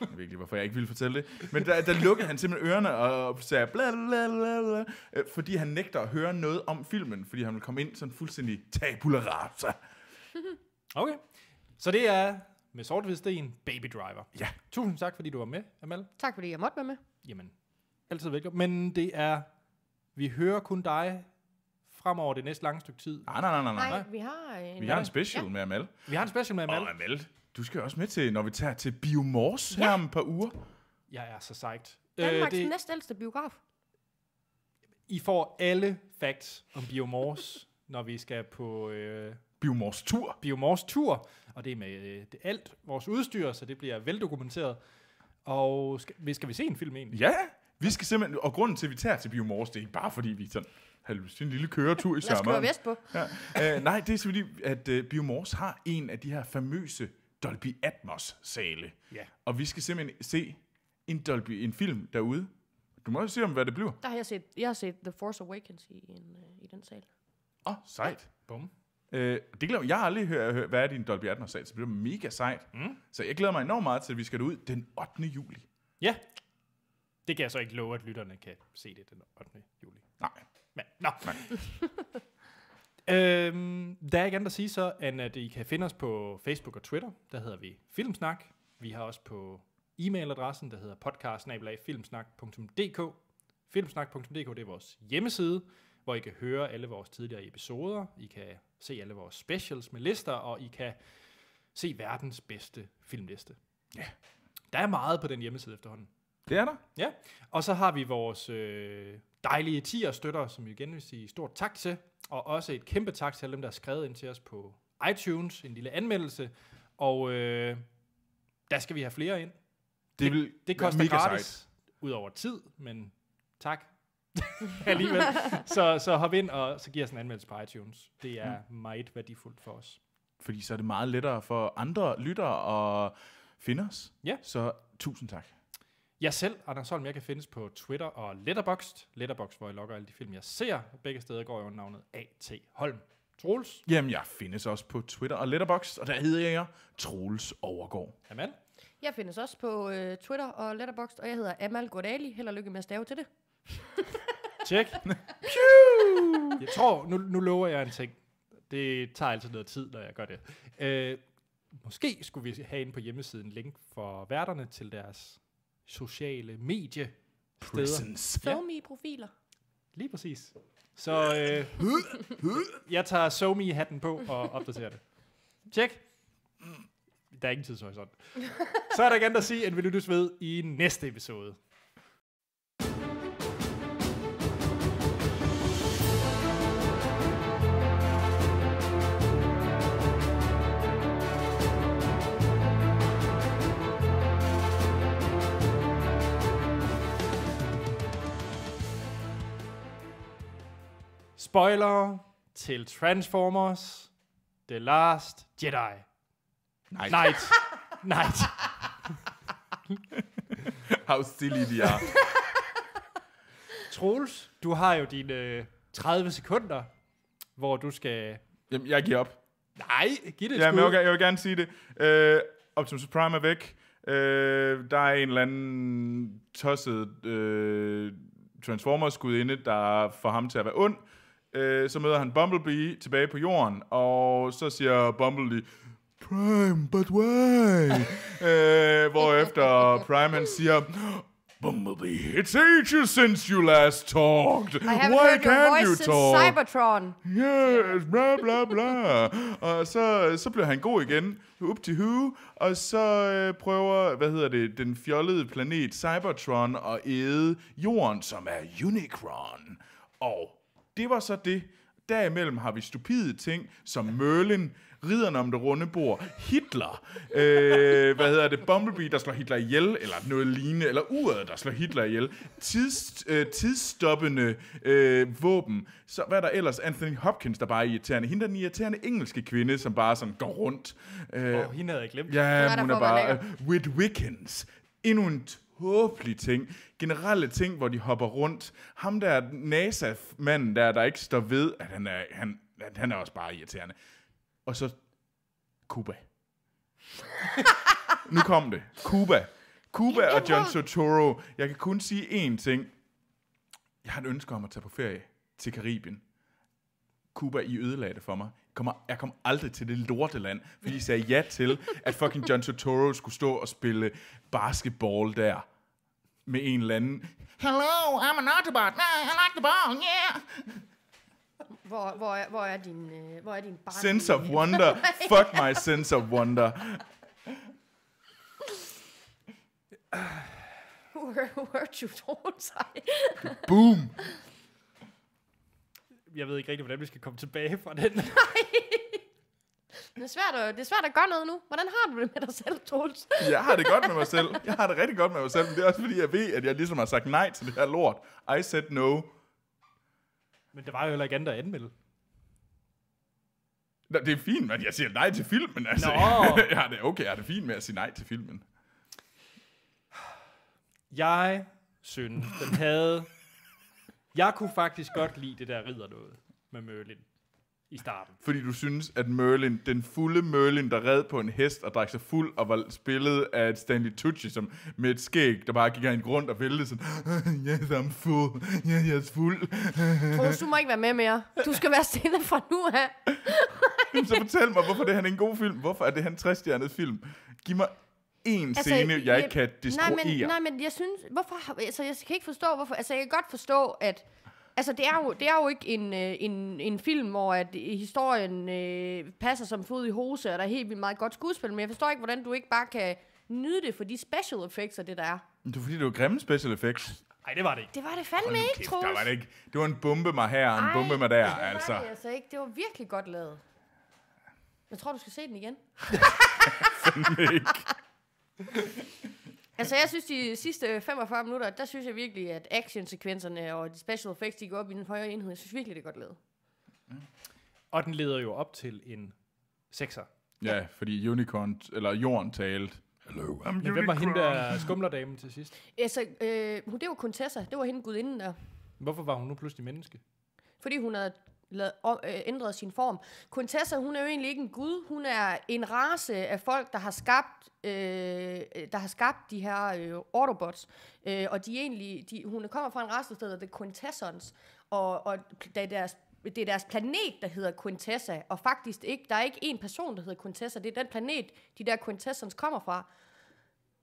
jeg ved ikke hvorfor jeg ikke ville fortælle det. Men der, der lukkede han simpelthen ørerne og sagde bla bla bla bla, øh, fordi han nægter at høre noget om filmen, fordi han vil komme ind sådan fuldstændig tabula rasa. Okay. Så det er med sort sten Baby Driver. Ja. Tusind tak, fordi du var med, Amal. Tak, fordi jeg måtte være med. Jamen, altid velkommen. Men det er, vi hører kun dig fremover det næste lange stykke tid. Nej, nej, nej, nej. nej vi har en, vi har en special ja. med Amal. Vi har en special med Amal. Og Amal, du skal også med til, når vi tager til Biomors ja. her om et par uger. Jeg er så sejt. Øh, Danmarks øh, det, næstældste biograf. I får alle facts om Biomors, når vi skal på... Øh, Biomors Tur. Biomors Tur, og det er med øh, det alt vores udstyr, så det bliver veldokumenteret. Og skal, skal vi se en film egentlig? Ja, vi skal simpelthen, og grunden til, at vi tager til Biomors, det er ikke bare fordi, vi sådan har lyst til en lille køretur i sommer. Lad os vest på. Ja. Uh, nej, det er selvfølgelig, at uh, Biomors har en af de her famøse Dolby Atmos-sale. Ja. Og vi skal simpelthen se en, Dolby, en film derude. Du må jo se, om hvad det bliver. Der har jeg set, jeg har set The Force Awakens i, en, uh, i den sal. Åh, oh, sejt. Ja. Bum. Øh, det glæder mig. Jeg har aldrig hørt, hvad er din Dolby Atmos sal, så det bliver mega sejt. Mm. Så jeg glæder mig enormt meget til, at vi skal ud den 8. juli. Ja. Det kan jeg så ikke love, at lytterne kan se det den 8. juli. Nej. Men, nå. Nej. øhm, der er ikke andet at sige så, end at I kan finde os på Facebook og Twitter. Der hedder vi Filmsnak. Vi har også på e-mailadressen, der hedder podcast-filmsnak.dk. Filmsnak.dk, det er vores hjemmeside, hvor I kan høre alle vores tidligere episoder. I kan se alle vores specials med lister, og I kan se verdens bedste filmliste. Ja. Der er meget på den hjemmeside efterhånden. Det er der. Ja, og så har vi vores øh, dejlige tier støtter, som vi igen vil sige stort tak til, og også et kæmpe tak til alle dem, der har skrevet ind til os på iTunes, en lille anmeldelse, og øh, der skal vi have flere ind. Det, det, det koster gratis, sejt. ud over tid, men tak alligevel. Så, så hop ind, og så giver os en anmeldelse på iTunes. Det er mm. meget værdifuldt for os. Fordi så er det meget lettere for andre lyttere at finde os. Ja. Så tusind tak. Jeg selv, Anders Holm, jeg kan findes på Twitter og Letterboxd. Letterboxd, hvor jeg logger alle de film, jeg ser. Begge steder går jeg under navnet A.T. Holm. Troels? Jamen, jeg findes også på Twitter og Letterboxd, og der hedder jeg Troels Overgaard. Amal? Jeg findes også på øh, Twitter og Letterboxd, og jeg hedder Amal Godali. Held og lykke med at stave til det. Tjek. jeg tror, nu, nu lover jeg en ting. Det tager altid noget tid, når jeg gør det. Øh, måske skulle vi have en på hjemmesiden link for værterne til deres sociale medie. Prisons. Ja. profiler. Lige præcis. Så øh, jeg tager me hatten på og opdaterer det. Tjek. Der er ingen tidshorisont. Så er der igen at sige, at vi lyttes ved i næste episode. spoiler til Transformers The Last Jedi. Night. Night. Night. How silly de er. Troels, du har jo dine 30 øh, sekunder, hvor du skal... Jamen, jeg giver op. Nej, giv det et Jamen, skud. Okay, jeg vil gerne sige det. Uh, Optimus Prime er væk. Uh, der er en eller anden tosset uh, Transformers-gudinde, der får ham til at være ond øh, så møder han Bumblebee tilbage på jorden, og så siger Bumblebee, Prime, but why? Øh, hvor efter Prime han siger, Bumblebee, it's ages since you last talked. I haven't Why heard your voice you since talk? Cybertron. Yes, blah, blah, blah. og så, så bliver han god igen. Up til who? Og så øh, prøver, hvad hedder det, den fjollede planet Cybertron at æde jorden, som er Unicron. Og det var så det. Derimellem har vi stupide ting som Merlin, ridderne om det runde bord, Hitler, øh, hvad hedder det, Bumblebee, der slår Hitler ihjel, eller noget lignende, eller uret, der slår Hitler ihjel, tids, øh, tidsstoppende øh, våben, så hvad er der ellers, Anthony Hopkins, der bare er irriterende, hende den irriterende engelske kvinde, som bare sådan går rundt. Øh, Åh, øh, oh, hende havde jeg glemt. Ja, hun er bare, øh, uh, Wickens, endnu en tåbelig ting generelle ting, hvor de hopper rundt. Ham der NASA-manden der, der ikke står ved, at han er, han, at han er også bare irriterende. Og så Cuba. nu kom det. Cuba. Cuba og John Turturro. Jeg kan kun sige én ting. Jeg har et ønske om at tage på ferie til Karibien. Cuba, I ødelagde det for mig. Jeg kommer, jeg kommer aldrig til det lorte land, fordi I sagde ja til, at fucking John Turturro skulle stå og spille basketball der med en eller anden, Hello, I'm an Autobot, I like the ball, yeah. Hvor, hvor, er, hvor er din, øh, hvor er din barn? Sense of wonder. Fuck my sense of wonder. Where, where you told Boom. Jeg ved ikke rigtig, hvordan vi skal komme tilbage fra den. Nej. Det er, svært at, det er svært at gøre noget nu. Hvordan har du det med dig selv, Troels? Jeg har det godt med mig selv. Jeg har det rigtig godt med mig selv, men det er også fordi, jeg ved, at jeg ligesom har sagt nej til det her lort. I said no. Men det var jo heller ikke andet at anmelde. Nå, det er fint, men jeg siger nej til filmen. Altså. Nå. jeg har det, okay, jeg har det fint med at sige nej til filmen. Jeg synes, den havde... Jeg kunne faktisk godt lide det der ridder noget med Merlin i starten. Fordi du synes, at Merlin, den fulde Merlin, der red på en hest og drak sig fuld, og var spillet af Stanley Tucci som, med et skæg, der bare gik en grund og væltede sådan, øh, yes, I'm full, yes, jeg er fuld. Troels, du må ikke være med mere. Du skal være stille fra nu af. så fortæl mig, hvorfor det er han en god film? Hvorfor er det han 60 film? Giv mig en altså, scene, jeg, jeg kan destruere. Nej men, nej, men jeg synes, hvorfor, altså, jeg kan ikke forstå, hvorfor, altså jeg kan godt forstå, at Altså, det er jo, det er jo ikke en, øh, en, en film, hvor at øh, historien øh, passer som fod i hose, og der er helt vildt meget godt skuespil, men jeg forstår ikke, hvordan du ikke bare kan nyde det for de special effects og det, der er. Men Det er fordi, det var grimme special effects. Nej, det var det ikke. Det var det fandme Hold ikke, Troels. Det var det ikke. Det var en bombe mig her, og en bombe mig der, det altså. det altså ikke. Det var virkelig godt lavet. Jeg tror, du skal se den igen. Fandme ikke. Altså, jeg synes, de sidste 45 minutter, der synes jeg virkelig, at actionsekvenserne og de special effects, de går op i den højere enhed. Jeg synes virkelig, det er godt lavet. Mm. Og den leder jo op til en sekser. Ja, ja. fordi unicorn, eller jorden talte. Hello, I'm Men hvem var hende der skumlerdamen til sidst? Altså, øh, hun, det var Contessa. Det var hende gudinden der. Hvorfor var hun nu pludselig menneske? Fordi hun havde lad, øh, ændret sin form. Quintessa, hun er jo egentlig ikke en gud, hun er en race af folk, der har skabt øh, der har skabt de her øh, Autobots, øh, og de egentlig, de, hun kommer fra en race, der hedder The Quintessons, og, og er deres det er deres planet, der hedder Quintessa, og faktisk ikke, der er ikke en person, der hedder Quintessa, det er den planet, de der Quintessons kommer fra.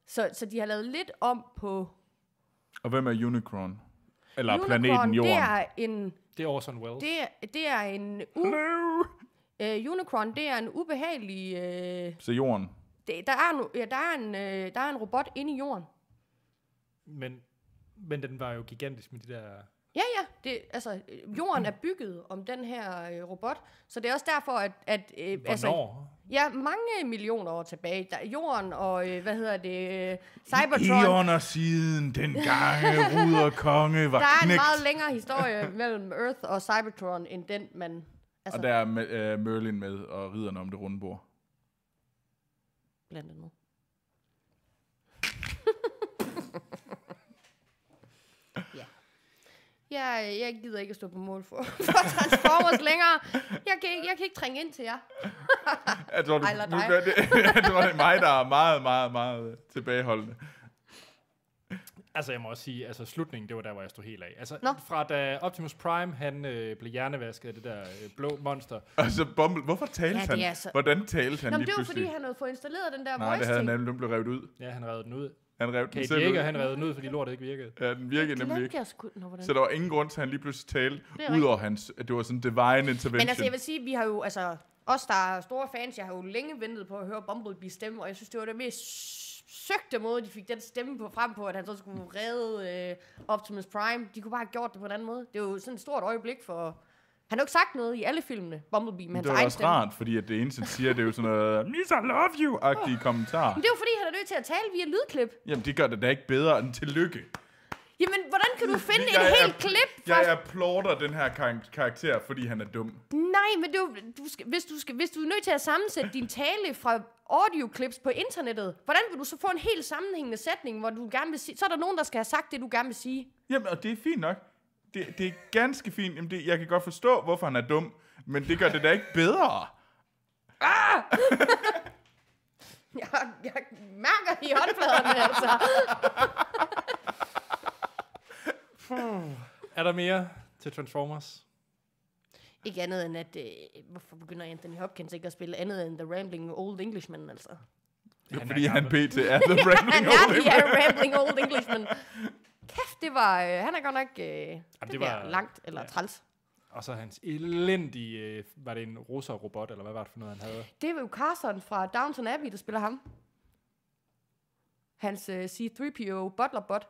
Så, så de har lavet lidt om på... Og hvem er Unicron? Eller Unicron, planeten Jorden? det er en det er Orson Welles. Det, er- det er en... U- Uh, øh, Unicron, det er en ubehagelig... Uh, Så jorden. det, der, er en, ja, der, er en, uh, der er en robot inde i jorden. Men, men den var jo gigantisk med de der Ja, ja. Det, altså, øh, jorden er bygget om den her øh, robot, så det er også derfor, at... at øh, Hvornår? Altså, ja, mange millioner år tilbage. Der, jorden og, øh, hvad hedder det, øh, Cybertron... Eon og siden, den gange ruder konge var Der er knægt. en meget længere historie mellem Earth og Cybertron, end den, man... Altså, og der er øh, Merlin med og ridderne om det runde bord. Blandt andet. Jeg, jeg gider ikke at stå på mål for, for Transformers længere. Jeg kan, jeg kan ikke trænge ind til jer. jeg tror, du, Ej, nu gør det, jeg tror, det er mig, der er meget, meget, meget tilbageholdende. Altså, jeg må også sige, altså slutningen, det var der, hvor jeg stod helt af. Altså, Nå. fra da Optimus Prime, han øh, blev hjernevasket af det der øh, blå monster. Altså, Bumble, hvorfor talte ja, han? Så... Hvordan talte han Nå, lige det var, pludselig? fordi han havde fået installeret den der Nej, voice det havde han nemlig blev revet ud. Ja, han revet den ud. Han rev den selv ud. han rev den ud, fordi lortet ikke virkede. Ja, den virkede nemlig ikke. Jeg Nå, Så der var ingen grund til, at han lige pludselig talte, udover hans, at det var sådan divine intervention. Men altså, jeg vil sige, vi har jo, altså, os der er store fans, jeg har jo længe ventet på at høre Bumblebee stemme, og jeg synes, det var det mest søgte måde, de fik den stemme på, frem på, at han så skulle redde øh, Optimus Prime. De kunne bare have gjort det på en anden måde. Det er jo sådan et stort øjeblik for han har jo ikke sagt noget i alle filmene, Bumblebee, med hans Det er egen også rart, fordi at det eneste, han siger, det er jo sådan noget, Miss, I love you-agtige kommentarer. Men det er jo fordi, han er nødt til at tale via lydklip. Jamen, det gør det da ikke bedre end tillykke. Jamen, hvordan kan du finde jeg, et helt klip fra... Jeg applauder den her kar- karakter, fordi han er dum. Nej, men du, du skal, hvis, du skal, hvis du er nødt til at sammensætte din tale fra audioclips på internettet, hvordan vil du så få en helt sammenhængende sætning, hvor du gerne vil sige... Så er der nogen, der skal have sagt det, du gerne vil sige. Jamen, og det er fint nok det, det er ganske fint. Jamen det, jeg kan godt forstå, hvorfor han er dum, men det gør det da ikke bedre. Ah! jeg, jeg mærker i håndfladerne, altså. er der mere til Transformers? Ikke andet end, at øh, hvorfor begynder Anthony Hopkins ikke at spille andet end The Rambling Old Englishman, altså? Jo, han fordi han pt. er The Rambling Old Englishman. han er The Rambling Old Englishman. Kæft, det var, øh, han er godt nok øh, Jamen, det, var, langt eller ja. træls. Og så hans elendige, øh, var det en russer-robot, eller hvad var det for noget, han havde? Det var jo Carson fra Downton Abbey, der spiller ham. Hans øh, C-3PO butlerbot.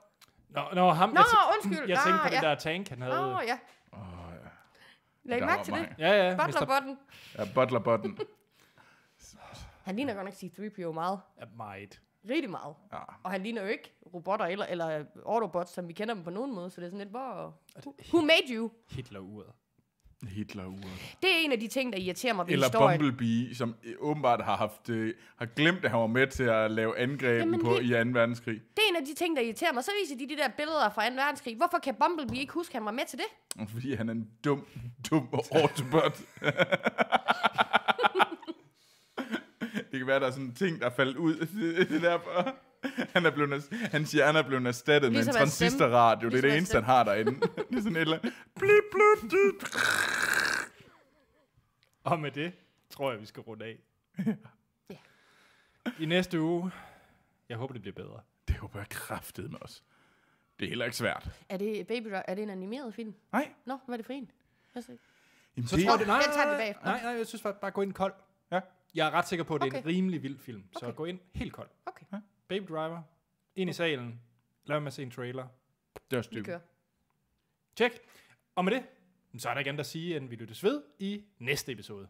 Nå, nå, ham, nå jeg undskyld. Jeg tænkte nå, på ja. den der tank, han havde. Nå, ja. Oh, ja. Læg mærke til det. Ja, ja. Butlerbotten. Ja, butlerbotten. han ligner godt nok C-3PO meget. Ja, meget. Rigtig meget. Ja. Og han ligner jo ikke robotter eller, eller autobots, som vi kender dem på nogen måde, så det er sådan lidt, hvor... Who, who made you? Hitler-uret. Hitler-uret. Det er en af de ting, der irriterer mig ved Eller historien. Bumblebee, som øh, åbenbart har, haft, øh, har glemt, at han var med til at lave angreb Jamen på det, i 2. verdenskrig. Det er en af de ting, der irriterer mig. Så viser de de der billeder fra 2. verdenskrig. Hvorfor kan Bumblebee ikke huske, at han var med til det? Fordi han er en dum, dum autobot. kan være, der er sådan en ting, der er faldet ud. Det, er derfor. Han er blevet, hans hjerne er blevet erstattet ligesom med en ligesom transistorradio. Ligesom det er det ligesom eneste, han har derinde. det er sådan et eller andet. Blip, blip, blip. Og med det tror jeg, vi skal runde af. I næste uge, jeg håber, det bliver bedre. Det håber jeg kraftet med os. Det er heller ikke svært. Er det, Baby Rock, er det en animeret film? Nej. Nå, hvad er det for en? Jeg, så? Jamen, så det... tror jeg, det, nej, den tager vi bagefter. Nej, nej, jeg synes bare, bare gå ind kold. Ja. Jeg er ret sikker på, at det okay. er en rimelig vild film. Så okay. gå ind helt kold. Okay. Ja? Baby Driver. Ind i salen. Lad mig se en trailer. Dørstykke. Vi Tjek. Og med det, så er der ikke andet at sige, end vi lyttes ved i næste episode.